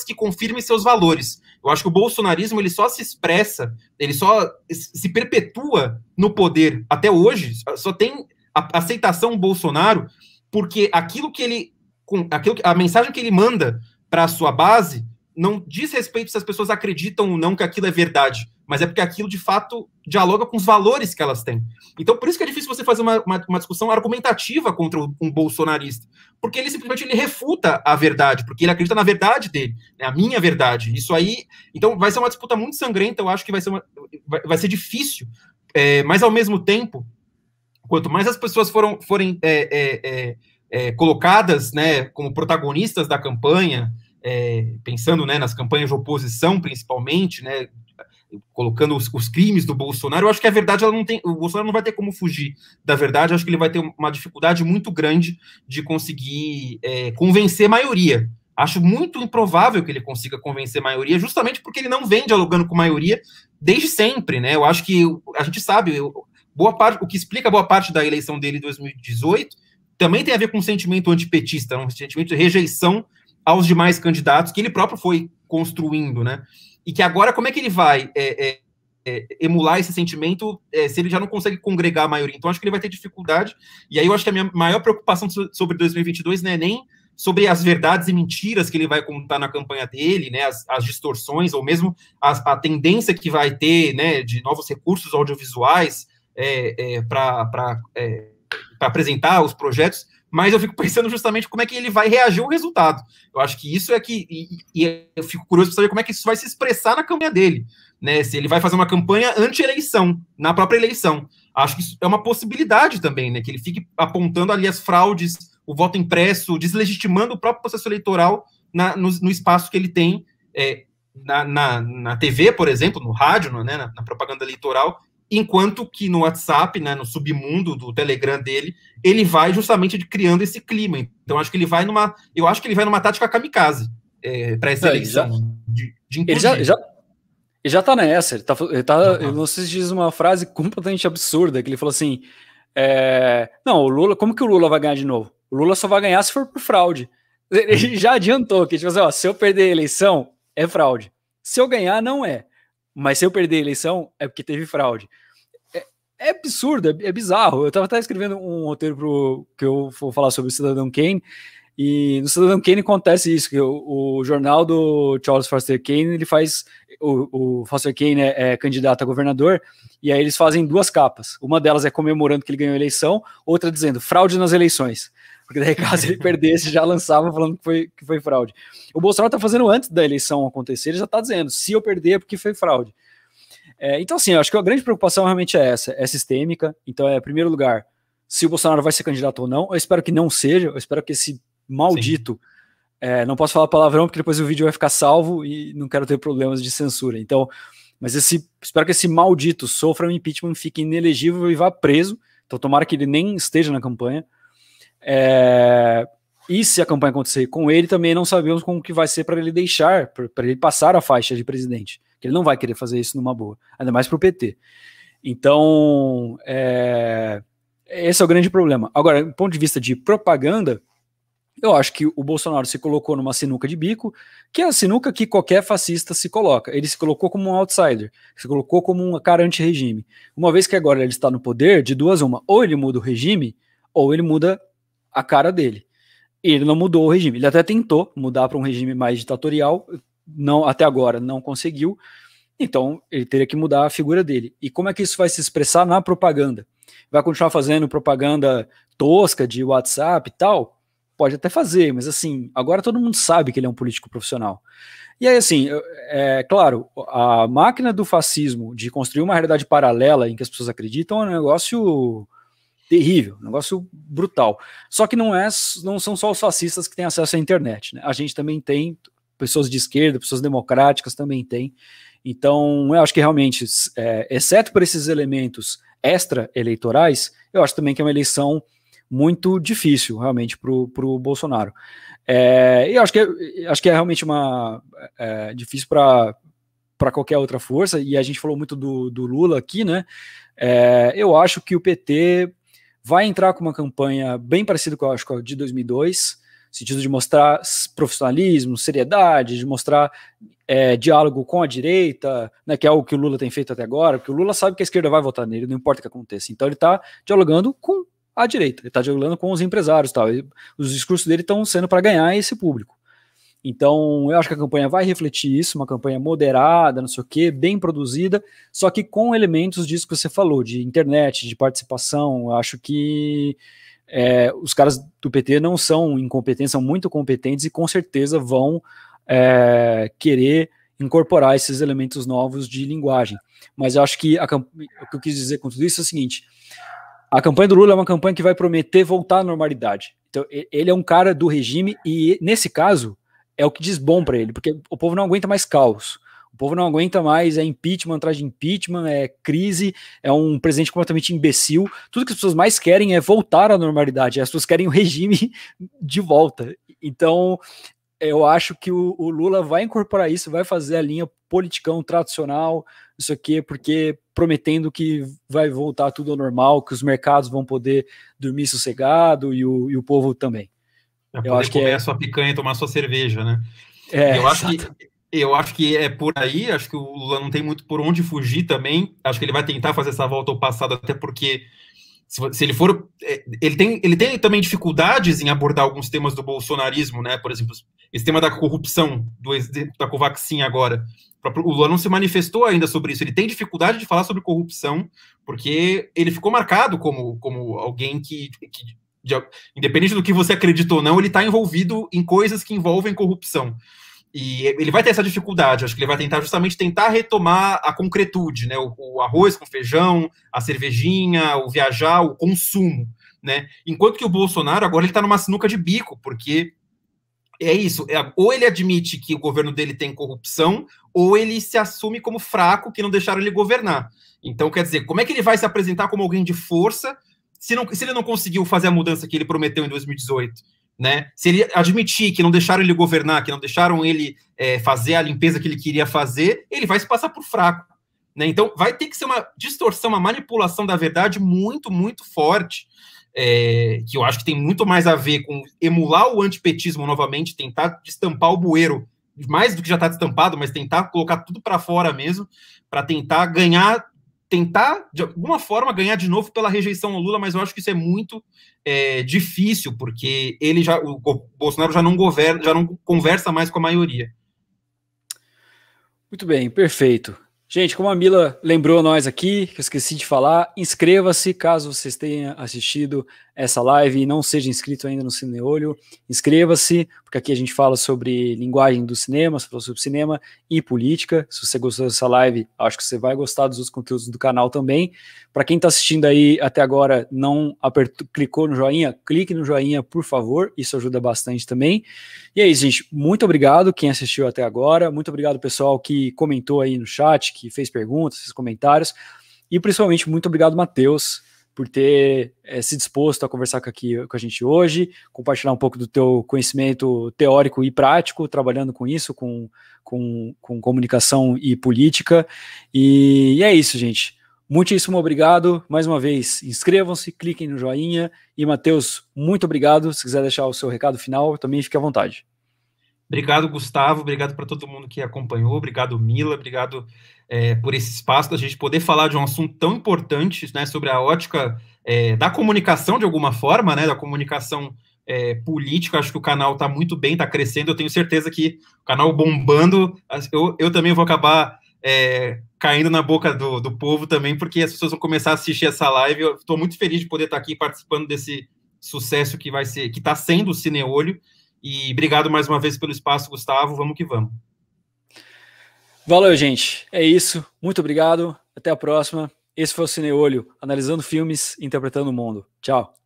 que confirmem seus valores. Eu acho que o bolsonarismo ele só se expressa, ele só se perpetua no poder até hoje, só tem a aceitação Bolsonaro porque aquilo que ele aquilo, a mensagem que ele manda para a sua base não diz respeito se as pessoas acreditam ou não que aquilo é verdade, mas é porque aquilo de fato dialoga com os valores que elas têm. Então, por isso que é difícil você fazer uma, uma, uma discussão argumentativa contra um bolsonarista, porque ele simplesmente ele refuta a verdade, porque ele acredita na verdade dele, né, a minha verdade. Isso aí, então, vai ser uma disputa muito sangrenta. Eu acho que vai ser, uma, vai, vai ser difícil, é, mas ao mesmo tempo, quanto mais as pessoas foram, forem é, é, é, é colocadas, né, como protagonistas da campanha é, pensando né, nas campanhas de oposição, principalmente, né, colocando os, os, crimes do Bolsonaro, eu acho que a verdade ela não tem, o Bolsonaro não vai ter como fugir da verdade, acho que ele vai ter uma dificuldade muito grande de conseguir é, convencer a maioria. Acho muito improvável que ele consiga convencer a maioria, justamente porque ele não vem dialogando com a maioria desde sempre, né? Eu acho que a gente sabe, eu, boa parte, o que explica boa parte da eleição dele em 2018 também tem a ver com um sentimento antipetista, um sentimento de rejeição aos demais candidatos que ele próprio foi construindo, né? E que agora, como é que ele vai é, é, é emular esse sentimento é, se ele já não consegue congregar a maioria? Então, acho que ele vai ter dificuldade. E aí, eu acho que a minha maior preocupação sobre 2022 não é nem sobre as verdades e mentiras que ele vai contar na campanha dele, né, as, as distorções, ou mesmo a tendência que vai ter né, de novos recursos audiovisuais é, é, para é, apresentar os projetos, mas eu fico pensando justamente como é que ele vai reagir ao resultado. Eu acho que isso é que. E, e eu fico curioso para saber como é que isso vai se expressar na campanha dele. Né? Se ele vai fazer uma campanha anti-eleição, na própria eleição. Acho que isso é uma possibilidade também, né? Que ele fique apontando ali as fraudes, o voto impresso, deslegitimando o próprio processo eleitoral na, no, no, espaço que ele tem é, na, na, na, TV, por exemplo, no rádio, né, na, na propaganda eleitoral, enquanto que no WhatsApp, né, no submundo do Telegram dele, ele vai justamente criando esse clima. Então acho que ele vai numa, eu acho que ele vai numa tática kamikaze é, para essa é, eleição. já, de, de ele já, já, ele já tá nessa. Ele tá, ele tá uhum. não sei se diz uma frase completamente absurda que ele falou assim: é, não, o Lula, como que o Lula vai ganhar de novo? O Lula só vai ganhar se for por fraude. Ele uhum. já adiantou que tipo assim, ó, se eu perder a eleição é fraude. Se eu ganhar não é. Mas se eu perder a eleição, é porque teve fraude. É, é absurdo, é, é, bizarro. Eu estava até escrevendo um roteiro pro, que eu vou falar sobre o Cidadão Kane, e no Cidadão Kane acontece isso, que o, o, jornal do Charles Foster Kane, ele faz, o, o Foster Kane é, é, candidato a governador, e aí eles fazem duas capas. Uma delas é comemorando que ele ganhou a eleição, outra dizendo fraude nas eleições porque daí caso ele perdesse, já lançava falando que foi, que foi fraude. O Bolsonaro está fazendo antes da eleição acontecer, ele já está dizendo, se eu perder é porque foi fraude. É, então, assim, eu acho que a grande preocupação realmente é essa, é sistêmica, então é, em primeiro lugar, se o Bolsonaro vai ser candidato ou não, eu espero que não seja, eu espero que esse maldito, é, não posso falar palavrão porque depois o vídeo vai ficar salvo e não quero ter problemas de censura, então... Mas esse, espero que esse maldito sofra um impeachment, fique inelegível e vá preso. Então, tomara que ele nem esteja na campanha. É, e se a campanha acontecer com ele, também não sabemos como que vai ser para ele deixar, para ele passar a faixa de presidente. Que ele não vai querer fazer isso numa boa, ainda mais para o PT. Então, é, esse é o grande problema. Agora, do ponto de vista de propaganda, eu acho que o Bolsonaro se colocou numa sinuca de bico, que é a sinuca que qualquer fascista se coloca. Ele se colocou como um outsider, se colocou como um cara anti-regime. Uma vez que agora ele está no poder, de duas uma, ou ele muda o regime, ou ele muda a cara dele. E ele não mudou o regime. Ele até tentou mudar para um regime mais ditatorial, não até agora não conseguiu. Então ele teria que mudar a figura dele. E como é que isso vai se expressar na propaganda? Vai continuar fazendo propaganda tosca de WhatsApp e tal? Pode até fazer, mas assim, agora todo mundo sabe que ele é um político profissional. E aí, assim, é claro, a máquina do fascismo de construir uma realidade paralela em que as pessoas acreditam é um negócio terrível, negócio brutal. Só que não, é, não são só os fascistas que têm acesso à internet, né? A gente também tem pessoas de esquerda, pessoas democráticas também tem. Então, eu acho que realmente, é, exceto por esses elementos extra-eleitorais, eu acho também que é uma eleição muito difícil, realmente, para o Bolsonaro. É, e eu acho que, é, acho que é realmente uma é, difícil para para qualquer outra força, e a gente falou muito do, do Lula aqui, né? É, eu acho que o PT vai entrar com uma campanha bem parecida com, acho, a de 2002, no sentido de mostrar profissionalismo, seriedade, de mostrar é, diálogo com a direita, né, que é algo que o Lula tem feito até agora, porque o Lula sabe que a esquerda vai votar nele, não importa o que aconteça. Então ele está dialogando com a direita, ele está dialogando com os empresários tal, e os discursos dele estão sendo para ganhar esse público. Então, eu acho que a campanha vai refletir isso, uma campanha moderada, não sei o quê, bem produzida, só que com elementos disso que você falou, de internet, de participação. Eu acho que é, os caras do PT não são incompetentes, são muito competentes e com certeza vão é, querer incorporar esses elementos novos de linguagem. Mas eu acho que a, o que eu quis dizer com tudo isso é o seguinte: a campanha do Lula é uma campanha que vai prometer voltar à normalidade. Então, ele é um cara do regime e, nesse caso, é o que diz bom para ele, porque o povo não aguenta mais caos. O povo não aguenta mais, é impeachment atrás de impeachment, é crise, é um presidente completamente imbecil. Tudo que as pessoas mais querem é voltar à normalidade, as pessoas querem o regime de volta. Então, eu acho que o, o Lula vai incorporar isso, vai fazer a linha politicão tradicional, isso aqui, porque prometendo que vai voltar tudo ao normal, que os mercados vão poder dormir sossegado e o, e o povo também. Pra é eu poder comer é... a sua picanha e tomar a sua cerveja, né? É, eu acho exato. que eu acho que é por aí, acho que o Lula não tem muito por onde fugir também. Acho que ele vai tentar fazer essa volta ao passado, até porque se, se ele for. É, ele tem, ele tem também dificuldades em abordar alguns temas do bolsonarismo, né? Por exemplo, esse tema da corrupção, do da Covaxin agora. O Lula não se manifestou ainda sobre isso. Ele tem dificuldade de falar sobre corrupção, porque ele ficou marcado como, como alguém que, que de, independente do que você acredita ou não, ele está envolvido em coisas que envolvem corrupção. E ele vai ter essa dificuldade, acho que ele vai tentar justamente tentar retomar a concretude, né? O, o arroz com feijão, a cervejinha, o viajar, o consumo, né? Enquanto que o Bolsonaro agora ele está numa sinuca de bico, porque é isso, é, ou ele admite que o governo dele tem corrupção, ou ele se assume como fraco que não deixaram ele governar. Então, quer dizer, como é que ele vai se apresentar como alguém de força se, não, se ele não conseguiu fazer a mudança que ele prometeu em 2018, né? Se ele admitir que não deixaram ele governar, que não deixaram ele é, fazer a limpeza que ele queria fazer, ele vai se passar por fraco. Né? Então, vai ter que ser uma distorção, uma manipulação da verdade muito, muito forte, é, que eu acho que tem muito mais a ver com emular o antipetismo novamente, tentar destampar o bueiro, mais do que já está destampado, mas tentar colocar tudo para fora mesmo, para tentar ganhar tentar, de alguma forma, ganhar de novo pela rejeição ao Lula, mas eu acho que isso é muito é, difícil, porque ele já, o Bolsonaro já não governa, já não conversa mais com a maioria. Muito bem, perfeito. Gente, como a Mila lembrou nós aqui, que eu esqueci de falar, inscreva-se caso vocês tenham assistido essa live e não seja inscrito ainda no Olho, inscreva-se, porque aqui a gente fala sobre linguagem do cinema, fala sobre cinema e política. Se você gostou dessa live, acho que você vai gostar dos outros conteúdos do canal também. Para quem está assistindo aí até agora, não apertou, clicou no joinha, clique no joinha, por favor, isso ajuda bastante também. E é isso, gente. Muito obrigado quem assistiu até agora, muito obrigado pessoal que comentou aí no chat, que fez perguntas, fez comentários. E principalmente, muito obrigado, Matheus, por ter é, se disposto a conversar com, aqui, com a gente hoje, compartilhar um pouco do teu conhecimento teórico e prático, trabalhando com isso, com, com, com comunicação e política. E, e é isso, gente. Muitíssimo obrigado. Mais uma vez, inscrevam-se, cliquem no joinha. E, Matheus, muito obrigado. Se quiser deixar o seu recado final, também fique à vontade. Obrigado, Gustavo. Obrigado para todo mundo que acompanhou. Obrigado, Mila. Obrigado é, por esse espaço da gente poder falar de um assunto tão importante, né, sobre a ótica é, da comunicação de alguma forma, né, da comunicação é, política. Acho que o canal está muito bem, está crescendo. Eu tenho certeza que o canal bombando, eu, eu também vou acabar é, caindo na boca do, do povo também, porque as pessoas vão começar a assistir essa live. Eu estou muito feliz de poder estar tá aqui participando desse sucesso que vai ser, que está sendo o Cineolho. E obrigado mais uma vez pelo espaço, Gustavo. Vamos que vamos. Valeu, gente. É isso. Muito obrigado. Até a próxima. Esse foi o Cineolho, analisando filmes e interpretando o mundo. Tchau.